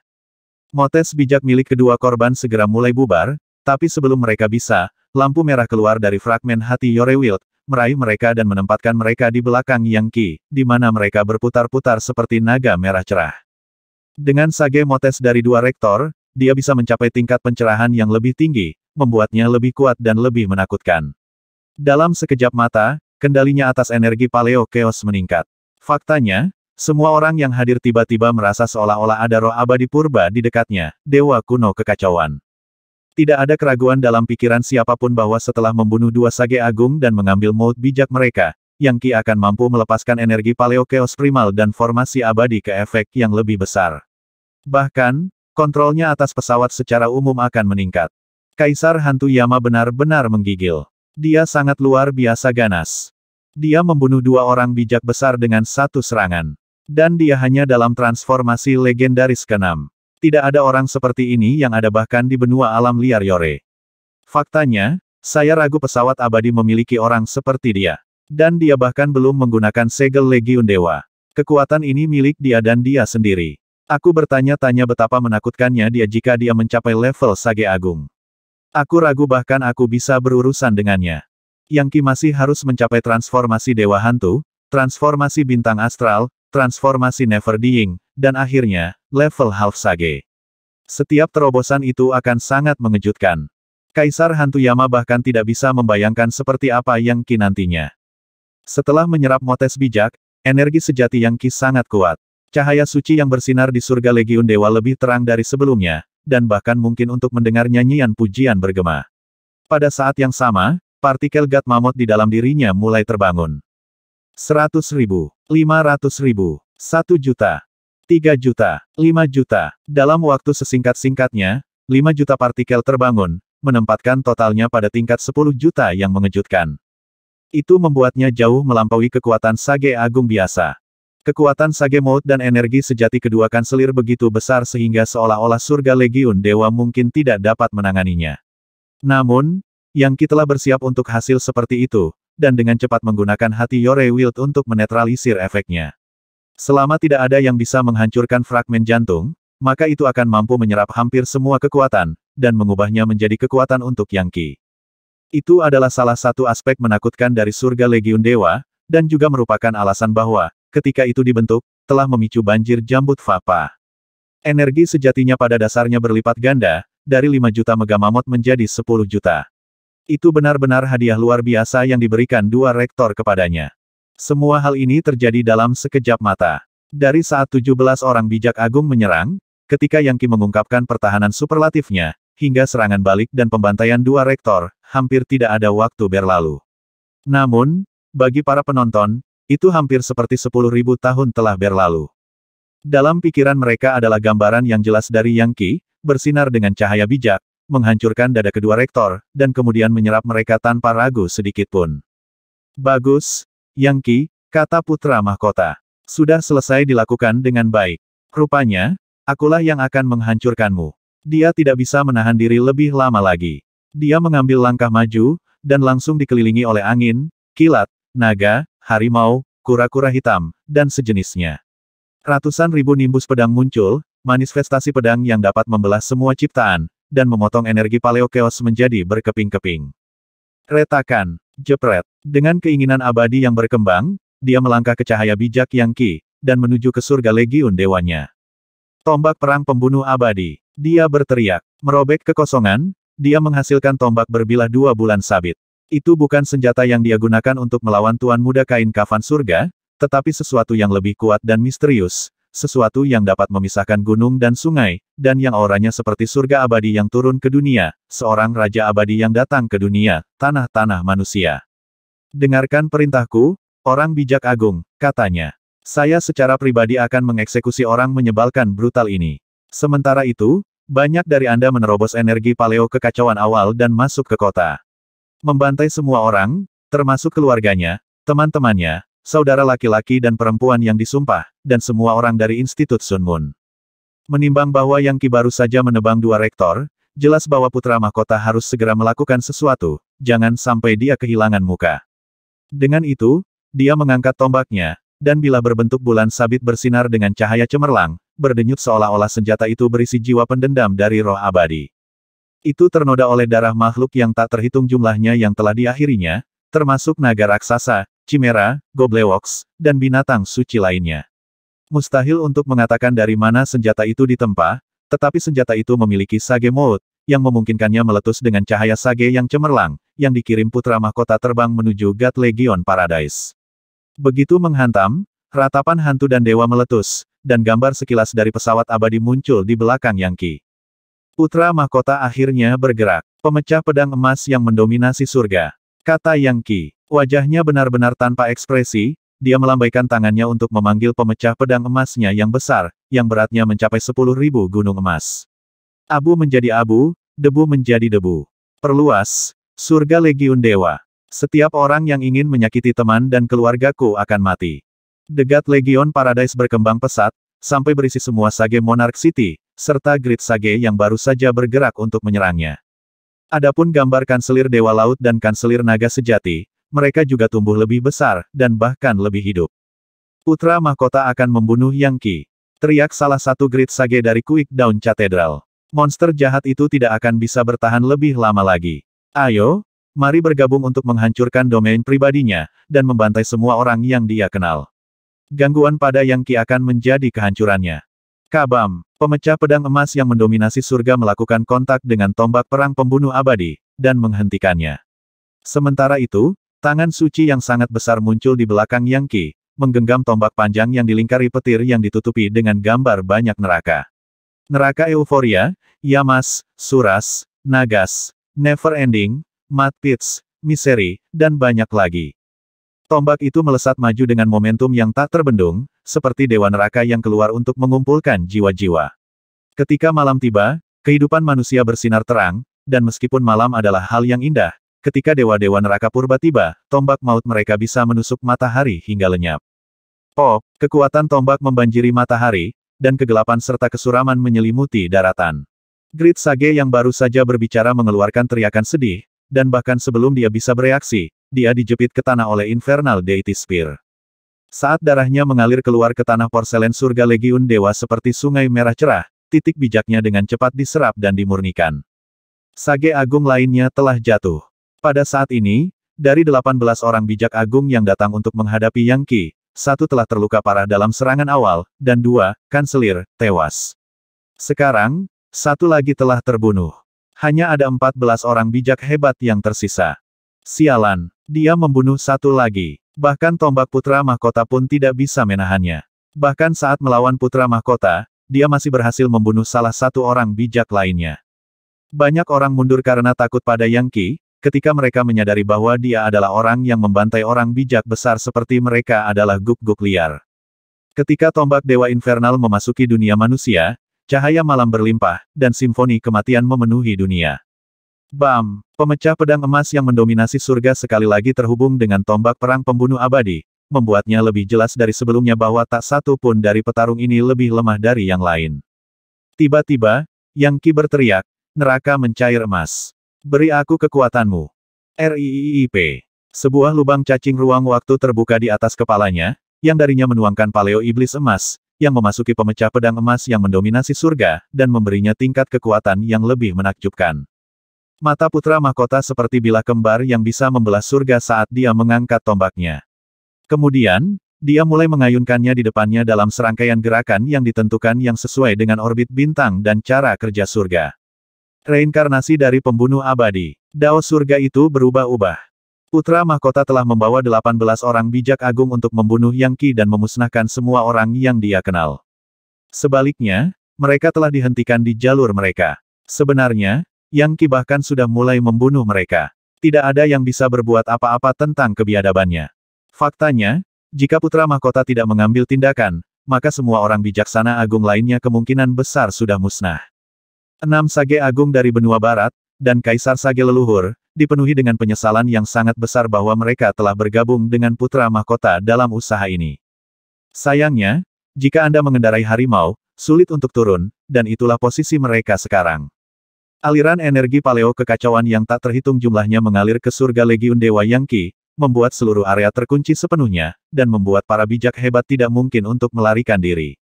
Motes bijak milik kedua korban segera mulai bubar, tapi sebelum mereka bisa, lampu merah keluar dari fragmen hati Yorewild, meraih mereka dan menempatkan mereka di belakang Yang Ki, di mana mereka berputar-putar seperti naga merah cerah. Dengan sage motes dari dua rektor, dia bisa mencapai tingkat pencerahan yang lebih tinggi, membuatnya lebih kuat dan lebih menakutkan. Dalam sekejap mata, kendalinya atas energi paleo chaos meningkat. Faktanya, semua orang yang hadir tiba-tiba merasa seolah-olah ada roh abadi purba di dekatnya, dewa kuno kekacauan. Tidak ada keraguan dalam pikiran siapapun bahwa setelah membunuh dua sage agung dan mengambil maut bijak mereka, yang Qi akan mampu melepaskan energi Paleo Chaos Primal dan formasi abadi ke efek yang lebih besar. Bahkan, kontrolnya atas pesawat secara umum akan meningkat. Kaisar Hantu Yama benar-benar menggigil. Dia sangat luar biasa ganas. Dia membunuh dua orang bijak besar dengan satu serangan. Dan dia hanya dalam transformasi legendaris keenam. Tidak ada orang seperti ini yang ada bahkan di benua alam liar Yore. Faktanya, saya ragu pesawat abadi memiliki orang seperti dia. Dan dia bahkan belum menggunakan segel Legiun Dewa. Kekuatan ini milik dia dan dia sendiri. Aku bertanya-tanya betapa menakutkannya dia jika dia mencapai level Sage Agung. Aku ragu bahkan aku bisa berurusan dengannya. Yangki masih harus mencapai transformasi Dewa Hantu, transformasi Bintang Astral, transformasi Never Dying, dan akhirnya, level Half Sage. Setiap terobosan itu akan sangat mengejutkan. Kaisar Hantu Yama bahkan tidak bisa membayangkan seperti apa Yang Ki nantinya. Setelah menyerap motes bijak, energi sejati yang kis sangat kuat. Cahaya suci yang bersinar di surga Legiun Dewa lebih terang dari sebelumnya, dan bahkan mungkin untuk mendengar nyanyian pujian bergema. Pada saat yang sama, partikel gat mamut di dalam dirinya mulai terbangun. 100 ribu, 500 ribu, 1 juta, 3 juta, 5 juta. Dalam waktu sesingkat-singkatnya, 5 juta partikel terbangun, menempatkan totalnya pada tingkat 10 juta yang mengejutkan. Itu membuatnya jauh melampaui kekuatan Sage Agung biasa. Kekuatan Sage Maut dan energi sejati kedua selir begitu besar sehingga seolah-olah surga Legiun Dewa mungkin tidak dapat menanganinya. Namun, yang telah bersiap untuk hasil seperti itu, dan dengan cepat menggunakan hati Yore Wild untuk menetralisir efeknya. Selama tidak ada yang bisa menghancurkan fragmen jantung, maka itu akan mampu menyerap hampir semua kekuatan, dan mengubahnya menjadi kekuatan untuk Yang Ki. Itu adalah salah satu aspek menakutkan dari surga Legiun Dewa, dan juga merupakan alasan bahwa, ketika itu dibentuk, telah memicu banjir jambut Fapa. Energi sejatinya pada dasarnya berlipat ganda, dari 5 juta megamamot menjadi 10 juta. Itu benar-benar hadiah luar biasa yang diberikan dua rektor kepadanya. Semua hal ini terjadi dalam sekejap mata. Dari saat 17 orang bijak agung menyerang, ketika Yangki mengungkapkan pertahanan superlatifnya, hingga serangan balik dan pembantaian dua rektor, hampir tidak ada waktu berlalu. Namun, bagi para penonton, itu hampir seperti 10.000 tahun telah berlalu. Dalam pikiran mereka adalah gambaran yang jelas dari Yang Qi, bersinar dengan cahaya bijak, menghancurkan dada kedua rektor, dan kemudian menyerap mereka tanpa ragu sedikitpun. Bagus, Yang Qi, kata putra mahkota. Sudah selesai dilakukan dengan baik. Rupanya, akulah yang akan menghancurkanmu. Dia tidak bisa menahan diri lebih lama lagi. Dia mengambil langkah maju, dan langsung dikelilingi oleh angin, kilat, naga, harimau, kura-kura hitam, dan sejenisnya. Ratusan ribu nimbus pedang muncul, manifestasi pedang yang dapat membelah semua ciptaan, dan memotong energi paleokeos menjadi berkeping-keping. Retakan, jepret, dengan keinginan abadi yang berkembang, dia melangkah ke cahaya bijak yang ki, dan menuju ke surga legiun dewanya. Tombak perang pembunuh abadi. Dia berteriak. Merobek kekosongan, dia menghasilkan tombak berbilah dua bulan sabit. Itu bukan senjata yang dia gunakan untuk melawan Tuan Muda Kain Kafan Surga, tetapi sesuatu yang lebih kuat dan misterius, sesuatu yang dapat memisahkan gunung dan sungai, dan yang auranya seperti surga abadi yang turun ke dunia, seorang raja abadi yang datang ke dunia, tanah-tanah manusia. Dengarkan perintahku, orang bijak agung, katanya. Saya secara pribadi akan mengeksekusi orang menyebalkan brutal ini. Sementara itu, banyak dari Anda menerobos energi paleo kekacauan awal dan masuk ke kota. Membantai semua orang, termasuk keluarganya, teman-temannya, saudara laki-laki dan perempuan yang disumpah, dan semua orang dari Institut Sun Moon. Menimbang bahwa Yang Ki baru saja menebang dua rektor, jelas bahwa putra mahkota harus segera melakukan sesuatu, jangan sampai dia kehilangan muka. Dengan itu, dia mengangkat tombaknya, dan bila berbentuk bulan sabit bersinar dengan cahaya cemerlang, berdenyut seolah-olah senjata itu berisi jiwa pendendam dari roh abadi. Itu ternoda oleh darah makhluk yang tak terhitung jumlahnya yang telah diakhirinya, termasuk naga raksasa, cimera, goblewoks, dan binatang suci lainnya. Mustahil untuk mengatakan dari mana senjata itu ditempa, tetapi senjata itu memiliki sage maut, yang memungkinkannya meletus dengan cahaya sage yang cemerlang, yang dikirim putra mahkota terbang menuju God Legion Paradise. Begitu menghantam, ratapan hantu dan dewa meletus, dan gambar sekilas dari pesawat abadi muncul di belakang Yang Qi. Putra mahkota akhirnya bergerak, pemecah pedang emas yang mendominasi surga. Kata Yang Qi, wajahnya benar-benar tanpa ekspresi, dia melambaikan tangannya untuk memanggil pemecah pedang emasnya yang besar, yang beratnya mencapai sepuluh ribu gunung emas. Abu menjadi abu, debu menjadi debu. Perluas, surga legiun dewa. Setiap orang yang ingin menyakiti teman dan keluargaku akan mati. Degat Legion Paradise berkembang pesat, sampai berisi semua Sage Monarch City, serta Grid Sage yang baru saja bergerak untuk menyerangnya. Adapun gambar Kanselir Dewa Laut dan Kanselir Naga Sejati, mereka juga tumbuh lebih besar, dan bahkan lebih hidup. Putra Mahkota akan membunuh Yang Qi. Teriak salah satu Grid Sage dari Quick Down Cathedral. Monster jahat itu tidak akan bisa bertahan lebih lama lagi. Ayo, Mari bergabung untuk menghancurkan domain pribadinya, dan membantai semua orang yang dia kenal. Gangguan pada yang Qi akan menjadi kehancurannya. Kabam, pemecah pedang emas yang mendominasi surga melakukan kontak dengan tombak perang pembunuh abadi, dan menghentikannya. Sementara itu, tangan suci yang sangat besar muncul di belakang Yang Qi, menggenggam tombak panjang yang dilingkari petir yang ditutupi dengan gambar banyak neraka. Neraka euforia, Yamas, Suras, Nagas, Never Ending, Mud Pits, Misery, dan banyak lagi. Tombak itu melesat maju dengan momentum yang tak terbendung, seperti dewa neraka yang keluar untuk mengumpulkan jiwa-jiwa. Ketika malam tiba, kehidupan manusia bersinar terang, dan meskipun malam adalah hal yang indah, ketika dewa-dewa neraka purba tiba, tombak maut mereka bisa menusuk matahari hingga lenyap. Pop, oh, kekuatan tombak membanjiri matahari, dan kegelapan serta kesuraman menyelimuti daratan. Grid Sage yang baru saja berbicara mengeluarkan teriakan sedih, dan bahkan sebelum dia bisa bereaksi, dia dijepit ke tanah oleh Infernal Deity Spear. Saat darahnya mengalir keluar ke tanah porselen surga Legiun Dewa seperti sungai merah cerah, titik bijaknya dengan cepat diserap dan dimurnikan. Sage Agung lainnya telah jatuh. Pada saat ini, dari 18 orang bijak agung yang datang untuk menghadapi Yang Qi, satu telah terluka parah dalam serangan awal, dan dua, kanselir, tewas. Sekarang, satu lagi telah terbunuh hanya ada 14 orang bijak hebat yang tersisa. Sialan, dia membunuh satu lagi. Bahkan tombak putra mahkota pun tidak bisa menahannya. Bahkan saat melawan putra mahkota, dia masih berhasil membunuh salah satu orang bijak lainnya. Banyak orang mundur karena takut pada Yang Qi, ketika mereka menyadari bahwa dia adalah orang yang membantai orang bijak besar seperti mereka adalah guk-guk liar. Ketika tombak Dewa Infernal memasuki dunia manusia, cahaya malam berlimpah, dan simfoni kematian memenuhi dunia. Bam! Pemecah pedang emas yang mendominasi surga sekali lagi terhubung dengan tombak perang pembunuh abadi, membuatnya lebih jelas dari sebelumnya bahwa tak satu pun dari petarung ini lebih lemah dari yang lain. Tiba-tiba, Yang Ki berteriak, neraka mencair emas. Beri aku kekuatanmu. RIIIP. Sebuah lubang cacing ruang waktu terbuka di atas kepalanya, yang darinya menuangkan paleo iblis emas, yang memasuki pemecah pedang emas yang mendominasi surga, dan memberinya tingkat kekuatan yang lebih menakjubkan. Mata putra mahkota seperti bilah kembar yang bisa membelah surga saat dia mengangkat tombaknya. Kemudian, dia mulai mengayunkannya di depannya dalam serangkaian gerakan yang ditentukan yang sesuai dengan orbit bintang dan cara kerja surga. Reinkarnasi dari pembunuh abadi. Dao surga itu berubah-ubah. Putra Mahkota telah membawa 18 orang bijak agung untuk membunuh Yang Qi dan memusnahkan semua orang yang dia kenal. Sebaliknya, mereka telah dihentikan di jalur mereka. Sebenarnya, Yang Qi bahkan sudah mulai membunuh mereka. Tidak ada yang bisa berbuat apa-apa tentang kebiadabannya. Faktanya, jika Putra Mahkota tidak mengambil tindakan, maka semua orang bijaksana agung lainnya kemungkinan besar sudah musnah. Enam sage agung dari benua barat, dan kaisar sage leluhur, dipenuhi dengan penyesalan yang sangat besar bahwa mereka telah bergabung dengan putra mahkota dalam usaha ini. Sayangnya, jika Anda mengendarai harimau, sulit untuk turun, dan itulah posisi mereka sekarang. Aliran energi paleo kekacauan yang tak terhitung jumlahnya mengalir ke surga Legiun Dewa yangki, membuat seluruh area terkunci sepenuhnya, dan membuat para bijak hebat tidak mungkin untuk melarikan diri.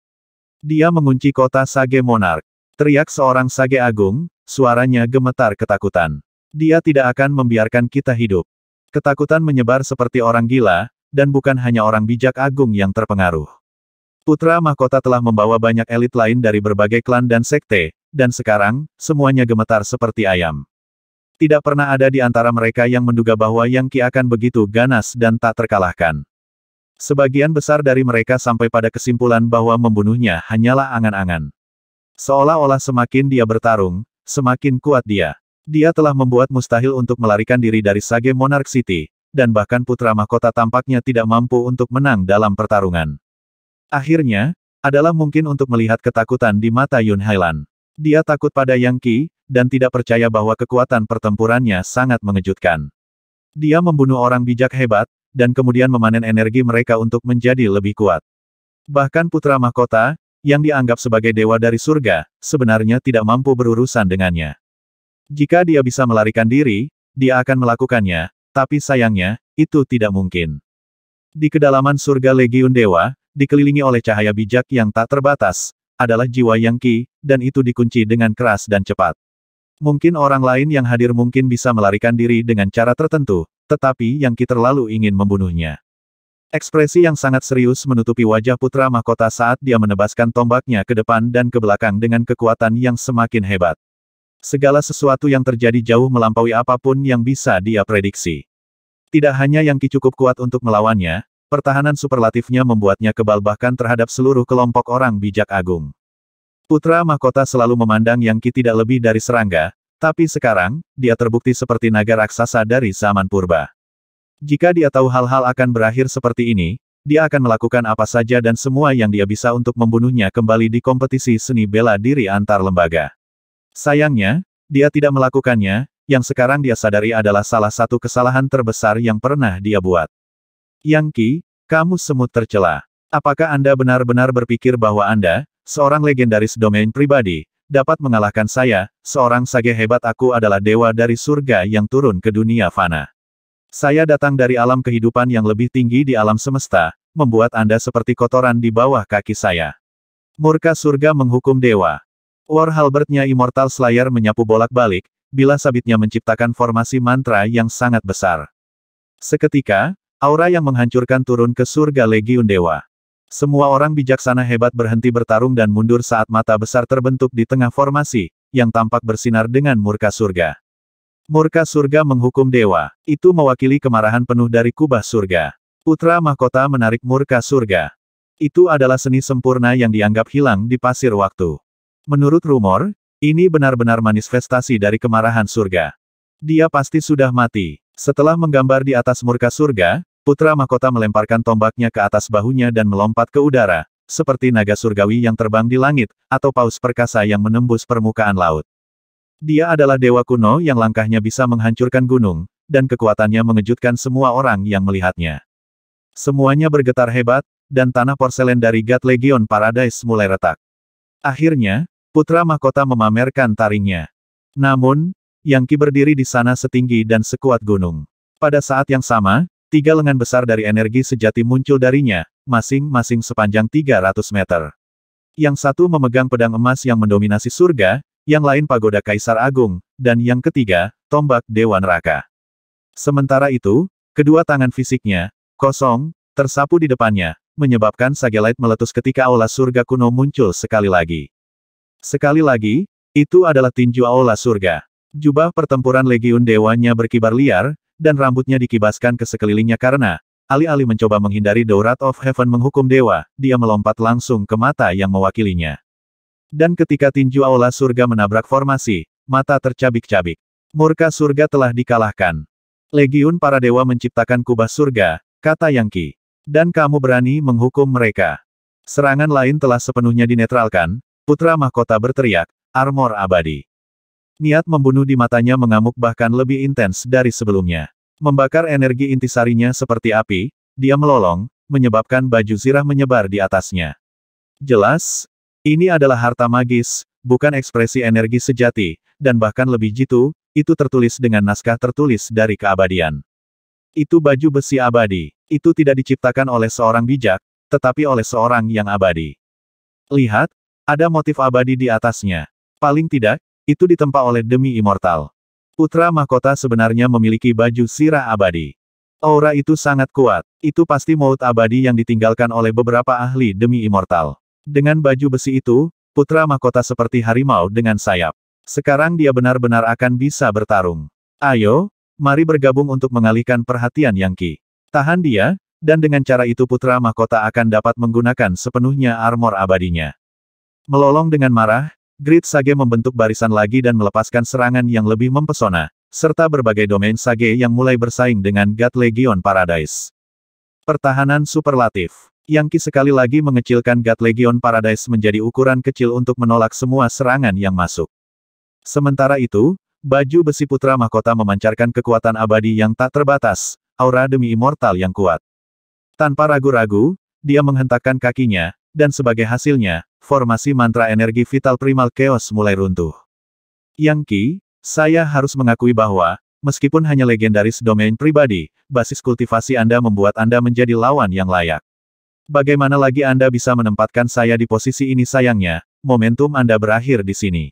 Dia mengunci kota Sage Monark. Teriak seorang Sage Agung, suaranya gemetar ketakutan. Dia tidak akan membiarkan kita hidup. Ketakutan menyebar seperti orang gila, dan bukan hanya orang bijak agung yang terpengaruh. Putra Mahkota telah membawa banyak elit lain dari berbagai klan dan sekte, dan sekarang, semuanya gemetar seperti ayam. Tidak pernah ada di antara mereka yang menduga bahwa Yang Ki akan begitu ganas dan tak terkalahkan. Sebagian besar dari mereka sampai pada kesimpulan bahwa membunuhnya hanyalah angan-angan. Seolah-olah semakin dia bertarung, semakin kuat dia. Dia telah membuat mustahil untuk melarikan diri dari Sage Monarch City, dan bahkan putra mahkota tampaknya tidak mampu untuk menang dalam pertarungan. Akhirnya, adalah mungkin untuk melihat ketakutan di mata Yun Hailan. Dia takut pada Yang Qi, dan tidak percaya bahwa kekuatan pertempurannya sangat mengejutkan. Dia membunuh orang bijak hebat, dan kemudian memanen energi mereka untuk menjadi lebih kuat. Bahkan putra mahkota, yang dianggap sebagai dewa dari surga, sebenarnya tidak mampu berurusan dengannya. Jika dia bisa melarikan diri, dia akan melakukannya, tapi sayangnya, itu tidak mungkin. Di kedalaman surga Legiun Dewa, dikelilingi oleh cahaya bijak yang tak terbatas, adalah jiwa yang ki, dan itu dikunci dengan keras dan cepat. Mungkin orang lain yang hadir mungkin bisa melarikan diri dengan cara tertentu, tetapi yang ki terlalu ingin membunuhnya. Ekspresi yang sangat serius menutupi wajah putra mahkota saat dia menebaskan tombaknya ke depan dan ke belakang dengan kekuatan yang semakin hebat. Segala sesuatu yang terjadi jauh melampaui apapun yang bisa dia prediksi. Tidak hanya yang Ki cukup kuat untuk melawannya, pertahanan superlatifnya membuatnya kebal bahkan terhadap seluruh kelompok orang bijak agung. Putra Mahkota selalu memandang yang Ki tidak lebih dari serangga, tapi sekarang, dia terbukti seperti naga raksasa dari zaman purba. Jika dia tahu hal-hal akan berakhir seperti ini, dia akan melakukan apa saja dan semua yang dia bisa untuk membunuhnya kembali di kompetisi seni bela diri antar lembaga. Sayangnya, dia tidak melakukannya, yang sekarang dia sadari adalah salah satu kesalahan terbesar yang pernah dia buat. Yang Qi, kamu semut tercela. Apakah Anda benar-benar berpikir bahwa Anda, seorang legendaris domain pribadi, dapat mengalahkan saya, seorang sage hebat aku adalah dewa dari surga yang turun ke dunia fana. Saya datang dari alam kehidupan yang lebih tinggi di alam semesta, membuat Anda seperti kotoran di bawah kaki saya. Murka surga menghukum dewa. War Halbertnya Immortal Slayer menyapu bolak-balik, bila sabitnya menciptakan formasi mantra yang sangat besar. Seketika, aura yang menghancurkan turun ke surga Legiun Dewa. Semua orang bijaksana hebat berhenti bertarung dan mundur saat mata besar terbentuk di tengah formasi, yang tampak bersinar dengan murka surga. Murka surga menghukum dewa, itu mewakili kemarahan penuh dari kubah surga. Putra mahkota menarik murka surga. Itu adalah seni sempurna yang dianggap hilang di pasir waktu. Menurut rumor, ini benar-benar manifestasi dari kemarahan surga. Dia pasti sudah mati. Setelah menggambar di atas murka surga, putra mahkota melemparkan tombaknya ke atas bahunya dan melompat ke udara, seperti naga surgawi yang terbang di langit, atau paus perkasa yang menembus permukaan laut. Dia adalah dewa kuno yang langkahnya bisa menghancurkan gunung, dan kekuatannya mengejutkan semua orang yang melihatnya. Semuanya bergetar hebat, dan tanah porselen dari God Legion Paradise mulai retak. Akhirnya, Putra mahkota memamerkan taringnya. Namun, Yang Qi berdiri di sana setinggi dan sekuat gunung. Pada saat yang sama, tiga lengan besar dari energi sejati muncul darinya, masing-masing sepanjang 300 meter. Yang satu memegang pedang emas yang mendominasi surga, yang lain pagoda kaisar agung, dan yang ketiga, tombak Dewan Raka. Sementara itu, kedua tangan fisiknya, kosong, tersapu di depannya, menyebabkan Sagelite meletus ketika aula surga kuno muncul sekali lagi. Sekali lagi, itu adalah tinju aula surga. Jubah pertempuran legiun dewanya berkibar liar, dan rambutnya dikibaskan ke sekelilingnya karena, alih-alih mencoba menghindari daurat of Heaven menghukum dewa, dia melompat langsung ke mata yang mewakilinya. Dan ketika tinju aula surga menabrak formasi, mata tercabik-cabik. Murka surga telah dikalahkan. Legiun para dewa menciptakan kubah surga, kata Yangki. Dan kamu berani menghukum mereka. Serangan lain telah sepenuhnya dinetralkan, Putra mahkota berteriak, armor abadi. Niat membunuh di matanya mengamuk bahkan lebih intens dari sebelumnya. Membakar energi intisarinya seperti api, dia melolong, menyebabkan baju zirah menyebar di atasnya. Jelas, ini adalah harta magis, bukan ekspresi energi sejati, dan bahkan lebih jitu, itu tertulis dengan naskah tertulis dari keabadian. Itu baju besi abadi, itu tidak diciptakan oleh seorang bijak, tetapi oleh seorang yang abadi. Lihat, ada motif abadi di atasnya. Paling tidak, itu ditempa oleh demi immortal. Putra mahkota sebenarnya memiliki baju sirah abadi. Aura itu sangat kuat. Itu pasti maut abadi yang ditinggalkan oleh beberapa ahli demi immortal. Dengan baju besi itu, putra mahkota seperti harimau dengan sayap. Sekarang dia benar-benar akan bisa bertarung. Ayo, mari bergabung untuk mengalihkan perhatian Yang Yangqi. Tahan dia, dan dengan cara itu putra mahkota akan dapat menggunakan sepenuhnya armor abadinya. Melolong dengan marah, Grid Sage membentuk barisan lagi dan melepaskan serangan yang lebih mempesona, serta berbagai domain Sage yang mulai bersaing dengan God Legion Paradise. Pertahanan superlatif. Yangki sekali lagi mengecilkan God Legion Paradise menjadi ukuran kecil untuk menolak semua serangan yang masuk. Sementara itu, baju besi putra mahkota memancarkan kekuatan abadi yang tak terbatas, aura demi immortal yang kuat. Tanpa ragu-ragu, dia menghentakkan kakinya, dan sebagai hasilnya, formasi mantra energi vital primal chaos mulai runtuh. Yang Qi, saya harus mengakui bahwa, meskipun hanya legendaris domain pribadi, basis kultivasi Anda membuat Anda menjadi lawan yang layak. Bagaimana lagi Anda bisa menempatkan saya di posisi ini sayangnya, momentum Anda berakhir di sini.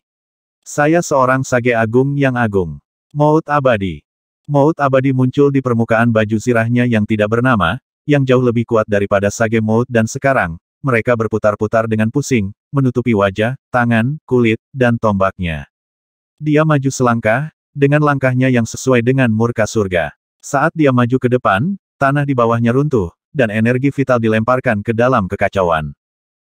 Saya seorang sage agung yang agung. Maut abadi. Maut abadi muncul di permukaan baju zirahnya yang tidak bernama, yang jauh lebih kuat daripada sage maut dan sekarang, mereka berputar-putar dengan pusing, menutupi wajah, tangan, kulit, dan tombaknya. Dia maju selangkah, dengan langkahnya yang sesuai dengan murka surga. Saat dia maju ke depan, tanah di bawahnya runtuh, dan energi vital dilemparkan ke dalam kekacauan.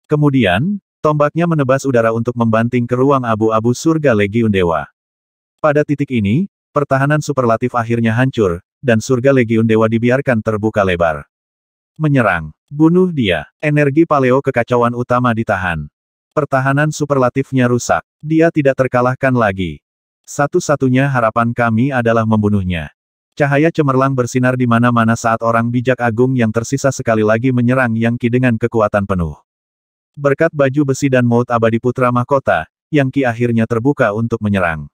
Kemudian, tombaknya menebas udara untuk membanting ke ruang abu-abu surga Legiun Dewa. Pada titik ini, pertahanan superlatif akhirnya hancur, dan surga Legiun Dewa dibiarkan terbuka lebar. Menyerang. Bunuh dia. Energi paleo kekacauan utama ditahan. Pertahanan superlatifnya rusak. Dia tidak terkalahkan lagi. Satu-satunya harapan kami adalah membunuhnya. Cahaya cemerlang bersinar di mana-mana saat orang bijak agung yang tersisa sekali lagi menyerang Yang Qi dengan kekuatan penuh. Berkat baju besi dan maut abadi putra mahkota, Yang Qi akhirnya terbuka untuk menyerang.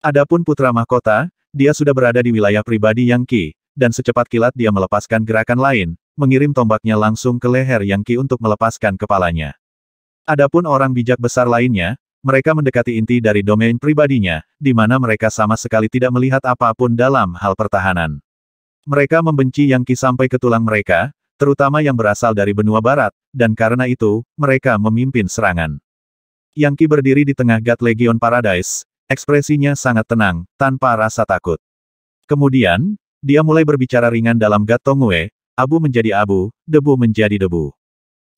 Adapun putra mahkota, dia sudah berada di wilayah pribadi Yang Qi, dan secepat kilat dia melepaskan gerakan lain, mengirim tombaknya langsung ke leher Yang Qi untuk melepaskan kepalanya. Adapun orang bijak besar lainnya, mereka mendekati inti dari domain pribadinya, di mana mereka sama sekali tidak melihat apapun dalam hal pertahanan. Mereka membenci Yang Qi sampai ke tulang mereka, terutama yang berasal dari benua barat, dan karena itu, mereka memimpin serangan. Yang Qi berdiri di tengah God Legion Paradise, ekspresinya sangat tenang, tanpa rasa takut. Kemudian, dia mulai berbicara ringan dalam God Tongue, Abu menjadi abu, debu menjadi debu.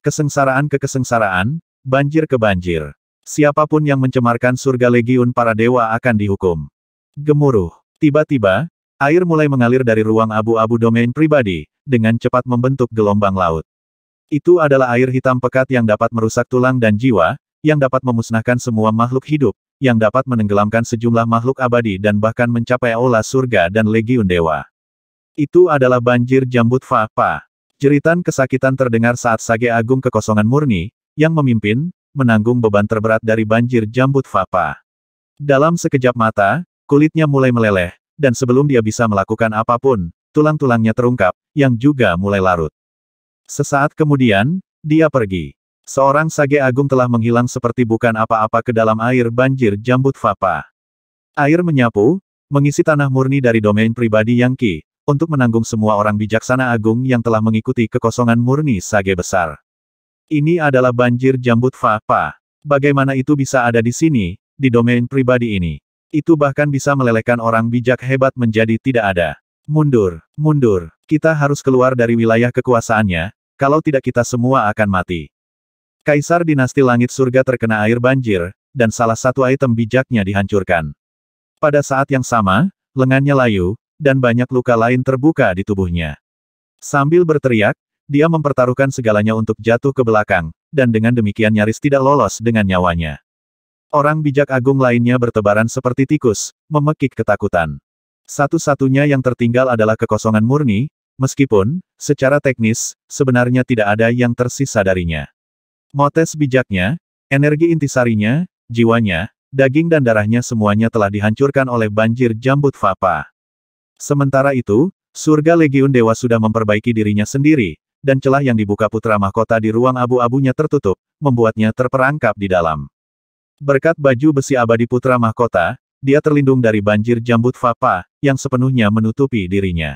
Kesengsaraan ke kesengsaraan, banjir ke banjir. Siapapun yang mencemarkan surga legiun para dewa akan dihukum. Gemuruh. Tiba-tiba, air mulai mengalir dari ruang abu-abu domain pribadi, dengan cepat membentuk gelombang laut. Itu adalah air hitam pekat yang dapat merusak tulang dan jiwa, yang dapat memusnahkan semua makhluk hidup, yang dapat menenggelamkan sejumlah makhluk abadi dan bahkan mencapai aula surga dan legiun dewa. Itu adalah banjir jambut Fapa. Jeritan kesakitan terdengar saat Sage Agung Kekosongan Murni, yang memimpin, menanggung beban terberat dari banjir jambut Fapa. Dalam sekejap mata, kulitnya mulai meleleh, dan sebelum dia bisa melakukan apapun, tulang-tulangnya terungkap, yang juga mulai larut. Sesaat kemudian, dia pergi. Seorang Sage Agung telah menghilang seperti bukan apa-apa ke dalam air banjir jambut Fapa. Air menyapu, mengisi tanah murni dari domain pribadi Yang Ki, untuk menanggung semua orang bijaksana agung yang telah mengikuti kekosongan murni sage besar. Ini adalah banjir jambut Fa Bagaimana itu bisa ada di sini, di domain pribadi ini? Itu bahkan bisa melelehkan orang bijak hebat menjadi tidak ada. Mundur, mundur, kita harus keluar dari wilayah kekuasaannya, kalau tidak kita semua akan mati. Kaisar dinasti langit surga terkena air banjir, dan salah satu item bijaknya dihancurkan. Pada saat yang sama, lengannya layu, dan banyak luka lain terbuka di tubuhnya. Sambil berteriak, dia mempertaruhkan segalanya untuk jatuh ke belakang, dan dengan demikian nyaris tidak lolos dengan nyawanya. Orang bijak agung lainnya bertebaran seperti tikus, memekik ketakutan. Satu-satunya yang tertinggal adalah kekosongan murni, meskipun, secara teknis, sebenarnya tidak ada yang tersisa darinya. Motes bijaknya, energi intisarinya, jiwanya, daging dan darahnya semuanya telah dihancurkan oleh banjir jambut Fapa. Sementara itu, surga Legiun Dewa sudah memperbaiki dirinya sendiri, dan celah yang dibuka putra mahkota di ruang abu-abunya tertutup, membuatnya terperangkap di dalam. Berkat baju besi abadi putra mahkota, dia terlindung dari banjir jambut Fapa, yang sepenuhnya menutupi dirinya.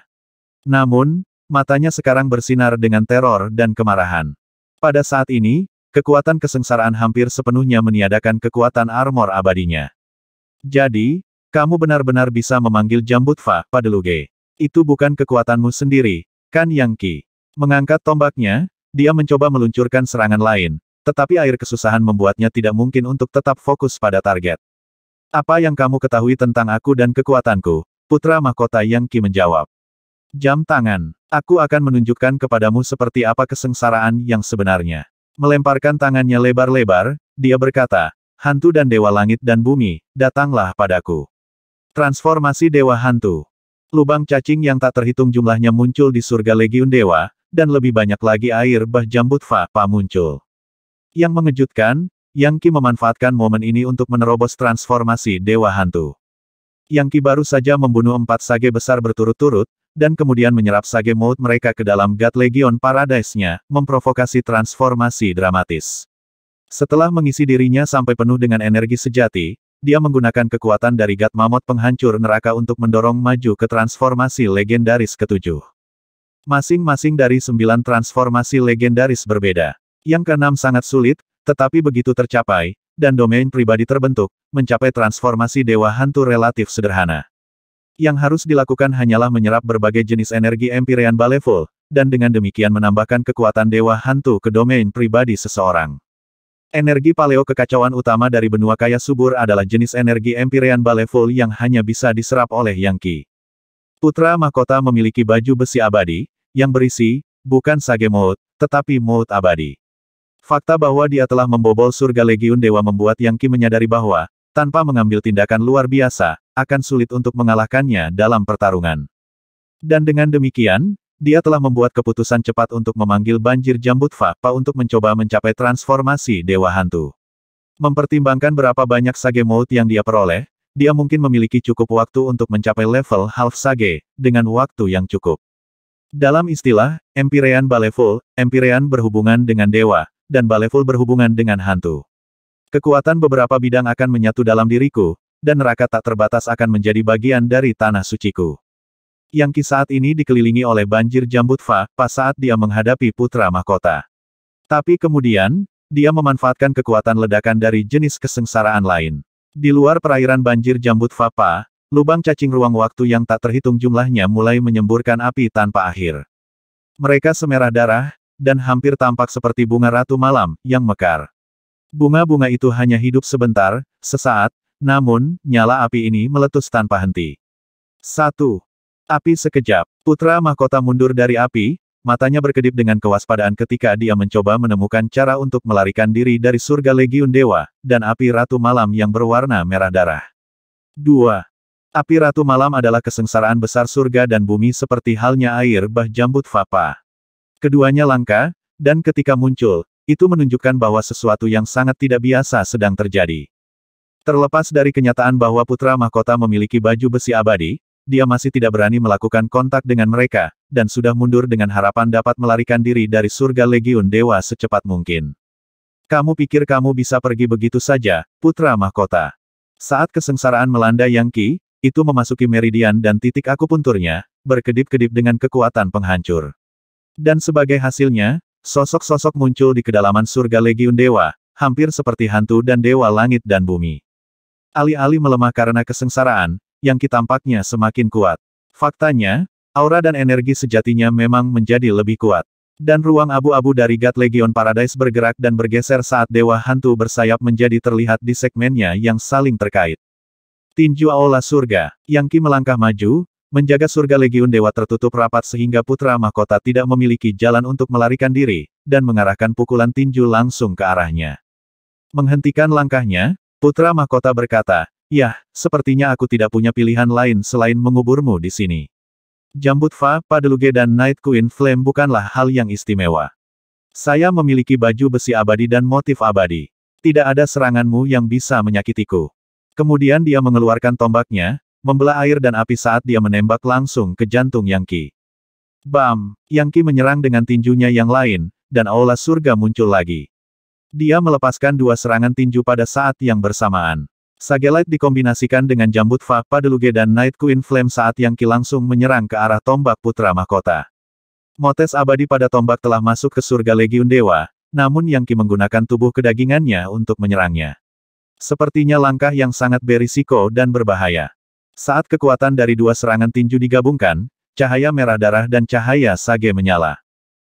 Namun, matanya sekarang bersinar dengan teror dan kemarahan. Pada saat ini, kekuatan kesengsaraan hampir sepenuhnya meniadakan kekuatan armor abadinya. Jadi, kamu benar-benar bisa memanggil Jambutva, Padeluge. Itu bukan kekuatanmu sendiri, Kan Yang Ki. Mengangkat tombaknya, dia mencoba meluncurkan serangan lain, tetapi air kesusahan membuatnya tidak mungkin untuk tetap fokus pada target. Apa yang kamu ketahui tentang aku dan kekuatanku? Putra Mahkota Yang Ki menjawab. Jam tangan. Aku akan menunjukkan kepadamu seperti apa kesengsaraan yang sebenarnya. Melemparkan tangannya lebar-lebar, dia berkata, Hantu dan Dewa Langit dan Bumi, datanglah padaku. Transformasi Dewa Hantu Lubang cacing yang tak terhitung jumlahnya muncul di surga Legiun Dewa, dan lebih banyak lagi air bah jambut Fa Pa muncul. Yang mengejutkan, Yang Ki memanfaatkan momen ini untuk menerobos transformasi Dewa Hantu. Yang Ki baru saja membunuh empat sage besar berturut-turut, dan kemudian menyerap sage maut mereka ke dalam God Legion Paradise-nya, memprovokasi transformasi dramatis. Setelah mengisi dirinya sampai penuh dengan energi sejati, dia menggunakan kekuatan dari Gat Mamot penghancur neraka untuk mendorong maju ke transformasi legendaris ketujuh. Masing-masing dari sembilan transformasi legendaris berbeda. Yang keenam sangat sulit, tetapi begitu tercapai, dan domain pribadi terbentuk, mencapai transformasi Dewa Hantu relatif sederhana. Yang harus dilakukan hanyalah menyerap berbagai jenis energi Empyrean Baleful, dan dengan demikian menambahkan kekuatan Dewa Hantu ke domain pribadi seseorang. Energi paleo kekacauan utama dari benua kaya subur adalah jenis energi Empyrean Baleful yang hanya bisa diserap oleh Yang Qi. Putra mahkota memiliki baju besi abadi, yang berisi, bukan sage maut, tetapi maut abadi. Fakta bahwa dia telah membobol surga legiun dewa membuat Yang Qi menyadari bahwa, tanpa mengambil tindakan luar biasa, akan sulit untuk mengalahkannya dalam pertarungan. Dan dengan demikian, dia telah membuat keputusan cepat untuk memanggil banjir jambut Fakpa untuk mencoba mencapai transformasi Dewa Hantu. Mempertimbangkan berapa banyak sage maut yang dia peroleh, dia mungkin memiliki cukup waktu untuk mencapai level half sage, dengan waktu yang cukup. Dalam istilah, Empyrean Baleful, Empyrean berhubungan dengan dewa, dan Baleful berhubungan dengan hantu. Kekuatan beberapa bidang akan menyatu dalam diriku, dan neraka tak terbatas akan menjadi bagian dari tanah suciku. Yang saat ini dikelilingi oleh banjir jambut Fa, pas saat dia menghadapi putra mahkota. Tapi kemudian, dia memanfaatkan kekuatan ledakan dari jenis kesengsaraan lain. Di luar perairan banjir jambut Fa Pa, lubang cacing ruang waktu yang tak terhitung jumlahnya mulai menyemburkan api tanpa akhir. Mereka semerah darah, dan hampir tampak seperti bunga ratu malam, yang mekar. Bunga-bunga itu hanya hidup sebentar, sesaat, namun, nyala api ini meletus tanpa henti. 1. Api sekejap, putra mahkota mundur dari api, matanya berkedip dengan kewaspadaan ketika dia mencoba menemukan cara untuk melarikan diri dari surga Legiun Dewa, dan api Ratu Malam yang berwarna merah darah. 2. Api Ratu Malam adalah kesengsaraan besar surga dan bumi seperti halnya air bah jambut Fapa. Keduanya langka, dan ketika muncul, itu menunjukkan bahwa sesuatu yang sangat tidak biasa sedang terjadi. Terlepas dari kenyataan bahwa putra mahkota memiliki baju besi abadi, dia masih tidak berani melakukan kontak dengan mereka, dan sudah mundur dengan harapan dapat melarikan diri dari surga Legiun Dewa secepat mungkin. Kamu pikir kamu bisa pergi begitu saja, Putra Mahkota? Saat kesengsaraan melanda Yang Qi, itu memasuki meridian dan titik akupunturnya, berkedip-kedip dengan kekuatan penghancur. Dan sebagai hasilnya, sosok-sosok muncul di kedalaman surga Legiun Dewa, hampir seperti hantu dan dewa langit dan bumi. Alih-alih melemah karena kesengsaraan, yang kitampaknya semakin kuat. Faktanya, aura dan energi sejatinya memang menjadi lebih kuat. Dan ruang abu-abu dari God Legion Paradise bergerak dan bergeser saat Dewa Hantu bersayap menjadi terlihat di segmennya yang saling terkait. Tinju Aula Surga, Yang Ki melangkah maju, menjaga surga Legion Dewa tertutup rapat sehingga Putra Mahkota tidak memiliki jalan untuk melarikan diri, dan mengarahkan pukulan tinju langsung ke arahnya. Menghentikan langkahnya, Putra Mahkota berkata, Yah, sepertinya aku tidak punya pilihan lain selain menguburmu di sini. Jambut Fa, Padeluge dan Night Queen Flame bukanlah hal yang istimewa. Saya memiliki baju besi abadi dan motif abadi. Tidak ada seranganmu yang bisa menyakitiku. Kemudian dia mengeluarkan tombaknya, membelah air dan api saat dia menembak langsung ke jantung Yangki. Bam! Yangki menyerang dengan tinjunya yang lain, dan aula surga muncul lagi. Dia melepaskan dua serangan tinju pada saat yang bersamaan. Sage Light dikombinasikan dengan jambut Fa Padeluge dan Night Queen Flame saat Yang Yangqi langsung menyerang ke arah tombak Putra Mahkota. Motes abadi pada tombak telah masuk ke surga Legiun Dewa, namun Yangki menggunakan tubuh kedagingannya untuk menyerangnya. Sepertinya langkah yang sangat berisiko dan berbahaya. Saat kekuatan dari dua serangan tinju digabungkan, cahaya merah darah dan cahaya sage menyala.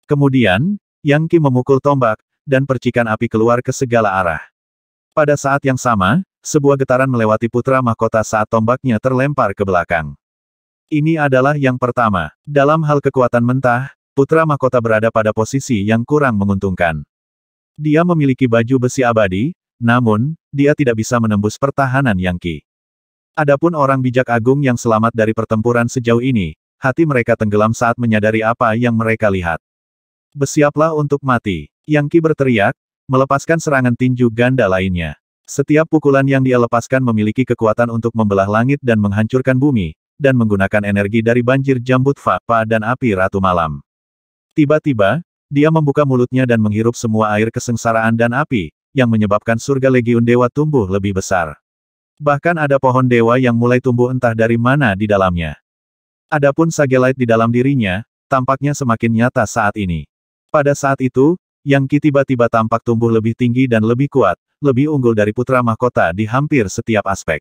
Kemudian, Yang Qi memukul tombak, dan percikan api keluar ke segala arah. Pada saat yang sama, sebuah getaran melewati putra mahkota saat tombaknya terlempar ke belakang. Ini adalah yang pertama. Dalam hal kekuatan mentah, putra mahkota berada pada posisi yang kurang menguntungkan. Dia memiliki baju besi abadi, namun, dia tidak bisa menembus pertahanan Yang Qi. Adapun orang bijak agung yang selamat dari pertempuran sejauh ini, hati mereka tenggelam saat menyadari apa yang mereka lihat. Bersiaplah untuk mati. Yang Qi berteriak, melepaskan serangan tinju ganda lainnya. Setiap pukulan yang dia lepaskan memiliki kekuatan untuk membelah langit dan menghancurkan bumi, dan menggunakan energi dari banjir jambut Fapa dan api Ratu Malam. Tiba-tiba, dia membuka mulutnya dan menghirup semua air kesengsaraan dan api, yang menyebabkan surga legiun dewa tumbuh lebih besar. Bahkan ada pohon dewa yang mulai tumbuh entah dari mana di dalamnya. Adapun sagelite di dalam dirinya, tampaknya semakin nyata saat ini. Pada saat itu, yang Ki tiba-tiba tampak tumbuh lebih tinggi dan lebih kuat, lebih unggul dari putra mahkota di hampir setiap aspek.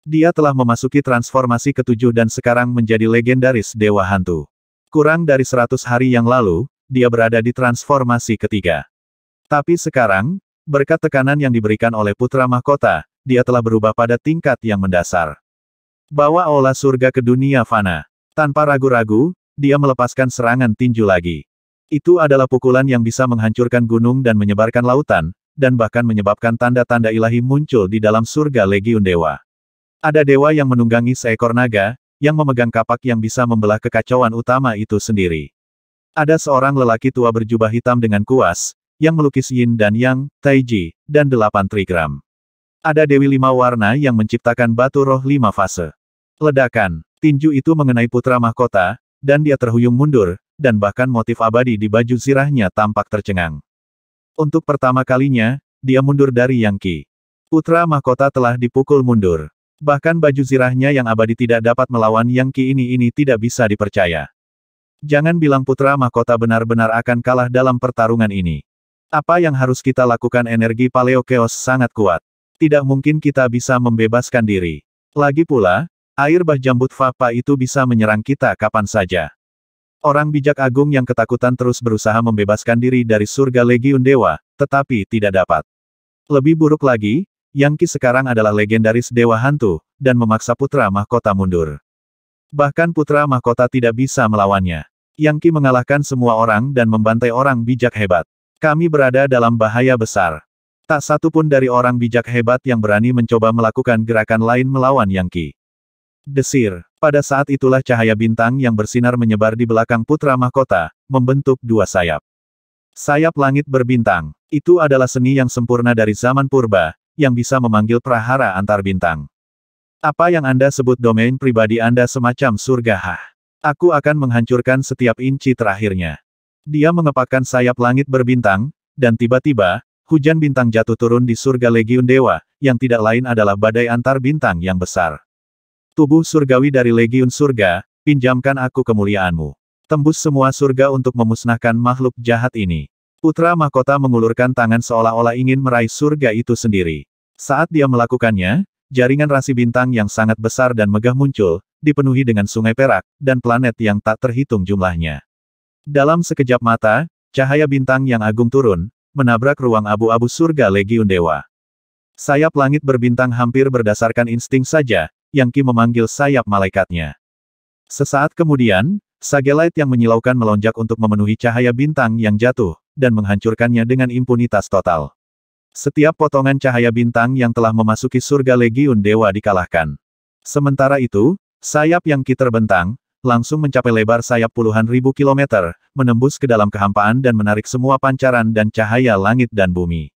Dia telah memasuki transformasi ketujuh dan sekarang menjadi legendaris Dewa Hantu. Kurang dari seratus hari yang lalu, dia berada di transformasi ketiga. Tapi sekarang, berkat tekanan yang diberikan oleh putra mahkota, dia telah berubah pada tingkat yang mendasar. Bawa olah surga ke dunia fana. Tanpa ragu-ragu, dia melepaskan serangan tinju lagi. Itu adalah pukulan yang bisa menghancurkan gunung dan menyebarkan lautan, dan bahkan menyebabkan tanda-tanda ilahi muncul di dalam surga Legiun Dewa. Ada dewa yang menunggangi seekor naga, yang memegang kapak yang bisa membelah kekacauan utama itu sendiri. Ada seorang lelaki tua berjubah hitam dengan kuas, yang melukis yin dan yang, taiji, dan delapan trigram. Ada dewi lima warna yang menciptakan batu roh lima fase. Ledakan, tinju itu mengenai putra mahkota, dan dia terhuyung mundur, dan bahkan motif abadi di baju zirahnya tampak tercengang. Untuk pertama kalinya, dia mundur dari Yang Qi. Putra mahkota telah dipukul mundur. Bahkan baju zirahnya yang abadi tidak dapat melawan Yang Qi ini ini tidak bisa dipercaya. Jangan bilang putra mahkota benar-benar akan kalah dalam pertarungan ini. Apa yang harus kita lakukan energi paleo chaos sangat kuat. Tidak mungkin kita bisa membebaskan diri. Lagi pula, air bah jambut Fapa itu bisa menyerang kita kapan saja. Orang bijak agung yang ketakutan terus berusaha membebaskan diri dari surga Legiun Dewa, tetapi tidak dapat. Lebih buruk lagi, Yang Qi sekarang adalah legendaris Dewa Hantu, dan memaksa putra mahkota mundur. Bahkan putra mahkota tidak bisa melawannya. Yang Qi mengalahkan semua orang dan membantai orang bijak hebat. Kami berada dalam bahaya besar. Tak satu pun dari orang bijak hebat yang berani mencoba melakukan gerakan lain melawan Yang Qi. Desir. Pada saat itulah cahaya bintang yang bersinar menyebar di belakang putra mahkota, membentuk dua sayap. Sayap langit berbintang. Itu adalah seni yang sempurna dari zaman purba, yang bisa memanggil prahara antar bintang. Apa yang Anda sebut domain pribadi Anda semacam surga hah. Aku akan menghancurkan setiap inci terakhirnya. Dia mengepakkan sayap langit berbintang, dan tiba-tiba, hujan bintang jatuh turun di surga Legiun Dewa, yang tidak lain adalah badai antar bintang yang besar. Tubuh surgawi dari legiun surga, pinjamkan aku kemuliaanmu. Tembus semua surga untuk memusnahkan makhluk jahat ini. Putra mahkota mengulurkan tangan seolah-olah ingin meraih surga itu sendiri. Saat dia melakukannya, jaringan rasi bintang yang sangat besar dan megah muncul, dipenuhi dengan sungai perak, dan planet yang tak terhitung jumlahnya. Dalam sekejap mata, cahaya bintang yang agung turun, menabrak ruang abu-abu surga Legiun Dewa. Sayap langit berbintang hampir berdasarkan insting saja, yang Ki memanggil sayap malaikatnya. Sesaat kemudian, Sagelite yang menyilaukan melonjak untuk memenuhi cahaya bintang yang jatuh, dan menghancurkannya dengan impunitas total. Setiap potongan cahaya bintang yang telah memasuki surga Legiun Dewa dikalahkan. Sementara itu, sayap yang Ki terbentang, langsung mencapai lebar sayap puluhan ribu kilometer, menembus ke dalam kehampaan dan menarik semua pancaran dan cahaya langit dan bumi.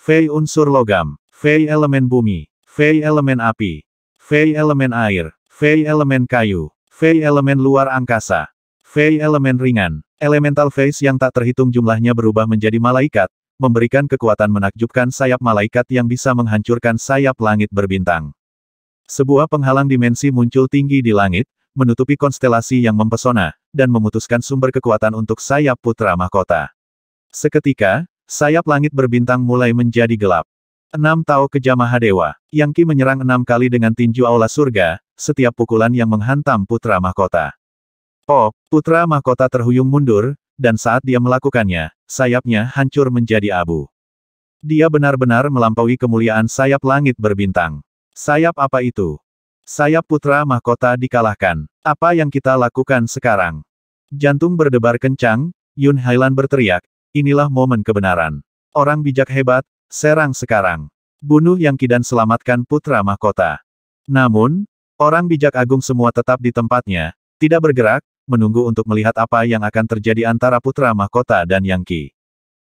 Fei unsur logam, Fei elemen bumi, Fei elemen api, Fei elemen air, Fei elemen kayu, Fei elemen luar angkasa, Fei elemen ringan, elemental face yang tak terhitung jumlahnya berubah menjadi malaikat, memberikan kekuatan menakjubkan sayap malaikat yang bisa menghancurkan sayap langit berbintang. Sebuah penghalang dimensi muncul tinggi di langit, menutupi konstelasi yang mempesona, dan memutuskan sumber kekuatan untuk sayap putra mahkota. Seketika, sayap langit berbintang mulai menjadi gelap. Enam Tao Kejamaha Dewa, Yang Ki menyerang enam kali dengan tinju aula surga, setiap pukulan yang menghantam putra mahkota. Oh, putra mahkota terhuyung mundur, dan saat dia melakukannya, sayapnya hancur menjadi abu. Dia benar-benar melampaui kemuliaan sayap langit berbintang. Sayap apa itu? Sayap putra mahkota dikalahkan. Apa yang kita lakukan sekarang? Jantung berdebar kencang, Yun Hailan berteriak, inilah momen kebenaran. Orang bijak hebat, Serang sekarang. Bunuh yang kidan selamatkan putra mahkota. Namun, orang bijak agung semua tetap di tempatnya, tidak bergerak, menunggu untuk melihat apa yang akan terjadi antara putra mahkota dan Yang Ki.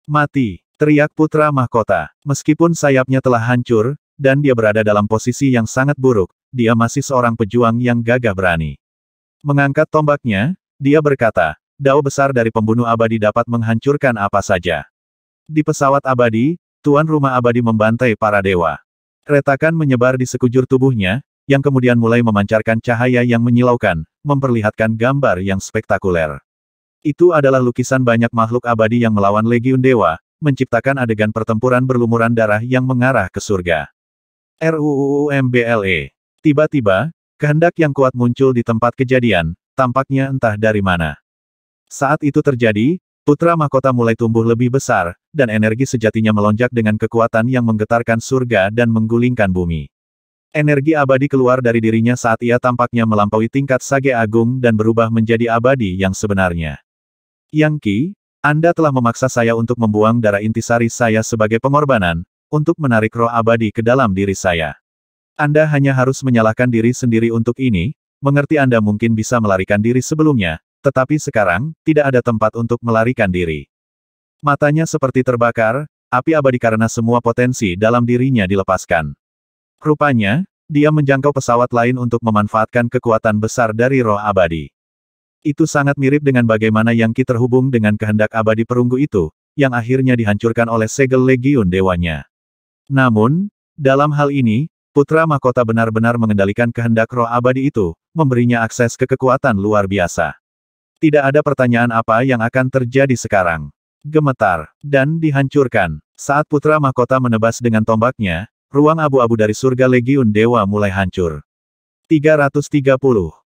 Mati, teriak putra mahkota. Meskipun sayapnya telah hancur, dan dia berada dalam posisi yang sangat buruk, dia masih seorang pejuang yang gagah berani. Mengangkat tombaknya, dia berkata, dao besar dari pembunuh abadi dapat menghancurkan apa saja. Di pesawat abadi, Tuan Rumah Abadi membantai para dewa. Retakan menyebar di sekujur tubuhnya, yang kemudian mulai memancarkan cahaya yang menyilaukan, memperlihatkan gambar yang spektakuler. Itu adalah lukisan banyak makhluk abadi yang melawan Legiun Dewa, menciptakan adegan pertempuran berlumuran darah yang mengarah ke surga. RUUMBLE Tiba-tiba, kehendak yang kuat muncul di tempat kejadian, tampaknya entah dari mana. Saat itu terjadi, Putra mahkota mulai tumbuh lebih besar, dan energi sejatinya melonjak dengan kekuatan yang menggetarkan surga dan menggulingkan bumi. Energi abadi keluar dari dirinya saat ia tampaknya melampaui tingkat sage agung dan berubah menjadi abadi yang sebenarnya. Yang Ki, Anda telah memaksa saya untuk membuang darah intisari saya sebagai pengorbanan, untuk menarik roh abadi ke dalam diri saya. Anda hanya harus menyalahkan diri sendiri untuk ini, mengerti Anda mungkin bisa melarikan diri sebelumnya, tetapi sekarang, tidak ada tempat untuk melarikan diri. Matanya seperti terbakar, api abadi karena semua potensi dalam dirinya dilepaskan. Rupanya, dia menjangkau pesawat lain untuk memanfaatkan kekuatan besar dari roh abadi. Itu sangat mirip dengan bagaimana Yang Ki terhubung dengan kehendak abadi perunggu itu, yang akhirnya dihancurkan oleh segel legiun dewanya. Namun, dalam hal ini, putra mahkota benar-benar mengendalikan kehendak roh abadi itu, memberinya akses ke kekuatan luar biasa. Tidak ada pertanyaan apa yang akan terjadi sekarang. Gemetar, dan dihancurkan. Saat putra mahkota menebas dengan tombaknya, ruang abu-abu dari surga Legiun Dewa mulai hancur. 330.